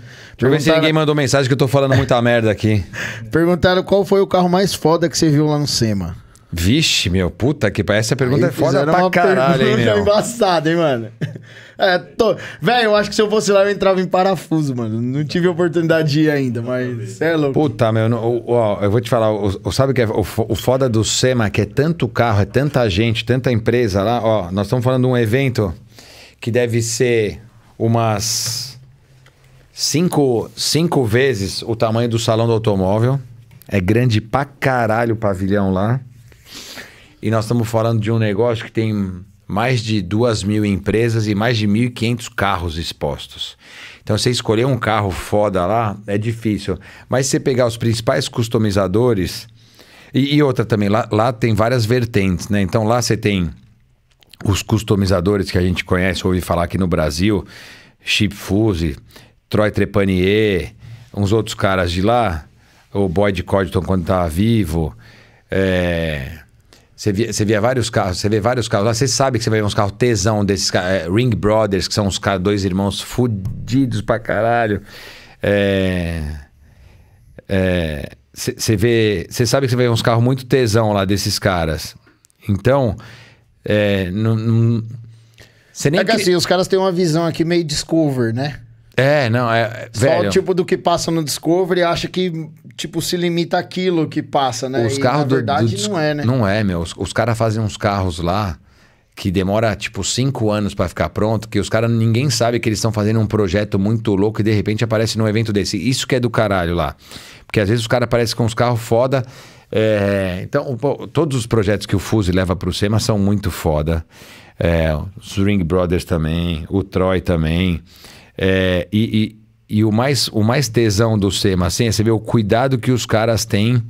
eu ver se ninguém mandou mensagem que eu tô falando muita [laughs] merda aqui. Perguntaram qual foi o carro mais foda que você viu lá no SEMA. Vixe, meu, puta que parece. Essa pergunta Aí é foda pra caralho, hein, [laughs] meu. embaçada, hein, mano. [laughs] É, tô... Velho, eu acho que se eu fosse lá, eu entrava em parafuso, mano. Não tive oportunidade de ir ainda, mas... É louco. Puta, meu, não, ó, eu vou te falar. O, sabe que é o, o foda do SEMA, que é tanto carro, é tanta gente, tanta empresa lá. Ó, nós estamos falando de um evento que deve ser umas cinco, cinco vezes o tamanho do salão do automóvel. É grande pra caralho o pavilhão lá. E nós estamos falando de um negócio que tem mais de duas mil empresas e mais de 1.500 carros expostos. Então, você escolher um carro foda lá é difícil. Mas se você pegar os principais customizadores. E, e outra também, lá, lá tem várias vertentes, né? Então, lá você tem os customizadores que a gente conhece, ouve falar aqui no Brasil, Chip Fuse, Troy Trepanier, uns outros caras de lá, o Boyd Codton quando estava vivo. É... Você via, você via, vários carros, você vê vários carros lá, você sabe que você vai ver uns carros tesão desses é, Ring Brothers, que são os caras, dois irmãos fudidos pra caralho. É, é, você vê, você sabe que você vai ver uns carros muito tesão lá desses caras. Então, é, não, nem é que assim, os caras têm uma visão aqui meio Discover, né? É, não, é. Só velho. tipo do que passa no Discovery acha que, tipo, se limita aquilo que passa, né? Os carros na verdade, do, do não é, né? Não é, meu. Os, os caras fazem uns carros lá que demora tipo cinco anos para ficar pronto, que os caras ninguém sabe que eles estão fazendo um projeto muito louco e de repente aparece num evento desse. Isso que é do caralho lá. Porque às vezes os caras aparecem com uns carros foda. É... então, todos os projetos que o Fuse leva pro SEMA são muito foda. É, os Ring Brothers também, o Troy também. É, e, e, e, o, mais, o mais tesão do SEMA, assim, é você vê o cuidado que os caras têm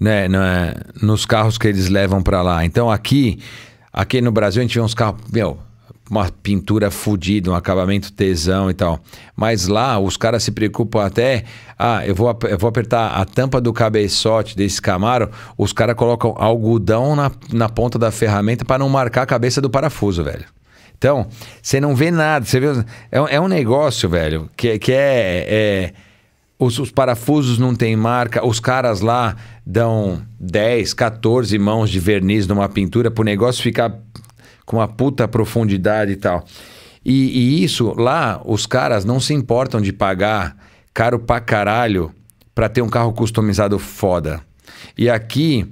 né, na, nos carros que eles levam para lá. Então aqui, aqui no Brasil, a gente vê uns carros, meu, uma pintura fodida, um acabamento tesão e tal. Mas lá os caras se preocupam até. Ah, eu vou, eu vou apertar a tampa do cabeçote desse Camaro. Os caras colocam algodão na, na ponta da ferramenta para não marcar a cabeça do parafuso, velho. Então, você não vê nada. Você vê, é, é um negócio, velho, que, que é, é os, os, parafusos não tem marca, os caras lá dão 10, 14 mãos de verniz numa pintura para o negócio ficar com uma puta profundidade e tal. E, e, isso, lá, os caras não se importam de pagar caro pra caralho para ter um carro customizado foda. E aqui,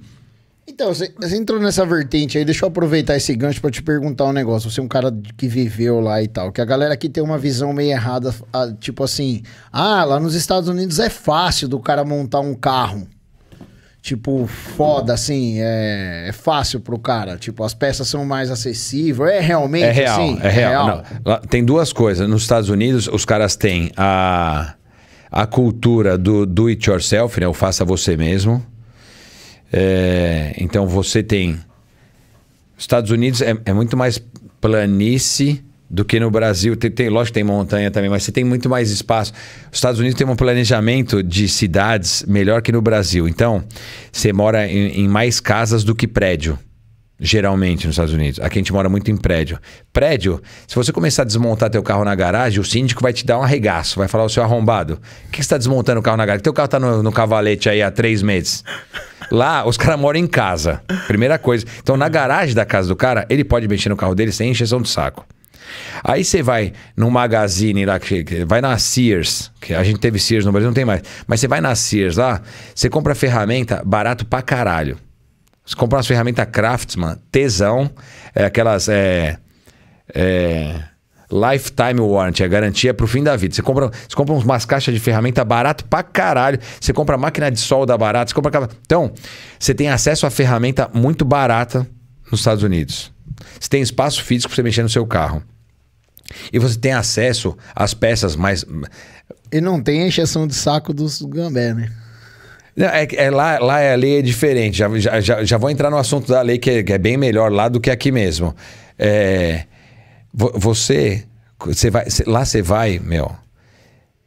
então, você, você entrou nessa vertente aí, deixa eu aproveitar esse gancho para te perguntar um negócio. Você é um cara que viveu lá e tal, que a galera aqui tem uma visão meio errada, tipo assim, ah, lá nos Estados Unidos é fácil do cara montar um carro. Tipo, foda, assim, é, é fácil pro cara. Tipo, as peças são mais acessíveis. É realmente é real, assim? É real. É real. Lá, tem duas coisas. Nos Estados Unidos, os caras têm a, a cultura do do it yourself, né? O faça você mesmo é, então você tem. Estados Unidos é, é, muito mais planície do que no Brasil. Tem, tem, lógico que tem montanha também, mas você tem muito mais espaço. Os Estados Unidos tem um planejamento de cidades melhor que no Brasil. Então, você mora em, em mais casas do que prédio geralmente nos Estados Unidos. Aqui a gente mora muito em prédio. Prédio, se você começar a desmontar teu carro na garagem, o síndico vai te dar um arregaço, vai falar, o seu arrombado, o que você está desmontando o carro na garagem? Teu carro está no, no cavalete aí há três meses. Lá, os caras moram em casa. Primeira coisa. Então, na garagem da casa do cara, ele pode mexer no carro dele sem encheção de saco. Aí você vai num magazine lá, que, vai na Sears, que a gente teve Sears no Brasil, não tem mais. Mas você vai na Sears lá, você compra ferramenta barato pra caralho. Você compra umas ferramentas Craftsman, tesão, é, aquelas. É, é, Lifetime Warranty, a é garantia para pro fim da vida. Você compra, você compra umas caixas de ferramenta barato pra caralho. Você compra máquina de solda barata, você compra aquela. Então, você tem acesso a ferramenta muito barata nos Estados Unidos. Você tem espaço físico pra você mexer no seu carro. E você tem acesso às peças mais. E não tem encheção de saco dos gambé, né? Não, é, é, lá, lá é, a lei é diferente. Já, já, já, já vou entrar no assunto da lei que é, que é bem melhor lá do que aqui mesmo. É você, você vai, lá você vai, meu,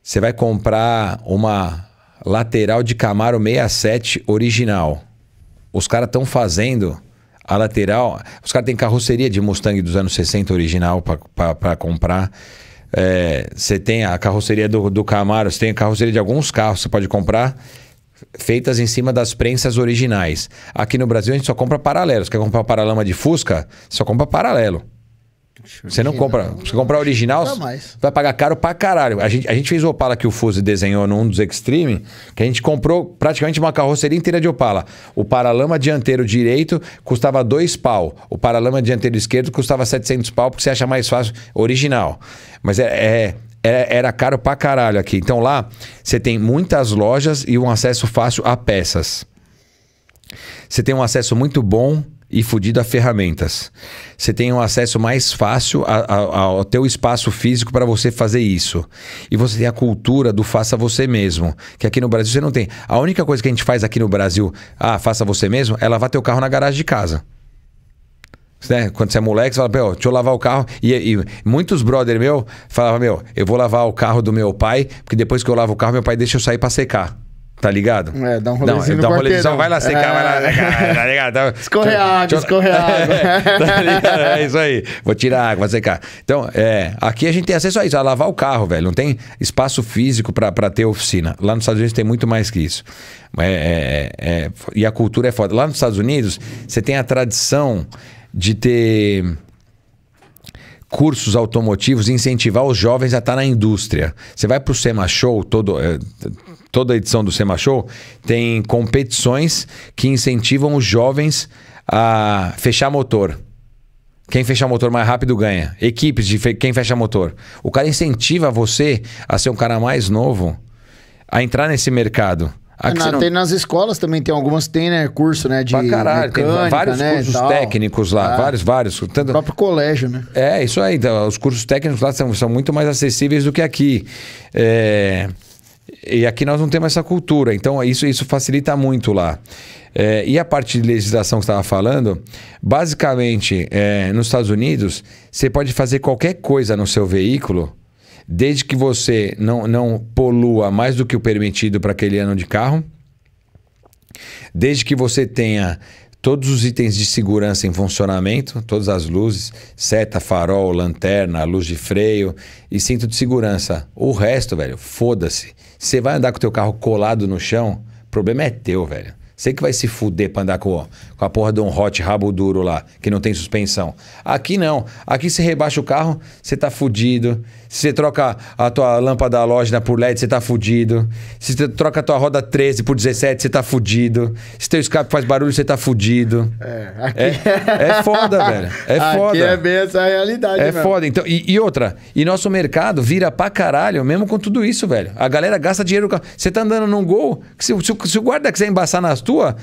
você vai comprar uma lateral de Camaro 67 original. Os caras estão fazendo a lateral. Os caras têm carroceria de Mustang dos anos 60 original para comprar. Você é, tem a carroceria do, do Camaro, você tem a carroceria de alguns carros, você pode comprar feitas em cima das prensas originais. Aqui no Brasil a gente só compra paralelos. Quer comprar paralama de Fusca? Só compra paralelo. Você não compra. Não, você comprar original, vai pagar caro pra caralho. A gente, a gente fez o Opala que o Fuse desenhou num dos Extreme, que a gente comprou praticamente uma carroceria inteira de Opala. O paralama dianteiro direito custava dois pau. O paralama dianteiro esquerdo custava 700 pau, porque você acha mais fácil original. Mas é, é, é era, caro pra caralho aqui. Então lá você tem muitas lojas e um acesso fácil a peças. Você tem um acesso muito bom e fudida ferramentas. Você tem um acesso mais fácil a, a, ao teu espaço físico para você fazer isso. E você tem a cultura do faça você mesmo, que aqui no Brasil você não tem. A única coisa que a gente faz aqui no Brasil, ah, faça você mesmo, é lavar teu carro na garagem de casa. Né? Quando você é moleque, você fala, meu, deixa eu lavar o carro. E, e muitos brother meu falavam, meu, eu vou lavar o carro do meu pai, porque depois que eu lavo o carro, meu pai deixa eu sair para secar. Tá ligado? É, dá um rolezinho Não, dá um rolezão, vai lá secar, é... vai lá tá ligado? Então, escorre água, escorre [laughs] tá água. tá ligado? É isso aí. Vou tirar água, vou secar. Então, é, aqui a gente tem acesso a isso, a lavar o carro, velho. Não tem espaço físico para ter oficina. Lá nos Estados Unidos tem muito mais que isso. É, é, é, é, e a cultura é foda. Lá nos Estados Unidos, você tem a tradição de ter cursos automotivos, incentivar os jovens a estar tá na indústria. Você vai para o SEMA Show, todo, é, toda edição do SEMA Show tem competições que incentivam os jovens a fechar motor. Quem fechar motor mais rápido ganha. Equipes de fe quem fecha motor. O cara incentiva você a ser um cara mais novo a entrar nesse mercado na, não... tem nas escolas também, tem algumas tem, né? Curso, né? De pra caralho, mecânica, tem vários né, cursos técnicos lá, ah, vários, vários. Tanto... O próprio colégio, né? É, isso aí. Então, os cursos técnicos lá são, são muito mais acessíveis do que aqui. É... E aqui nós não temos essa cultura, então isso, isso facilita muito lá. É, e a parte de legislação que estava falando, basicamente, é, nos Estados Unidos, você pode fazer qualquer coisa no seu veículo desde que você não, não polua mais do que o permitido para aquele ano de carro, desde que você tenha todos os itens de segurança em funcionamento, todas as luzes, seta, farol, lanterna, luz de freio e cinto de segurança. O resto, velho, foda-se. Você vai andar com o teu carro colado no chão, o problema é teu, velho. Você que vai se fuder pra andar com, com a porra de um hot rabo duro lá, que não tem suspensão. Aqui não. Aqui você rebaixa o carro, você tá fudido, se você troca a tua lâmpada halógena por LED, você tá fudido. Se você troca a tua roda 13 por 17, você tá fudido. Se teu escape faz barulho, você tá fudido. É, é aqui... é, é foda, velho. É [laughs] aqui é bem essa realidade, É mesmo. foda. Então, e, e, outra, e nosso mercado vira pra caralho, mesmo com tudo isso, velho. A galera gasta dinheiro. Você tá andando num gol, se, se, se o guarda quiser embaçar nas tuas,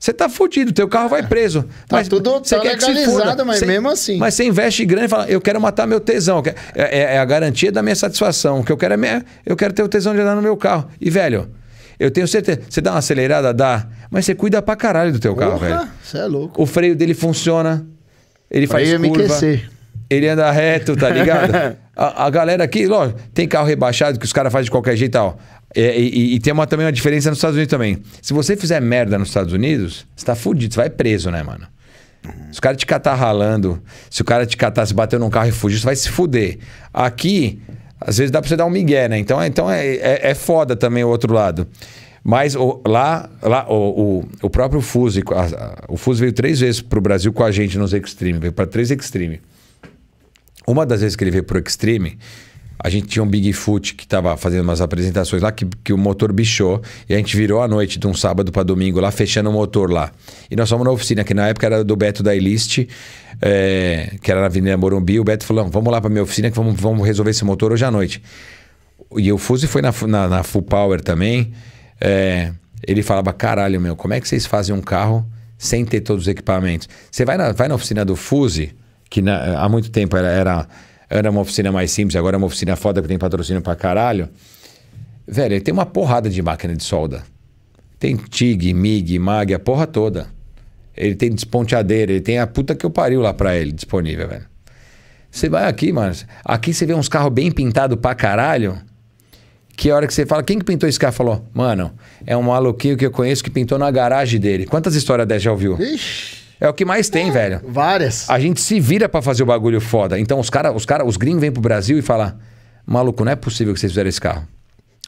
você tá fudido, teu carro vai é. preso. Tá mas tudo você tá quer legalizado, que mas mesmo assim. Mas você investe grande e fala, eu quero matar meu tesão. É, é, é, a garantia da minha satisfação. O que eu quero é minha, eu quero ter o tesão de andar no meu carro. E, velho, eu tenho certeza. Você dá uma acelerada, dá. Mas você cuida pra caralho do teu Porra, carro, velho. Você é louco. O freio dele funciona. Ele freio faz curva. MQC. Ele anda reto, tá ligado? [laughs] a, a, galera aqui, lógico, tem carro rebaixado que os caras fazem de qualquer jeito, tal é, e, e, e, tem uma, também uma diferença nos Estados Unidos também. Se você fizer merda nos Estados Unidos, você tá fudido, você vai preso, né, mano? Se o cara te catar ralando, se o cara te catar, se bater num carro e fugir, você vai se fuder. Aqui, às vezes dá pra você dar um migué, né? Então, é, então é, é, é foda também o outro lado. Mas o, lá, lá o, o, o próprio Fuse, o Fuse veio três vezes pro Brasil com a gente nos Extreme, veio para três Extreme. Uma das vezes que ele veio pro Extreme, a gente tinha um Bigfoot que estava fazendo umas apresentações lá, que, que o motor bichou. E a gente virou a noite de um sábado para domingo lá, fechando o motor lá. E nós fomos na oficina, que na época era do Beto da Elist, é, eh, que era na Avenida Morumbi. O Beto falou: vamos lá para minha oficina que vamos, vamos resolver esse motor hoje à noite. E o Fuse foi na, na, na Full Power também. É, ele falava: caralho, meu, como é que vocês fazem um carro sem ter todos os equipamentos? Você vai na, vai na oficina do Fuse, que na, há muito tempo era, era era uma oficina mais simples, agora é uma oficina foda que tem patrocínio pra caralho. Velho, ele tem uma porrada de máquina de solda. Tem TIG, MIG, MAG, a porra toda. Ele tem desponteadeira, ele tem a puta que eu pariu lá pra ele disponível, velho. Você vai aqui, mano. Aqui você vê uns carros bem pintados pra caralho. Que a hora que você fala, quem que pintou esse carro? Falou, mano, é um maluquinho que eu conheço que pintou na garagem dele. Quantas histórias dessa já ouviu? Ixi. É o que mais tem, é, velho. Várias. A gente se vira para fazer o bagulho foda. Então os cara, os cara, os gringos vêm pro Brasil e falam: "Maluco, não é possível que vocês fizeram esse carro".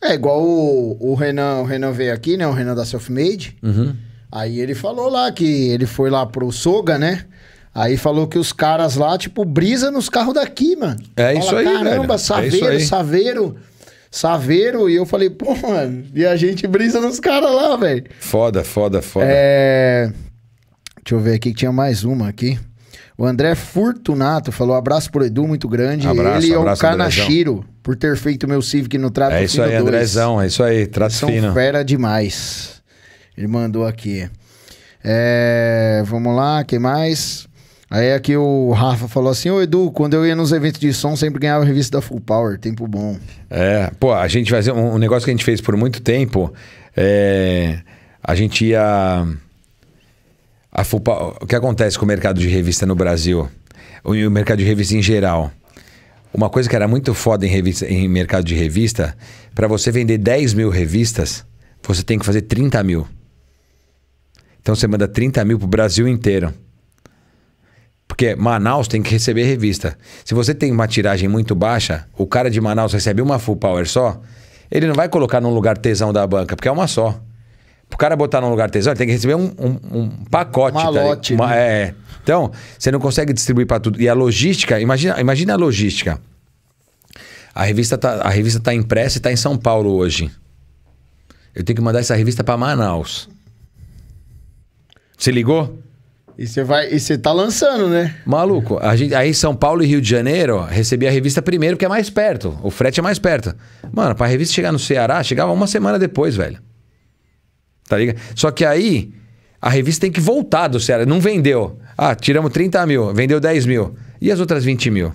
É igual o, o Renan, o Renan veio aqui, né? O Renan da Selfmade. Uhum. Aí ele falou lá que ele foi lá pro Soga, né? Aí falou que os caras lá, tipo, brisa nos carros daqui, mano. É Fala, isso aí, Caramba, velho. É Saveiro, é Saveiro, Saveiro. E eu falei, pô, mano, e a gente brisa nos caras lá, velho. Foda, foda, foda. É... Deixa eu ver aqui que tinha mais uma aqui. O André Fortunato falou: abraço pro Edu, muito grande. Abraço, Ele abraço, é o Kanashiro, por ter feito meu Civic no trato É isso fino aí, dois. Andrezão, é isso aí, trato São fino. fera demais. Ele mandou aqui. É, vamos lá, quem mais? Aí aqui o Rafa falou assim: Ô Edu, quando eu ia nos eventos de som, sempre ganhava a revista da Full Power, tempo bom. É, pô, a gente vai fazer um, um negócio que a gente fez por muito tempo. É, a gente ia. A FUPA, o que acontece com o mercado de revista no Brasil? O, o mercado de revista em geral. Uma coisa que era muito foda em, revista, em mercado de revista, para você vender 10 mil revistas, você tem que fazer 30 mil. Então você manda 30 mil pro Brasil inteiro. Porque Manaus tem que receber revista. Se você tem uma tiragem muito baixa, o cara de Manaus recebe uma full power só, ele não vai colocar num lugar tesão da banca, porque é uma só o cara botar num lugar artesanal, ele tem que receber um, um, um pacote. Um malote. Tá né? é. Então, você não consegue distribuir para tudo. E a logística, imagina, imagina a logística. A revista tá, a revista tá impressa e tá em São Paulo hoje. Eu tenho que mandar essa revista para Manaus. Se ligou? E você vai, e você tá lançando, né? Maluco, a gente, aí São Paulo e Rio de Janeiro, recebi a revista primeiro, que é mais perto. O frete é mais perto. Mano, para a revista chegar no Ceará, chegava uma semana depois, velho. Tá ligado? Só que aí a revista tem que voltar do Ceará. Não vendeu. Ah, tiramos 30 mil, vendeu 10 mil. E as outras 20 mil?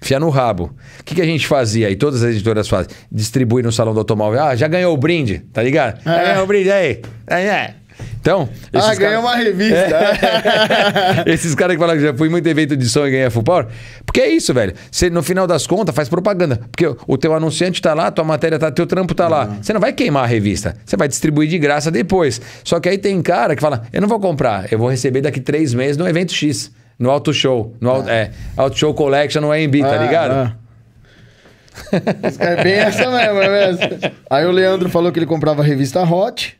Fia no rabo. O que, que a gente fazia e Todas as editoras fazem. Distribui no salão do automóvel. Ah, já ganhou o brinde, tá ligado? É. Já ganhou o brinde aí. É, é. Então. Ah, ganhou cara... uma revista. É. [laughs] esses caras que falam que já fui muito evento de som e ganhei Full Power. Porque é isso, velho. Você, no final das contas, faz propaganda. Porque o teu anunciante tá lá, tua matéria tá, teu trampo tá uhum. lá. Você não vai queimar a revista. Você vai distribuir de graça depois. Só que aí tem cara que fala: eu não vou comprar, eu vou receber daqui três meses no evento X. No Auto Show. No ah. é, Auto Show Collection no AMB, tá ah, tá ligado? Ah. É bem essa mesmo, é mesmo. Aí o Leandro falou que ele comprava a revista Hot.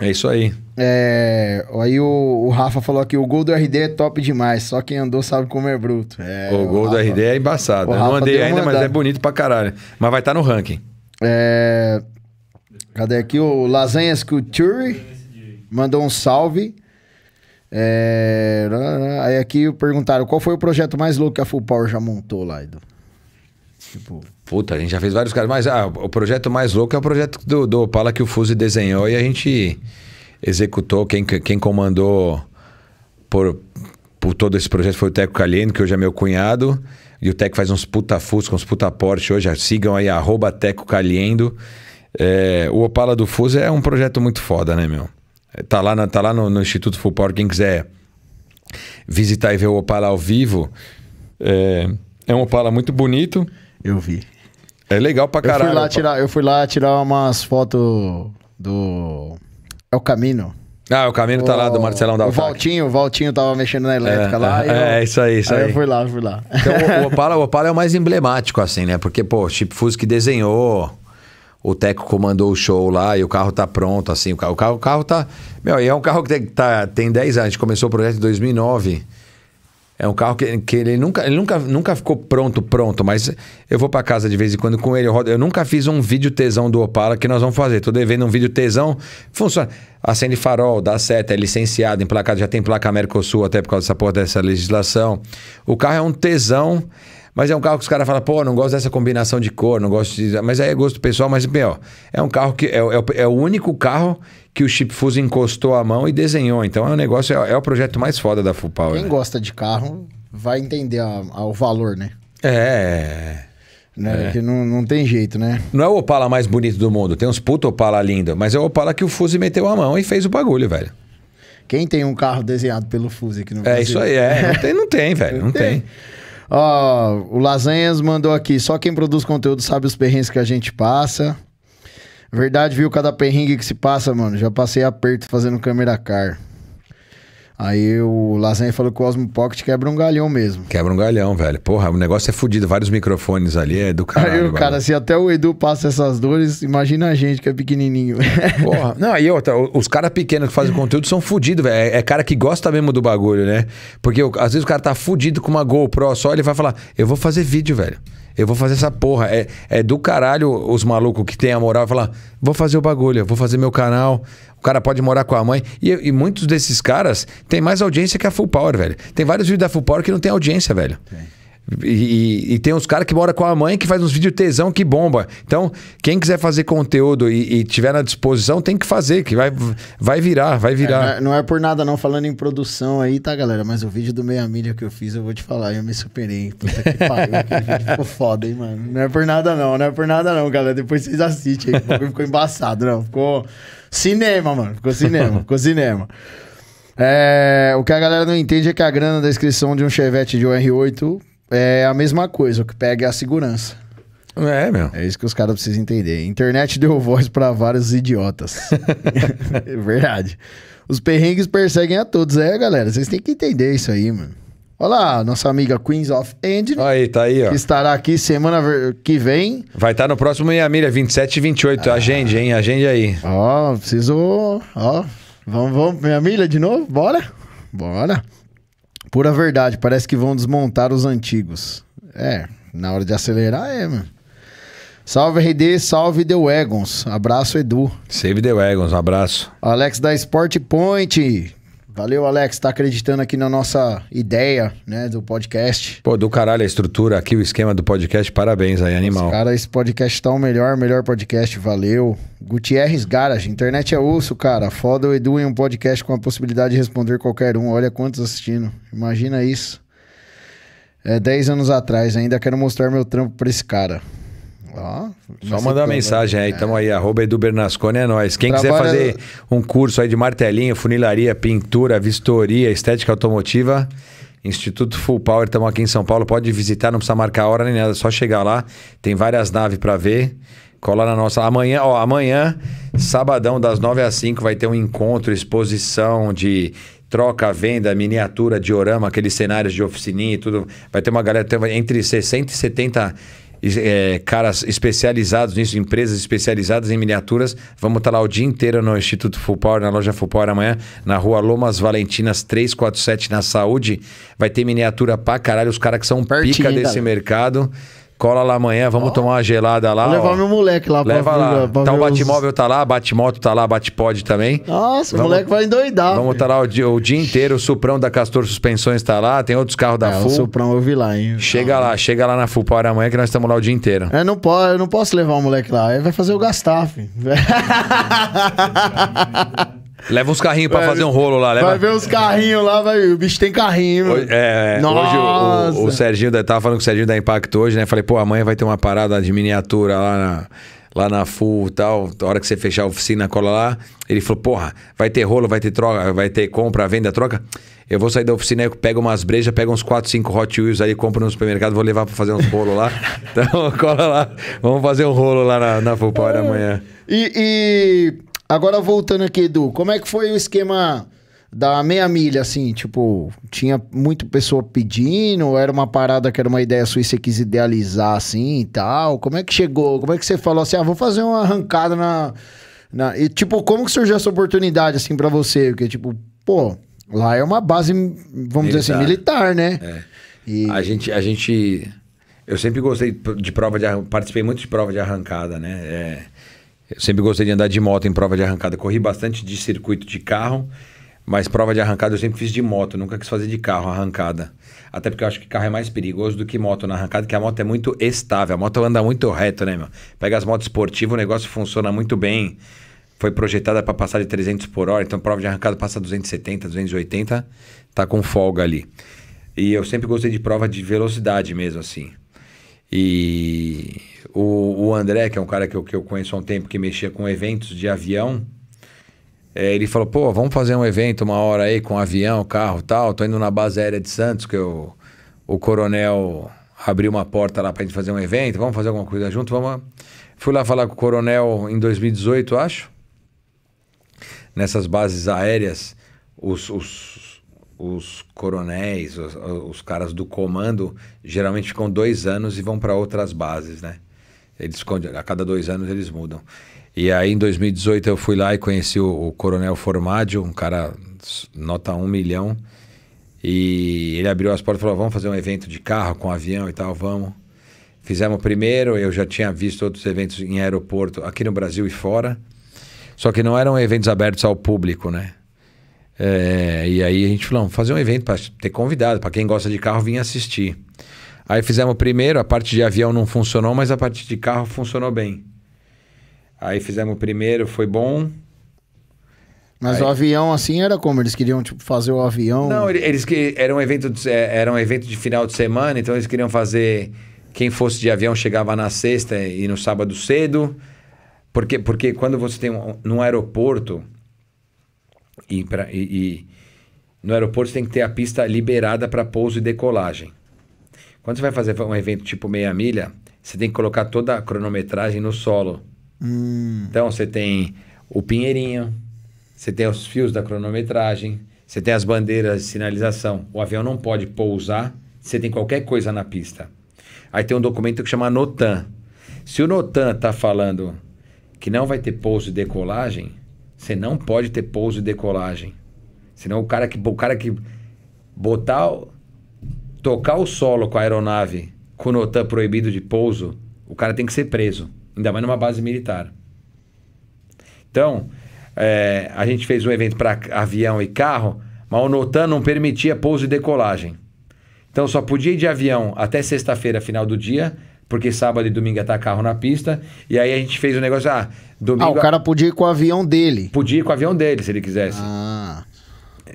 É isso aí. É, aí o, o, Rafa falou aqui, o gol do RD é top demais, só quem andou sabe como é bruto. É, o, o gol Rafa, do RD é embaçado. Eu né? não andei ainda, mas é bonito pra caralho. Mas vai estar tá no ranking. É, cadê aqui o Lasanhas Couture? Mandou um salve. É, aí aqui perguntaram, qual foi o projeto mais louco que a Full Power já montou lá, Edu? Tipo... Puta, a gente já fez vários caras, mas ah, o projeto mais louco é o projeto do, do Opala que o Fuse desenhou e a gente executou. Quem, quem comandou por, por todo esse projeto foi o Teco Caliendo, que hoje é meu cunhado. E o Teco faz uns puta Fusca, uns puta Porsche hoje. Sigam aí, arroba Teco Caliendo. É, o Opala do Fuse é um projeto muito foda, né, meu? Tá lá, na, tá lá no, no Instituto Full Power, quem quiser visitar e ver o Opala ao vivo. É, é um Opala muito bonito. Eu vi. É legal pra caralho. Eu fui lá tirar, eu fui lá tirar umas fotos do. É o caminho. Ah, o caminho tá lá do Marcelão da O Valtinho, o Valtinho tava mexendo na é, elétrica é, lá. É, eu, é, isso aí, isso aí. aí. Eu fui lá, fui lá. Então o [laughs] Opala, o Opala é o mais emblemático, assim, né? Porque, pô, Chip Fusque desenhou, o Teco comandou o show lá e o carro tá pronto, assim. O carro, o carro, o carro tá. Meu, e é um carro que tá, tem 10 anos. A gente começou o projeto em 2009. É um carro que, que ele, nunca, ele nunca, nunca ficou pronto, pronto, mas eu vou para casa de vez em quando com ele. Eu, rodo, eu, nunca fiz um vídeo tesão do Opala que nós vamos fazer. Tô devendo um vídeo tesão. Funciona. Acende farol, dá seta, é licenciado, emplacado, já tem placa Mercosul até por causa dessa porra dessa legislação. O carro é um tesão. Mas é um carro que os caras falam, pô, não gosto dessa combinação de cor, não gosto de. Mas aí é gosto pessoal, mas, bem, ó, é um carro que. É, é, é o único carro que o Chip Fuso encostou a mão e desenhou. Então é um negócio, é, é o projeto mais foda da Full Power. Quem gosta de carro vai entender a, a, o valor, né? É. Né? É. Que não, não tem jeito, né? Não é o Opala mais bonito do mundo, tem uns puta Opala lindo, mas é o Opala que o Fuse meteu a mão e fez o bagulho, velho. Quem tem um carro desenhado pelo Fuse aqui no é Brasil? É isso aí, é. não tem, não tem velho. [laughs] Não, não tem. tem. Ó, o Lasanhas mandou aqui. Só quem produz conteúdo sabe os perrengues que a gente passa. Verdade, viu cada perrengue que se passa, mano. Já passei aperto fazendo câmera car. Aí o Lasanha falou que o Osmo Pocket quebra um galhão mesmo. Quebra um galhão, velho. Porra, o negócio é fodido. Vários microfones ali, é do caralho. Aí o cara, se assim, até o Edu passa essas dores, imagina a gente que é pequenininho. [laughs] Porra. Não, aí outra, os caras pequenos que fazem conteúdo são fodidos, velho. É, é, cara que gosta mesmo do bagulho, né? Porque às vezes o cara tá fodido com uma GoPro só, ele vai falar, eu vou fazer vídeo, velho. Eu vou fazer essa porra. É, é do caralho os malucos que tem a moral falar: vou fazer o bagulho, vou fazer meu canal, cara pode morar com a mãe. E, e muitos desses caras têm mais audiência que a Full Power, velho. Tem vários vídeos da Full Power que não tem audiência, velho. E, e, e, tem uns caras que moram com a mãe que faz uns vídeos tesão que bomba. Então, quem quiser fazer conteúdo e, e tiver na disposição, tem que fazer, que vai, vai virar, vai é, virar. É, não, é, não, é, por nada não, falando em produção aí, tá, galera? Mas o vídeo do Meia Milha que eu fiz, eu vou te falar, eu me superei. Puta que pariu, vídeo [laughs] ficou foda, hein, mano? Não é por nada não, não é por nada não, galera. Depois vocês assistem aí, ficou embaçado, não. Ficou... Cinema, mano. Ficou cinema, ficou cinema. É, o que a galera não entende é que a grana da inscrição de um Chevette de um R8 é a mesma coisa, o que pega é a segurança. É, meu. É isso que os caras precisam entender. Internet deu voz para vários idiotas. [laughs] [laughs] é verdade. Os perrengues perseguem a todos, é, galera. Vocês têm que entender isso aí, mano. Olá, nossa amiga Queens of End. Aí, tá aí, ó. Que estará aqui semana que vem. Vai estar tá no próximo Milha, 27 e 28. Ah. Agende, hein? Agende aí. Ó, preciso. Ó, vamos, vamos, vamos. Iamilha de novo? Bora? Bora. Pura verdade, parece que vão desmontar os antigos. É, na hora de acelerar é, mano. Salve RD, salve The Wagons. Abraço, Edu. Save The Wagons, um abraço. Alex da Sport Point. Valeu, Alex, tá acreditando aqui na nossa ideia, né, do podcast. Pô, do caralho a estrutura aqui, o esquema do podcast, parabéns aí, animal. cara, esse podcast tá o melhor, melhor podcast, valeu. Gutierrez Garage, internet é osso, cara. Foda o Edu em um podcast com a possibilidade de responder qualquer um. Olha quantos assistindo, imagina isso. É, 10 anos atrás, ainda quero mostrar meu trampo pra esse cara. Ó, Só mandar mensagem aí, estamos é. aí, arroba Edu Bernasconi é nós. Quem Trabalha... quiser fazer um curso aí de martelinho, funilaria, pintura, vistoria, estética automotiva, Instituto Full Power, estamos aqui em São Paulo. Pode visitar, não precisa marcar hora nem nada, é só chegar lá. Tem várias naves para ver. Cola na nossa. Amanhã, ó, amanhã, sabadão, das 9 às 5, vai ter um encontro, exposição de troca, venda, miniatura, diorama, aqueles cenários de oficininha e tudo. Vai ter uma galera, entre 60 e 70 é, caras especializados nisso, empresas especializadas em miniaturas. Vamos estar tá lá o dia inteiro no Instituto Full Power, na loja Full Power amanhã, na rua Lomas Valentinas 347, na Saúde. Vai ter miniatura pra caralho. Os caras que são Pertinho, pica desse tá mercado. Cola lá amanhã, vamos tomar uma gelada lá. Vou levar ó. meu moleque lá Leva pra lá. Pra tá o Batmóvel os... tá lá, Batmoto tá lá, Batpod também. Nossa, vamos, o moleque vai endoidar. Vamos estar tá lá o dia, o dia, inteiro, o Suprão da Castor Suspensões tá lá, tem outros carros da é, Full. O Suprão eu vi lá, hein? Chega ah, lá, chega lá na Full Power amanhã que nós estamos lá o dia inteiro. É, não pode, eu não posso levar o moleque lá, ele vai fazer eu gastar, filho. [laughs] Leva uns carrinhos pra fazer um rolo lá. Leva... Vai ver uns carrinhos lá, vai... o bicho tem carrinho. Hoje, é, Nossa. É. hoje o, o, o Serginho, da... tava falando com o Serginho da impacto hoje, né? Falei, pô, amanhã vai ter uma parada de miniatura lá na lá na FU e tal, a hora que você fechar a oficina, cola lá. Ele falou, porra, vai ter rolo, vai ter troca, vai ter compra, venda, troca. Eu vou sair da oficina, pego umas brejas, pego uns 4, 5 Hot Wheels aí, compro no supermercado, vou levar pra fazer uns rolos lá. [laughs] Então, [laughs] cola lá, vamos fazer um rolo lá na, na FU Power é. amanhã. E, e Agora voltando aqui, Edu, como é que foi o esquema da meia milha, assim, tipo, tinha muita pessoa pedindo, era uma parada que era uma ideia sua e você quis idealizar, assim, e tal? Como é que chegou? Como é que você falou assim, ah, vou fazer uma arrancada na... na... E, tipo, como que surgiu essa oportunidade, assim, para você? Porque, tipo, pô, lá é uma base, vamos militar. dizer assim, militar, né? É. E... A gente... A gente... Eu sempre gostei de prova de... Participei muito de prova de arrancada, né? É eu sempre gostei de andar de moto em prova de arrancada. Corri bastante de circuito de carro, mas prova de arrancada eu sempre fiz de moto, nunca quis fazer de carro arrancada. Até porque eu acho que carro é mais perigoso do que moto na arrancada, porque a moto é muito estável, a moto anda muito reto, né, meu? Pega as motos esportivas, o negócio funciona muito bem. Foi projetada para passar de 300 por hora, então prova de arrancada passa 270, 280, tá com folga ali. E eu sempre gostei de prova de velocidade mesmo, assim. E o, o André, que é um cara que eu, que eu conheço há um tempo, que mexia com eventos de avião, é, ele falou: pô, vamos fazer um evento uma hora aí com avião, carro tal. Tô indo na base aérea de Santos, que eu, o coronel abriu uma porta lá pra gente fazer um evento, vamos fazer alguma coisa junto, vamos. Fui lá falar com o coronel em 2018, acho. Nessas bases aéreas, os, os os coronéis, os, os, caras do comando, geralmente ficam dois anos e vão para outras bases, né? Eles, a cada dois anos eles mudam. E aí em 2018 eu fui lá e conheci o, o coronel Formádio, um cara nota um milhão. E ele abriu as portas e falou: vamos fazer um evento de carro com avião e tal, vamos. Fizemos o primeiro, eu já tinha visto outros eventos em aeroporto aqui no Brasil e fora. Só que não eram eventos abertos ao público, né? É, e aí a gente falou, vamos fazer um evento para ter convidado, para quem gosta de carro vir assistir. Aí fizemos o primeiro, a parte de avião não funcionou, mas a parte de carro funcionou bem. Aí fizemos o primeiro, foi bom. Mas aí... o avião assim era como? Eles queriam tipo, fazer o avião? Não, eles que era um evento de, é, era um evento de final de semana, então eles queriam fazer quem fosse de avião chegava na sexta e no sábado cedo. Porque, porque quando você tem um, num aeroporto, e, pra, e, e no aeroporto tem que ter a pista liberada para pouso e decolagem. Quando você vai fazer um evento tipo meia milha, você tem que colocar toda a cronometragem no solo. Hum. Então você tem o pinheirinho, você tem os fios da cronometragem, você tem as bandeiras de sinalização. O avião não pode pousar, você tem qualquer coisa na pista. Aí tem um documento que chama notan. Se o notan está falando que não vai ter pouso e decolagem, você não pode ter pouso e decolagem. Senão o cara que, o cara que botar, tocar o solo com a aeronave com o NOTAM proibido de pouso, o cara tem que ser preso. Ainda mais numa base militar. Então, é, a gente fez um evento para avião e carro, mas o NOTAM não permitia pouso e decolagem. Então só podia ir de avião até sexta-feira, final do dia, porque sábado e domingo ia estar carro na pista. E aí a gente fez o um negócio. Ah, domingo. Ah, o cara podia ir com o avião dele. Podia ir com o avião dele, se ele quisesse. Ah.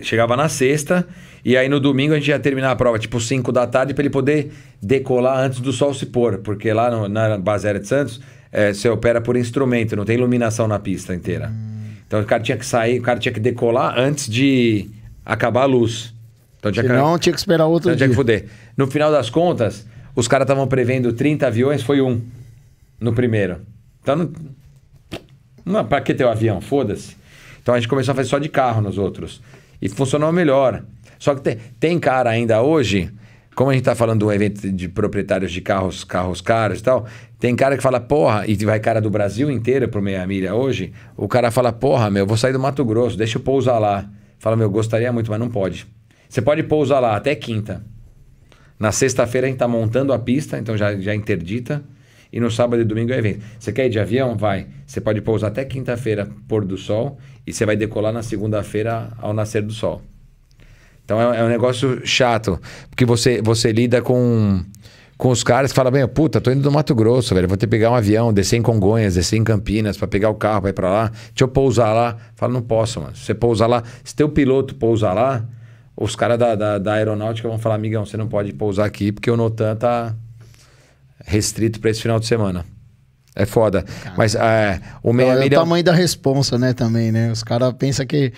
Chegava na sexta, e aí no domingo a gente ia terminar a prova, tipo 5 da tarde, para ele poder decolar antes do sol se pôr. Porque lá no, na aérea de Santos, é, você opera por instrumento, não tem iluminação na pista inteira. Hum. Então o cara tinha que sair, o cara tinha que decolar antes de acabar a luz. Então, tinha Senão, que... tinha que esperar outro então, dia. Tinha que foder. No final das contas, os caras estavam prevendo 30 aviões, foi um no primeiro. Então, não, não, é pra que ter o um avião? Foda-se. Então a gente começou a fazer só de carro nos outros. E funcionou melhor. Só que tem, tem cara ainda hoje, como a gente tá falando de um evento de proprietários de carros, carros caros e tal, tem cara que fala, porra, e vai cara do Brasil inteiro pro Meia Milha hoje, o cara fala, porra, meu, vou sair do Mato Grosso, deixa eu pousar lá. Fala, meu, gostaria muito, mas não pode. Você pode pousar lá até quinta. Na sexta-feira a gente está montando a pista, então já, já interdita. E no sábado e domingo é evento. Você quer ir de avião? Vai. Você pode pousar até quinta-feira, pôr do sol, e você vai decolar na segunda-feira ao nascer do sol. Então é, é, um negócio chato, porque você, você lida com, com os caras que falam, bem, puta, tô indo do Mato Grosso, velho, vou ter que pegar um avião, descer em Congonhas, descer em Campinas para pegar o carro, vai ir para lá, deixa eu pousar lá. Fala, não posso, mano. Se você pousar lá, se teu piloto pousar lá, os caras da, da, da, aeronáutica vão falar, amigão, você não pode pousar aqui porque o Notan tá restrito para esse final de semana. É foda. Mas é, o é, é meia É o tamanho da responsa, né, também, né? Os caras pensam que...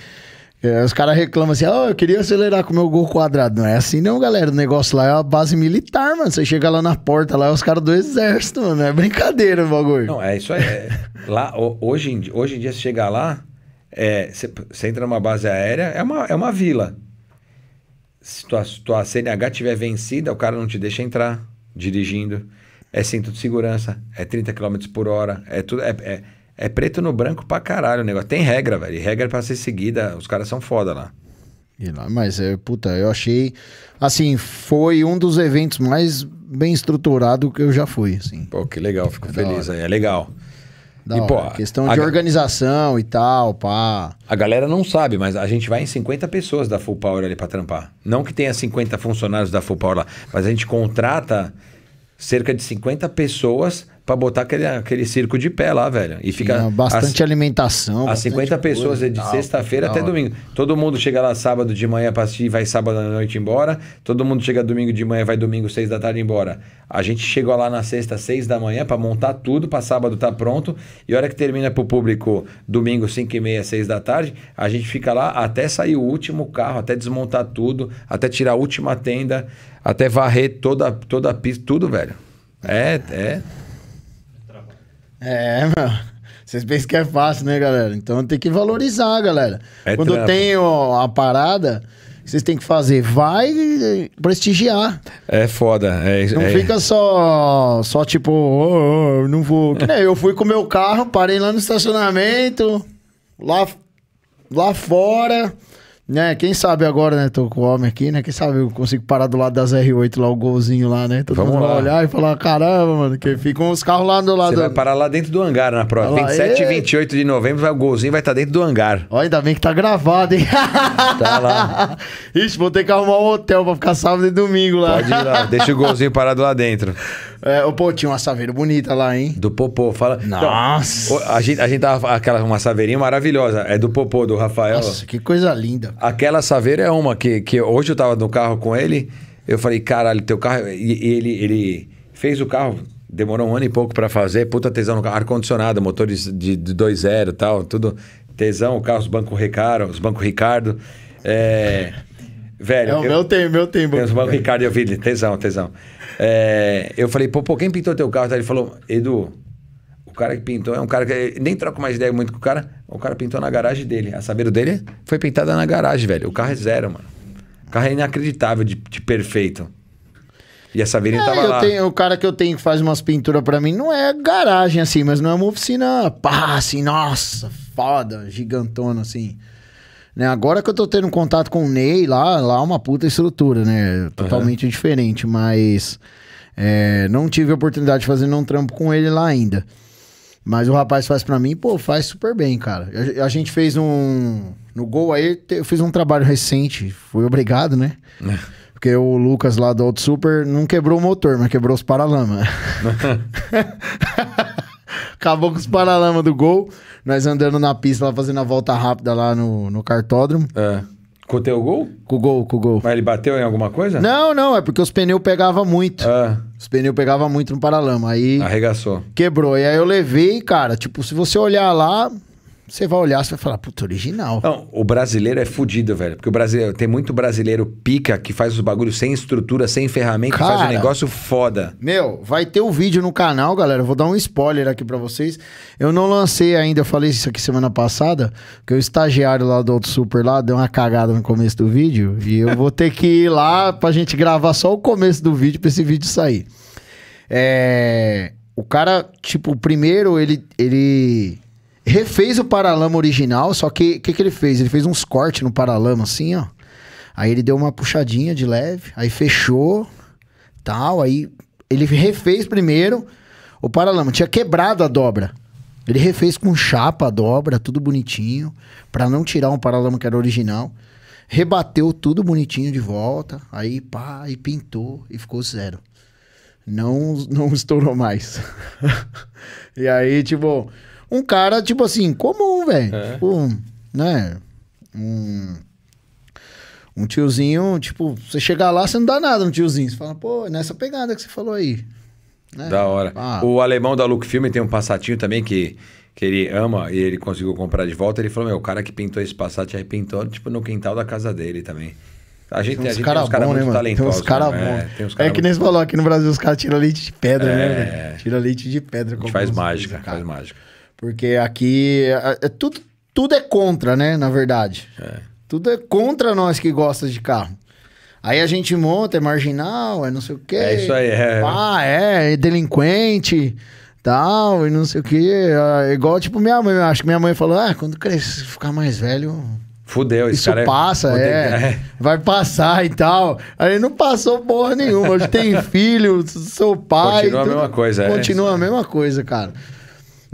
É, os caras reclamam assim, ó, oh, eu queria acelerar com o meu gol quadrado. Não é assim não, galera. O negócio lá é a base militar, mano. Você chega lá na porta, lá é os caras do exército, mano. É brincadeira o bagulho. Não, é isso aí. É, [laughs] lá, hoje, em, hoje em dia, você chega lá, é, você, entra numa base aérea, é uma, é uma vila se tua, tua CNH tiver vencida, o cara não te deixa entrar dirigindo. É cinto de segurança, é 30 km por hora, é tudo. É, é, é preto no branco pra caralho o negócio. Tem regra, velho. regra pra ser seguida. Os caras são foda lá. Mas, é, puta, eu achei. Assim, foi um dos eventos mais bem estruturado que eu já fui. Assim. Pô, que legal, fico é feliz aí. É legal. Da e, pô, a questão a de organização e tal, pá. A galera não sabe, mas a gente vai em 50 pessoas da Full Power ali para trampar. Não que tenha 50 funcionários da Full Power lá, mas a gente contrata cerca de 50 pessoas para botar aquele, aquele circo de pé lá, velho. E fica. Sim, bastante a, alimentação. A 50 pessoas é de sexta-feira até domingo. Todo mundo chega lá sábado de manhã para assistir, vai sábado à noite embora. Todo mundo chega domingo de manhã, vai domingo seis da tarde embora. A gente chegou lá na sexta seis da manhã para montar tudo, para sábado tá pronto. E a hora que termina pro público domingo cinco e meia, seis da tarde, a gente fica lá até sair o último carro, até desmontar tudo, até tirar a última tenda, até varrer toda toda a pista, tudo, velho. É, é. É, meu. Vocês pensam que é fácil, né, galera? Então tem que valorizar, galera. É Quando trampo. tem ó, a parada, vocês têm que fazer, vai prestigiar. É foda. É, é. não é... fica só, só tipo, oh, oh, não vou. É. eu fui com meu carro, parei lá no estacionamento, lá, lá fora. Né, quem sabe agora, né? Tô com o homem aqui, né? Quem sabe eu consigo parar do lado das R8 lá, o golzinho lá, né? Todo Vamos mundo lá. olhar e falar, caramba, mano, que ficam os carros lá do lado. Você vai parar lá dentro do hangar na próxima. Lá, 27 e 28 de novembro, o golzinho vai estar tá dentro do hangar. Olha ainda bem que tá gravado, hein? [laughs] Tá lá. Ixi, vou ter que arrumar um hotel pra ficar sábado e domingo lá. Pode ir lá, deixa o golzinho parado lá dentro. [laughs] É, pô, tinha uma saveira bonita lá, hein? Do Popô, fala. Nossa! Então, a, gente, a gente tava. Aquela, uma saveirinha maravilhosa. É do Popô, do Rafael. Nossa, que coisa linda. Aquela saveira é uma que, que hoje eu tava no carro com ele. Eu falei, caralho, teu carro. E, ele, ele fez o carro, demorou um ano e pouco para fazer. Puta tesão no carro. Ar-condicionado, motores de, de 2.0 e tal, tudo. Tesão, o carro, os bancos Ricardo. Os bancos Ricardo. É. Velho. É o meu tempo, meu tempo. Tem os bancos Ricardo e eu vi ele, tesão, tesão. É, eu falei, pô, pô, quem pintou teu carro? Ele falou, Edu, o cara que pintou é um cara que. Nem troco mais ideia muito com o cara. O cara pintou na garagem dele. A sabeiro dele foi pintada na garagem, velho. O carro é zero, mano. O carro é inacreditável de, de perfeito. E essa Saveiro ah, é, tava lá. Tenho, o cara que eu tenho que faz umas pinturas para mim não é garagem assim, mas não é uma oficina pá, assim, nossa, foda, gigantona assim. Né? Agora que eu tô tendo contato com o Ney, lá, lá é uma puta estrutura, né? Totalmente uhum. diferente, mas é, não tive a oportunidade de fazer um trampo com ele lá ainda. Mas o rapaz faz para mim, pô, faz super bem, cara. A, a, gente fez um. No gol aí, eu fiz um trabalho recente, fui obrigado, né? É. Porque o Lucas lá do Auto Super não quebrou o motor, mas quebrou os paralamas. [laughs] [laughs] Acabou com os paralamas do gol. Nós andando na pista lá, fazendo a volta rápida lá no, no cartódromo. É. Com o teu gol? Com o gol, com o gol. Mas ele bateu em alguma coisa? Não, não, é porque os pneus pegavam muito. É. Os pneus pegavam muito no paralama. Aí. Arregaçou. Quebrou. E aí eu levei, cara, tipo, se você olhar lá, você vai olhar, você vai falar, puta, original. Não, o brasileiro é fodido velho. Porque o brasileiro, tem muito brasileiro pica que faz os bagulhos sem estrutura, sem ferramenta, Cara, faz um negócio foda. Meu, vai ter um vídeo no canal, galera. Vou dar um spoiler aqui para vocês. Eu não lancei ainda, eu falei isso aqui semana passada, que o estagiário lá do Auto Super lá deu uma cagada no começo do vídeo. E eu vou ter que ir lá pra gente gravar só o começo do vídeo pra esse vídeo sair. É. O cara, tipo, primeiro ele. ele refez o paralama original, só que o que, que ele fez? Ele fez uns cortes no paralama assim, ó. Aí ele deu uma puxadinha de leve, aí fechou, tal, aí ele refez primeiro o paralama, tinha quebrado a dobra. Ele refez com chapa a dobra, tudo bonitinho, para não tirar um paralama que era original. Rebateu tudo bonitinho de volta, aí pá, e pintou e ficou zero. Não não estourou mais. [laughs] e aí, tipo, um cara, tipo assim, comum, velho. É. Tipo, né? Um, um tiozinho, tipo, você chegar lá, você não dá nada no tiozinho. Você fala, pô, nessa pegada que você falou aí. Né? Da hora. Ah. O alemão da Look Filme tem um passatinho também que, que ele ama e ele conseguiu comprar de volta. Ele falou, meu, o cara que pintou esse passat aí pintou, tipo, no quintal da casa dele também. A gente tem, uns caras cara bons, né, Tem uns né? caras bons. É, cara é, que nem você falou, aqui no Brasil os caras tiram leite de pedra, né, é... né? Véio? Tira leite de pedra. A gente faz mágica, faz mágica. Porque aqui é, é tudo, tudo é contra, né? Na verdade. É. Tudo é contra nós que gosta de carro. Aí a gente monta, é marginal, é não sei o quê. É isso aí, é. Ah, é, é delinquente, tal, e não sei o quê. É, é igual, tipo, minha mãe. Acho que minha mãe falou, ah, quando crescer, ficar mais velho... Fudeu, esse Isso cara é passa, é, é, Vai passar e tal. Aí não passou porra nenhuma. Hoje tem [laughs] filho, sou pai. É. Continua a mesma coisa, Continua é. a mesma coisa, cara.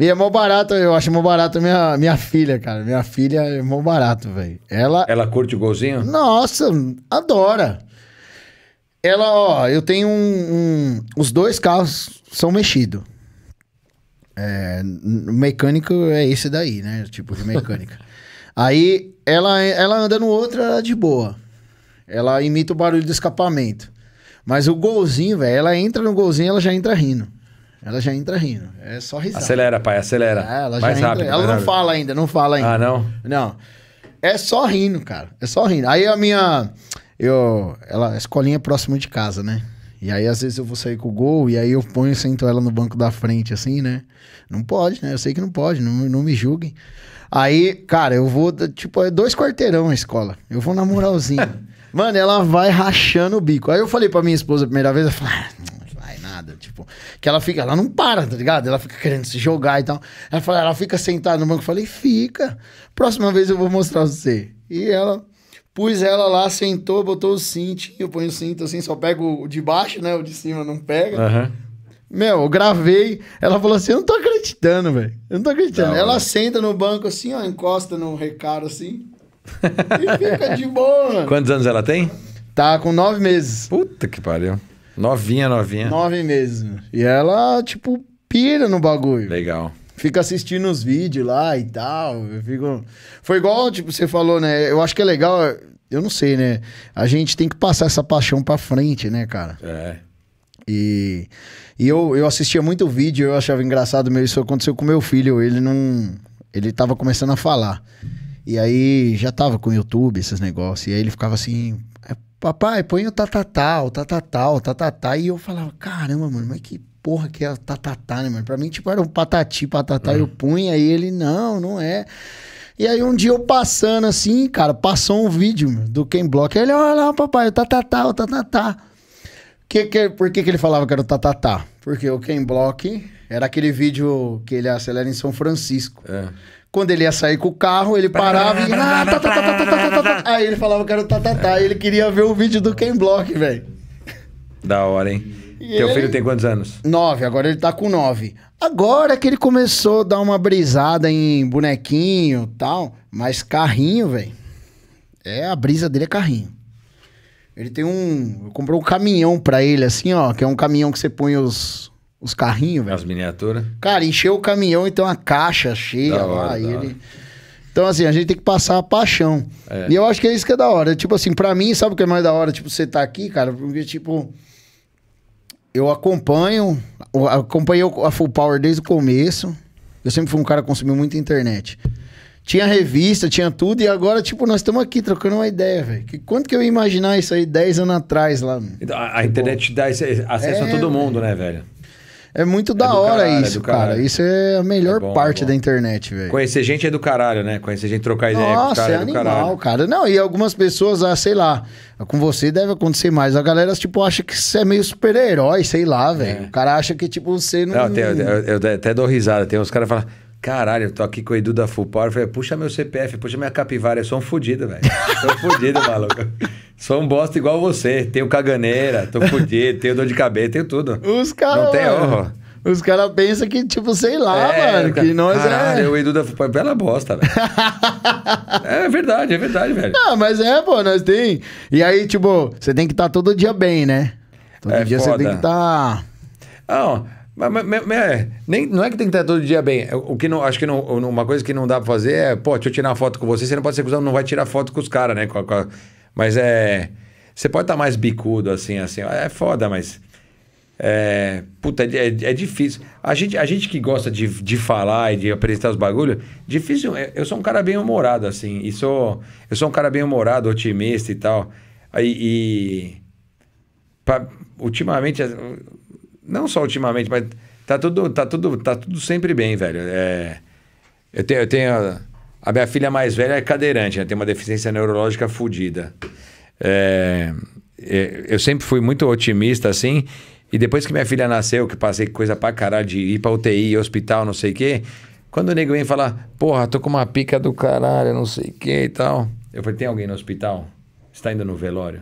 E é mó barato, eu acho mó barato minha, minha filha, cara. Minha filha é mó barato, velho. Ela... Ela curte o golzinho? Nossa, adora. Ela, ó, eu tenho um... um... Os dois carros são mexidos. É, o mecânico é esse daí, né? O tipo de mecânica. [laughs] Aí ela, ela anda no outro, ela é de boa. Ela imita o barulho do escapamento. Mas o golzinho, velho, ela entra no golzinho, ela já entra rindo. Ela já entra rindo. É só risada. Acelera, pai, acelera. É, ela mais rápido. Entra... Ela não rápido. fala ainda, não fala ainda. Ah, não? Não. É só rindo, cara. É só rindo. Aí a minha. Eu, ela, a escolinha é próxima de casa, né? E aí, às vezes, eu vou sair com o gol e aí eu ponho, sento ela no banco da frente, assim, né? Não pode, né? Eu sei que não pode, não, não me julguem. Aí, cara, eu vou, tipo, é dois quarteirão a escola. Eu vou na moralzinha. [laughs] Mano, ela vai rachando o bico. Aí eu falei pra minha esposa a primeira vez, eu falei, ah, nada. Tipo, que ela fica, ela não para, tá ligado? Ela fica querendo se jogar e tal. Ela fala, ela fica sentada no banco. Eu falei, fica. Próxima vez eu vou mostrar você. E ela, pus ela lá, sentou, botou o cinto. Eu ponho o cinto assim, só pego o de baixo, né? O de cima não pega. Uhum. Meu, eu gravei. Ela falou assim: Eu não tô acreditando, velho. Eu não tô acreditando. Não, ela mano. senta no banco assim, ó, encosta no recaro assim. e fica de boa. Quantos anos ela tem? Tá com nove meses. Puta que pariu. Novinha, novinha. Nove meses. E ela, tipo, pira no bagulho. Legal. Fica assistindo os vídeos lá e tal. Fico... Foi igual, tipo, você falou, né? Eu acho que é legal. Eu não sei, né? A gente tem que passar essa paixão pra frente, né, cara? É. E, e eu, eu assistia muito vídeo, eu achava engraçado mesmo. Isso aconteceu com meu filho. Ele não. Ele tava começando a falar. E aí já tava com o YouTube, esses negócios. E aí ele ficava assim, papai, põe o tatatá, o tatatá, o tatatá. E eu falava, caramba, mano, mas que porra que é o tatatá, né, mano? Pra mim, tipo, era um patati, patatá. Uhum. Eu punha e ele, não, não é. E aí um dia eu passando assim, cara, passou um vídeo do Ken Block. Ele, olha lá, papai, o tatatá, o tatatá. Que, que, por que, que ele falava que era o tatatá? Porque o Ken Block era aquele vídeo que ele acelera em São Francisco. É. Quando ele ia sair com o carro, ele parava e. Ah, Aí ele falava que era o tatatá. E tá, tá. ele queria ver o vídeo do Ken Block, velho. Da hora, hein? E Teu ele... filho tem quantos anos? Nove, agora ele tá com nove. Agora que ele começou a dar uma brisada em bonequinho tal, mas carrinho, velho. É, a brisa dele é carrinho. Ele tem um. Eu comprei um caminhão pra ele, assim, ó, que é um caminhão que você põe os, os carrinhos, velho. As miniaturas. Cara, encheu o caminhão, então a caixa cheia da lá. Hora, ele... Então, assim, a gente tem que passar a paixão. É. E eu acho que é isso que é da hora. Tipo assim, pra mim, sabe o que é mais da hora? Tipo, você tá aqui, cara, porque, tipo, eu acompanho, acompanhei a Full Power desde o começo. Eu sempre fui um cara que consumiu muita internet. Tinha revista, tinha tudo, e agora, tipo, nós estamos aqui trocando uma ideia, velho. Quanto que eu ia imaginar isso aí 10 anos atrás lá? Então, a, a internet dá acesso é, a todo mundo, véio. né, velho? É muito é da é hora caralho, é isso, é cara. Isso é a melhor é bom, é parte da internet, velho. Conhecer gente é do caralho, né? Conhecer gente, trocar ideia Nossa, cara, é, animal, caralho. cara. Não, e algumas pessoas, ah, sei lá, com você deve acontecer mais. A galera, tipo, acha que você é meio super-herói, sei lá, velho. O cara acha que, tipo, você não... não eu, eu, eu até dou risada. Tem uns caras que falam... Caralho, eu tô aqui com o Edu da Full Power. Falei, puxa meu CPF, puxa minha capivara. Eu sou um fudido, velho. Sou um fudido, [laughs] maluco. Sou um bosta igual você. Tenho caganeira, tô fudido, tenho dor de cabeça, tenho tudo. Os caras. Não tem honra. Os caras pensam que, tipo, sei lá, é, mano. Cara, que nós é. caralho, é. o Edu da Full Power, bela bosta, velho. [laughs] é verdade, é verdade, velho. Não, mas é, pô, nós tem. E aí, tipo, você tem que estar tá todo dia bem, né? Todo é dia foda. você tem que estar. Tá... Não. Mas, mas, mas, mas, é, nem, não é que tem que estar todo dia bem. É, o que não, acho que não, uma coisa que não dá pra fazer é, pô, deixa eu tirar uma foto com você, você não pode ser cuzão, não vai tirar foto com os caras, né? Com a, com a... Mas é. Você pode estar mais bicudo, assim, assim. É foda, mas. É, puta, é, é, difícil. A gente, a gente que gosta de, de falar e de apresentar os bagulhos, difícil. É, eu sou um cara bem humorado, assim. E sou, eu sou um cara bem humorado, otimista e tal. E. e pra, ultimamente não só ultimamente, mas tá tudo, tá tudo, tá tudo sempre bem, velho. É, eu tenho. Eu tenho a, a minha filha mais velha é cadeirante, ela né? tem uma deficiência neurológica fodida. É, é, eu sempre fui muito otimista assim. E depois que minha filha nasceu, que passei coisa pra caralho de ir pra UTI, hospital, não sei o quê. Quando o nego vem falar, porra, tô com uma pica do caralho, não sei o quê e tal. Eu falei, tem alguém no hospital? Você tá indo no velório?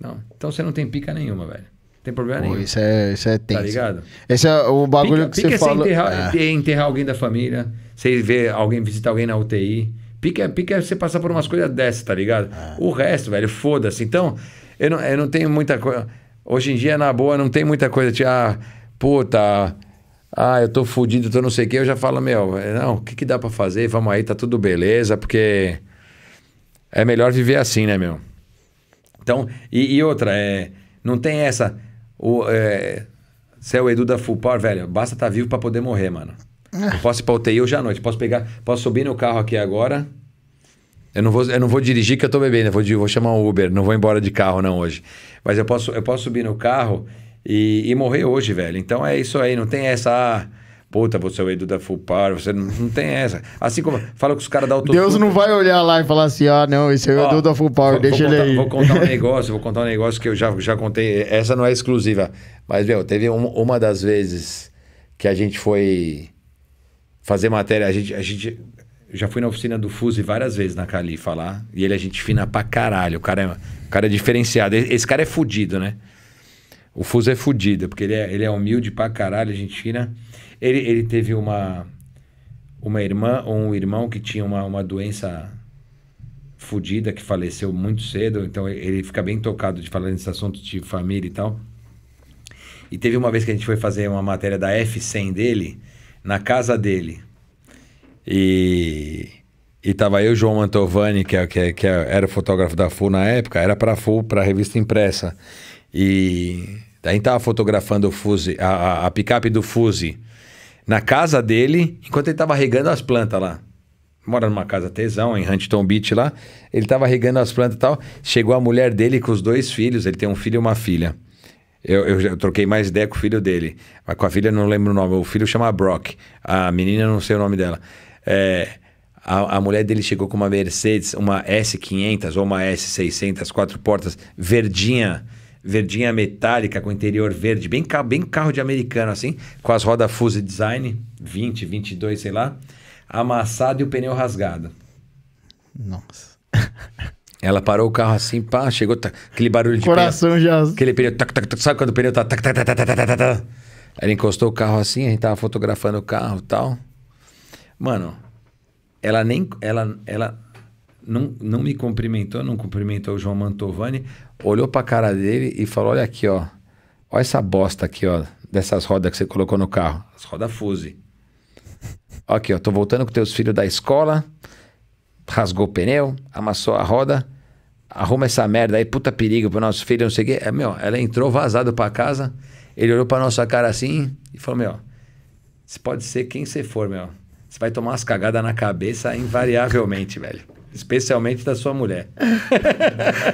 Não. Então você não tem pica nenhuma, velho. Tem problema nenhum. Isso é, isso é tenso. Tá ligado? Esse é o bagulho que você fala. Enterrar, é. enterrar alguém da família, você ver alguém visitar alguém na UTI. pique pique é você passar por umas coisas dessas, tá ligado? É. O resto, velho, foda-se. Então, eu não, eu não tenho muita coisa. Hoje em dia, na boa, não tem muita coisa. Tipo, ah, puta, ah, eu tô fudido, eu tô não sei o quê. Eu já falo, meu, não, o que, que dá para fazer? Vamos aí, tá tudo beleza, porque é melhor viver assim, né, meu? Então, e, e outra, é, não tem essa o, é, você é o Edu da Full Power, velho, basta estar tá vivo para poder morrer, mano. Eu posso ir pra UTI hoje à noite. Posso pegar, posso subir no carro aqui agora. Eu não vou, eu não vou dirigir que eu tô bebendo. Eu vou, vou chamar um Uber. Não vou embora de carro não hoje. Mas eu posso, eu posso subir no carro e, e morrer hoje, velho. Então é isso aí. Não tem essa. Ah, puta, você é o Edu da Full Power, você não, não tem essa. Assim como fala com os caras da Autotune. Deus não vai olhar lá e falar assim, ah, não, esse é o Ó, Edu da Full Power, deixa ele contar, aí. Vou contar um [laughs] negócio, vou contar um negócio que eu já, já contei, essa não é exclusiva, mas, meu, teve um, uma das vezes que a gente foi fazer matéria, a gente... A gente já foi na oficina do Fuse várias vezes na Califa lá. E ele a é gente fina pra caralho. O cara é, o cara é diferenciado. Esse cara é fudido, né? O Fuso é fudido, porque ele é, ele é humilde pra caralho, a gente fina. Ele, ele teve uma, uma irmã ou um irmão que tinha uma, uma doença fodida, que faleceu muito cedo, então ele fica bem tocado de falar nesse assunto de família e tal. E teve uma vez que a gente foi fazer uma matéria da F100 dele, na casa dele. E, e tava eu, João Mantovani, que, é, que, é, que é, era o fotógrafo da FU na época, era para FU, para revista impressa. E a gente tava fotografando o Fuse, a, a, a picape do Fuse na casa dele, enquanto ele estava regando as plantas lá. Mora numa casa tesão, em Huntington Beach lá. Ele estava regando as plantas e tal. Chegou a mulher dele com os dois filhos. Ele tem um filho e uma filha. Eu, eu, eu, troquei mais ideia com o filho dele. Mas com a filha eu não lembro o nome. O filho chama Brock. A menina não sei o nome dela. É, a, a, mulher dele chegou com uma Mercedes, uma S500 ou uma S600, quatro portas, verdinha verdinha metálica com interior verde, bem, bem carro de americano assim, com as rodas Fuse Design, 20, 22, sei lá, amassado e o pneu rasgado. Nossa. Ela parou o carro assim, pá, chegou tá, aquele barulho de Coração pneu, já. Aquele pneu, tac, tac, tac, sabe quando o pneu tá tac, tac, tac, tac, tac, tac. Ela encostou o carro assim, a gente tava fotografando o carro, tal. Mano, ela nem ela ela não, não me cumprimentou, não cumprimentou o João Mantovani, olhou para a cara dele e falou: Olha aqui, ó, olha essa bosta aqui, ó, dessas rodas que você colocou no carro, as rodas Fuse. [laughs] aqui, ó, tô voltando com teus filhos da escola, rasgou o pneu, amassou a roda, arruma essa merda aí, puta perigo pro nosso filho, não sei o quê. É, meu, ela entrou vazado para casa, ele olhou para nossa cara assim e falou: Meu, você pode ser quem você for, meu. Você vai tomar umas cagadas na cabeça invariavelmente, velho. Especialmente da sua mulher. [laughs]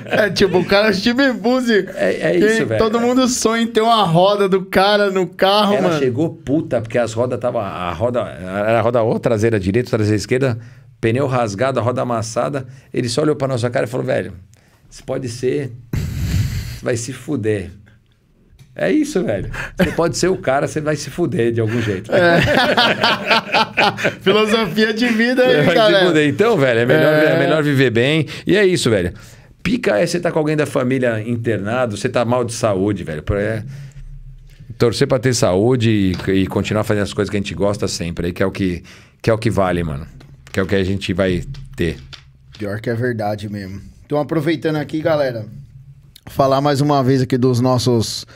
é tipo, o cara é Steve Buzzi. É, é isso, velho. Todo mundo sonha em ter uma roda do cara no carro, Ela mano. chegou puta, porque as rodas tava A roda. Era a roda ou traseira direita, traseira esquerda, pneu rasgado, a roda amassada. Ele só olhou pra nossa cara e falou: velho, isso pode ser. Você vai se fuder. É isso, velho. Você pode ser o cara, você vai se fuder de algum jeito. É. [laughs] Filosofia de vida aí, vai Se fuder. Então, velho, é melhor, é... é melhor viver bem. E é isso, velho. Pica é você tá com alguém da família internado, você tá mal de saúde, velho. É... Torcer para ter saúde e, e, continuar fazendo as coisas que a gente gosta sempre, aí, que é o que, que é o que vale, mano. Que é o que a gente vai ter. Pior que é verdade mesmo. Então, aproveitando aqui, galera, falar mais uma vez aqui dos nossos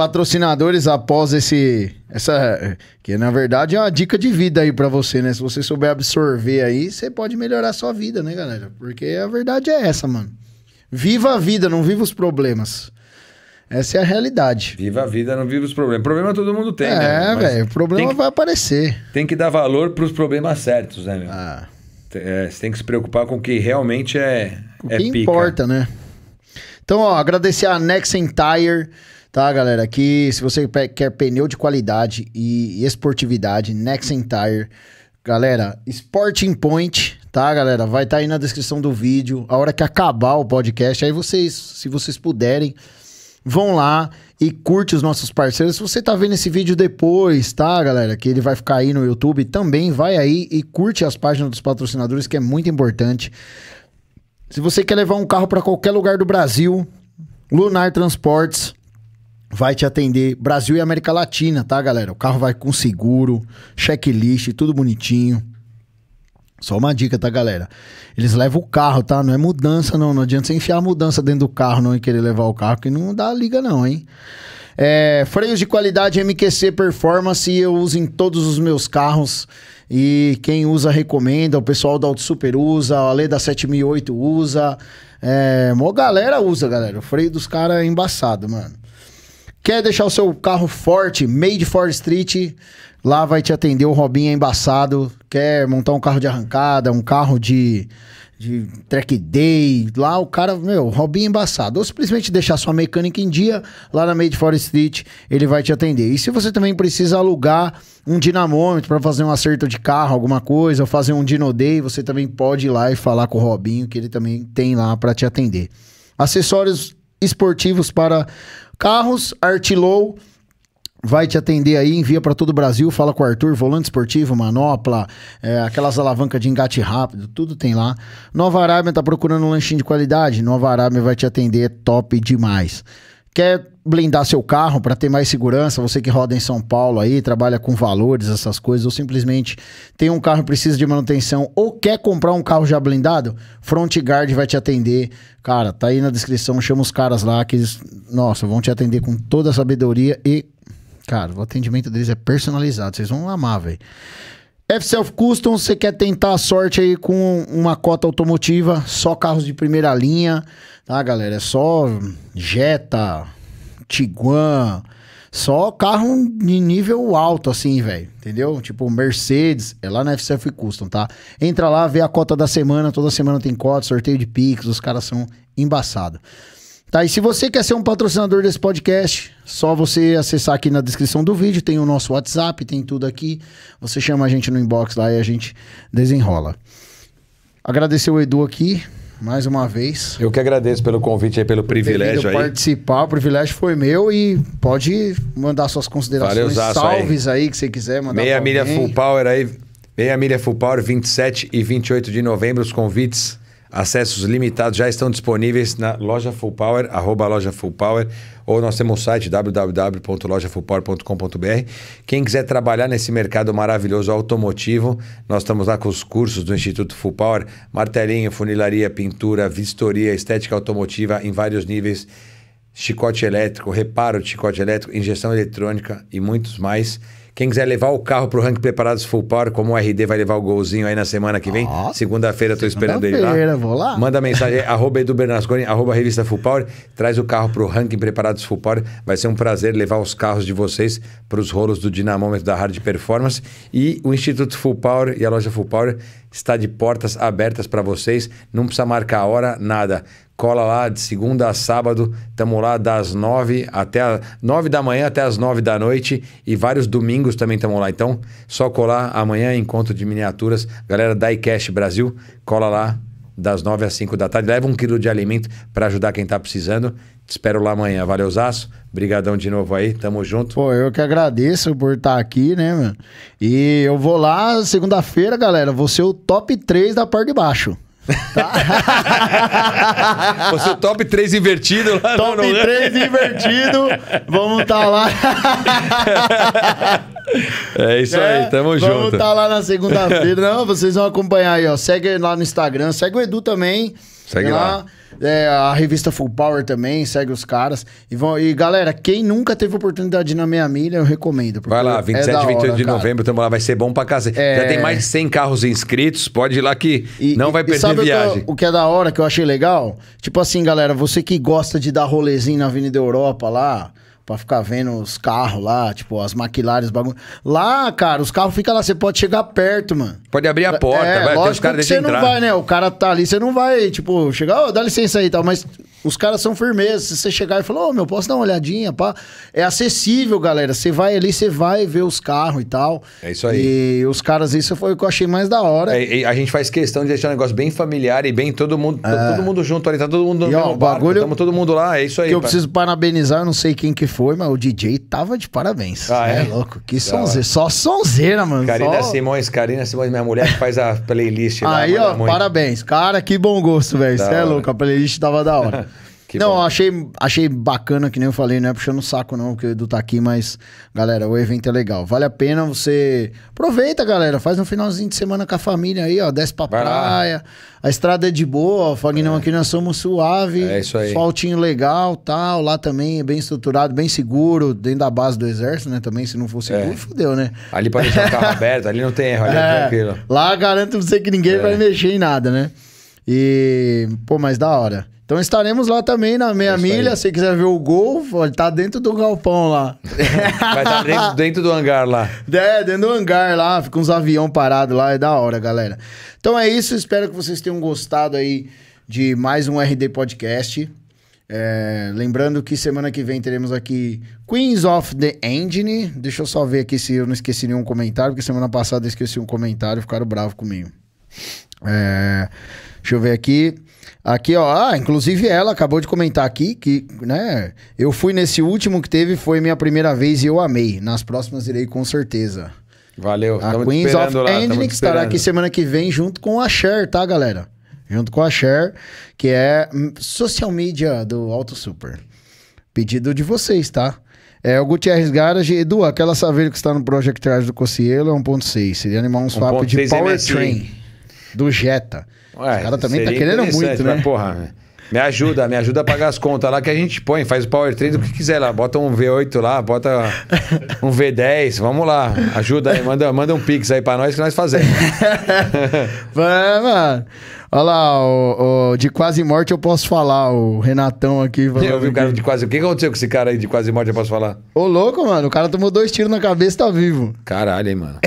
patrocinadores após esse. Essa. Que na verdade é uma dica de vida aí para você, né? Se você souber absorver aí, você pode melhorar a sua vida, né, galera? Porque a verdade é essa, mano. Viva a vida, não viva os problemas. Essa é a realidade. Viva a vida, não viva os problemas. Problema todo mundo tem, é, né? É, velho. O problema que, vai aparecer. Tem que dar valor para os problemas certos, né, meu? Ah. É, você tem que se preocupar com o que realmente é. é o que é importa, pica. né? Então, ó, agradecer a Next Tire Tá, galera? Aqui, se você quer pneu de qualidade e esportividade, Nexen Tire. Galera, Sporting Point, tá, galera? Vai estar tá aí na descrição do vídeo. A hora que acabar o podcast, aí vocês, se vocês puderem, vão lá e curte os nossos parceiros. Se você tá vendo esse vídeo depois, tá, galera? Que ele vai ficar aí no YouTube, também vai aí e curte as páginas dos patrocinadores, que é muito importante. Se você quer levar um carro para qualquer lugar do Brasil, Lunar Transportes vai te atender Brasil e América Latina, tá, galera? O carro vai com seguro, checklist, tudo bonitinho. Só uma dica, tá, galera? Eles levam o carro, tá? Não é mudança, não. Não adianta você enfiar a mudança dentro do carro, não, e querer levar o carro, que não dá liga, não, hein? É, freios de qualidade MQC Performance eu uso em todos os meus carros. E quem usa, recomenda. O pessoal da Auto Super usa, a Lei da 7008 usa. É, mó galera usa, galera. O freio dos caras é embaçado, mano. Quer deixar o seu carro forte, made for street, lá vai te atender o Robinho embaçado. Quer montar um carro de arrancada, um carro de, de track day, lá o cara, meu, Robinho embaçado. Ou simplesmente deixar sua mecânica em dia, lá na Made for Street, ele vai te atender. E se você também precisa alugar um dinamômetro para fazer um acerto de carro, alguma coisa, ou fazer um day, você também pode ir lá e falar com o Robinho, que ele também tem lá para te atender. Acessórios esportivos para Carros Artilou vai te atender aí, envia para todo o Brasil, fala com o Arthur, volante esportivo, manopla, é, aquelas alavancas de engate rápido, tudo tem lá. Nova Arábia tá procurando um lanchinho de qualidade, Nova Arábia vai te atender, top demais. Quer blindar seu carro para ter mais segurança, você que roda em São Paulo aí, trabalha com valores, essas coisas, ou simplesmente tem um carro precisa de manutenção ou quer comprar um carro já blindado, Front Guard vai te atender. Cara, tá aí na descrição, chama os caras lá que eles, nossa, vão te atender com toda a sabedoria e cara, o atendimento deles é personalizado, vocês vão amar, velho. F-Self Custom, você quer tentar a sorte aí com uma cota automotiva, só carros de primeira linha, tá, galera? É só Jetta, Tiguan, só carro de nível alto, assim, velho. Entendeu? Tipo, Mercedes, é lá na FCF Custom, tá? Entra lá, vê a cota da semana, toda semana tem cota, sorteio de Pix, os caras são embaçados. Tá, e se você quer ser um patrocinador desse podcast, só você acessar aqui na descrição do vídeo, tem o nosso WhatsApp, tem tudo aqui. Você chama a gente no inbox lá e a gente desenrola. Agradecer o Edu aqui, mais uma vez. Eu que agradeço pelo convite e pelo privilégio aí. participar, o privilégio foi meu e pode mandar suas considerações, salves aí. aí. que você quiser mandar Meia milha full power aí, meia milha full power, 27 e 28 de novembro os convites Acessos limitados já estão disponíveis na loja Full Power, arroba loja Full Power, ou nós temos o site www.lojafullpower.com.br. Quem quiser trabalhar nesse mercado maravilhoso automotivo, nós estamos lá com os cursos do Instituto Full Power, martelinho, funilaria, pintura, vistoria, estética automotiva em vários níveis, chicote elétrico, reparo de chicote elétrico, injeção eletrônica e muitos mais. Quem quiser levar o carro pro ranking preparados full power, como o RD vai levar o golzinho aí na semana que vem, segunda-feira tô esperando ele lá. Segunda-feira, vou lá. Manda mensagem [laughs] arroba Edu Bernasconi, arroba revista full power, traz o carro pro ranking preparados full power. Vai ser um prazer levar os carros de vocês para os rolos do dinamômetro da Hard Performance e o Instituto Full Power e a loja Full Power está de portas abertas para vocês. Não precisa marcar a hora, nada. Cola lá de segunda a sábado. Estamos lá das nove até a, nove da manhã até as nove da noite e vários domingos também estamos lá. Então, só colar amanhã encontro de miniaturas, galera da iCash Brasil, cola lá das 9 às 5 da tarde. Leva um quilo de alimento para ajudar quem está precisando. Te espero lá amanhã. Valeu, Zaço. Brigadão de novo aí. Tamo junto. Pô, eu que agradeço por estar tá aqui, né, mano? E eu vou lá segunda-feira, galera. Vou ser o top 3 da parte de baixo. Tá? [laughs] Você top 3 invertido lá Top no... 3 é? invertido. Vamos estar tá lá. [laughs] É isso é, aí, tamo vamos junto. Vamos tá lá na segunda-feira. Não, vocês vão acompanhar aí, ó. Segue lá no Instagram, segue o Edu também. Segue tá? lá. lá. É, a revista Full Power também segue os caras. E, vão, e galera, quem nunca teve oportunidade na Meia Milha, eu recomendo. Vai lá, 27 é e 28 de cara. novembro, tamo lá, vai ser bom pra casa. É... Já tem mais de 100 carros inscritos, pode ir lá que e, não vai e, perder sabe viagem. O que, o que é da hora, que eu achei legal? Tipo assim, galera, você que gosta de dar rolezinho na Avenida Europa lá, Pra ficar vendo os carros lá, tipo, as maquilares, bagulho. Lá, cara, os carros ficam lá, você pode chegar perto, mano. Pode abrir a é, porta, é, vai, lógico os caras você não vai, né? O cara tá ali, você não vai, tipo, chegar, oh, dá licença aí e tal, mas os caras são firmeza. Se você chegar e falar, ô oh, meu, posso dar uma olhadinha? Pá? É acessível, galera. Você vai ali, você vai ver os carros e tal. É isso aí. E os caras, isso foi o que eu achei mais da hora. É, a gente faz questão de deixar um negócio bem familiar e bem todo mundo, é. todo mundo junto ali, tá todo mundo no e, ó, tamo todo mundo lá, é isso aí. Que eu preciso parabenizar, eu não sei quem que foi, mas o DJ tava de parabéns. Ah, é? é louco, que sonzeira, só sonzeira, mano. Karina só... Simões, Karina Simões, minha mulher que faz a playlist lá. Aí, ó, parabéns. Cara, que bom gosto, velho. Você é louco, a playlist tava da hora. [laughs] Que não, bom. achei, achei bacana, que nem eu falei, não é puxando o saco não, porque o Edu tá aqui, mas, galera, o evento é legal. Vale a pena você... Aproveita, galera, faz um finalzinho de semana com a família aí, ó, desce pra Vai praia, lá. a estrada é de boa, Fagnão, é. aqui nós somos suave, é isso aí. faltinho legal, tal, lá também é bem estruturado, bem seguro, dentro da base do exército, né, também, se não fosse é. seguro, fudeu, né? Ali pode deixar o carro [laughs] aberto, ali não tem erro, ali é, é, tranquilo. Lá garanto você que ninguém é. vai mexer em nada, né? E, pô, mas da hora. Então estaremos lá também na meia é milha. Aí. Se quiser ver o gol, pode estar tá dentro do galpão lá. [laughs] Vai estar tá dentro, do hangar lá. É, dentro do hangar lá. Fica uns avião parado lá. É da hora, galera. Então é isso. Espero que vocês tenham gostado aí de mais um RD Podcast. É, lembrando que semana que vem teremos aqui Queens of the Engine. Deixa eu só ver aqui se eu não esqueci nenhum comentário, porque semana passada eu esqueci um comentário, ficaram bravos comigo. É, deixa eu ver aqui. Aqui, ó. Ah, inclusive ela acabou de comentar aqui que, né? Eu fui nesse último que teve, foi minha primeira vez e eu amei. Nas próximas irei com certeza. Valeu. A Queens of Ending estará aqui semana que vem junto com a Cher, tá, galera? Junto com a Cher, que é hum, social media do Auto Super. Pedido de vocês, tá? É o Gutierrez Garage. Edu, aquela saveira que está no Project Trash do Cossielo é 1.6. Seria animar uns um papo de Powertrain do Jetta. Ué, Os é, também tá querendo muito, né? porra, me ajuda, me ajuda a pagar as contas lá que a gente põe, faz o power trade do que quiser lá. Bota um V8 lá, bota um V10, vamos lá. Ajuda aí, manda, manda um pix aí pra nós que nós fazemos. [laughs] vamos mano. Olha lá, o, o, de quase morte eu posso falar, o Renatão aqui. Eu vi o cara de quase. O que aconteceu com esse cara aí de quase morte eu posso falar? Ô, louco, mano, o cara tomou dois tiros na cabeça e tá vivo. Caralho, hein, mano. [laughs]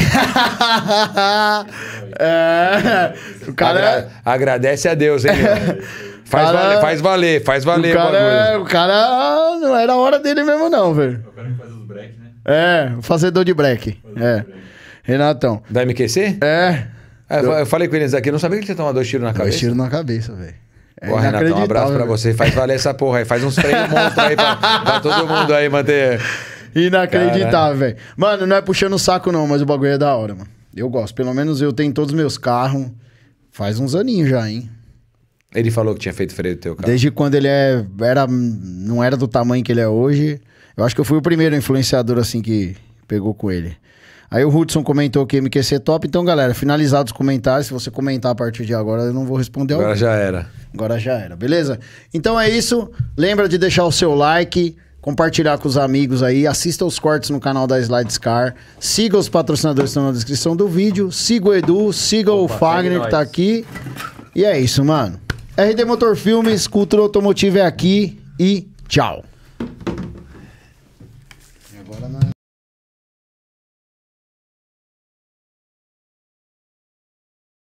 é, o cara. Agra... Agradece a Deus, hein, mano. [laughs] Faz, cara, valer, faz valer, faz valer, o cara, é, o, cara não era a hora dele mesmo, não, velho. É o cara que faz os break, né? É, o fazedor de break. Fazedor é. De break. Renatão. Da MQC? É. é eu... eu... falei com eles aqui, eu não sabia que tinha tomado dois tiros na cabeça. Dois tiros na cabeça, velho. É Pô, Renatão, um abraço pra você. Faz valer essa porra aí. Faz uns treinos [laughs] monstros aí pra, pra todo mundo aí manter. Inacreditável, velho. Mano, não é puxando o saco, não, mas o bagulho é da hora, mano. Eu gosto. Pelo menos eu tenho todos os meus carros. Faz uns aninhos já, hein? Ele falou que tinha feito freio do teu carro. Desde quando ele é, era, não era do tamanho que ele é hoje. Eu acho que eu fui o primeiro influenciador assim que pegou com ele. Aí o Hudson comentou que MQC é top. Então, galera, finalizados os comentários. Se você comentar a partir de agora, eu não vou responder. Agora já era. Agora já era, beleza? Então é isso. Lembra de deixar o seu like, compartilhar com os amigos aí. Assista os cortes no canal da Slidescar. Siga os patrocinadores que estão na descrição do vídeo. Siga o Edu, siga Opa, o Fagner que tá aqui. E é isso, mano. RD Motor Filmes, Cultura Automotiva é aqui e tchau. Agora nós...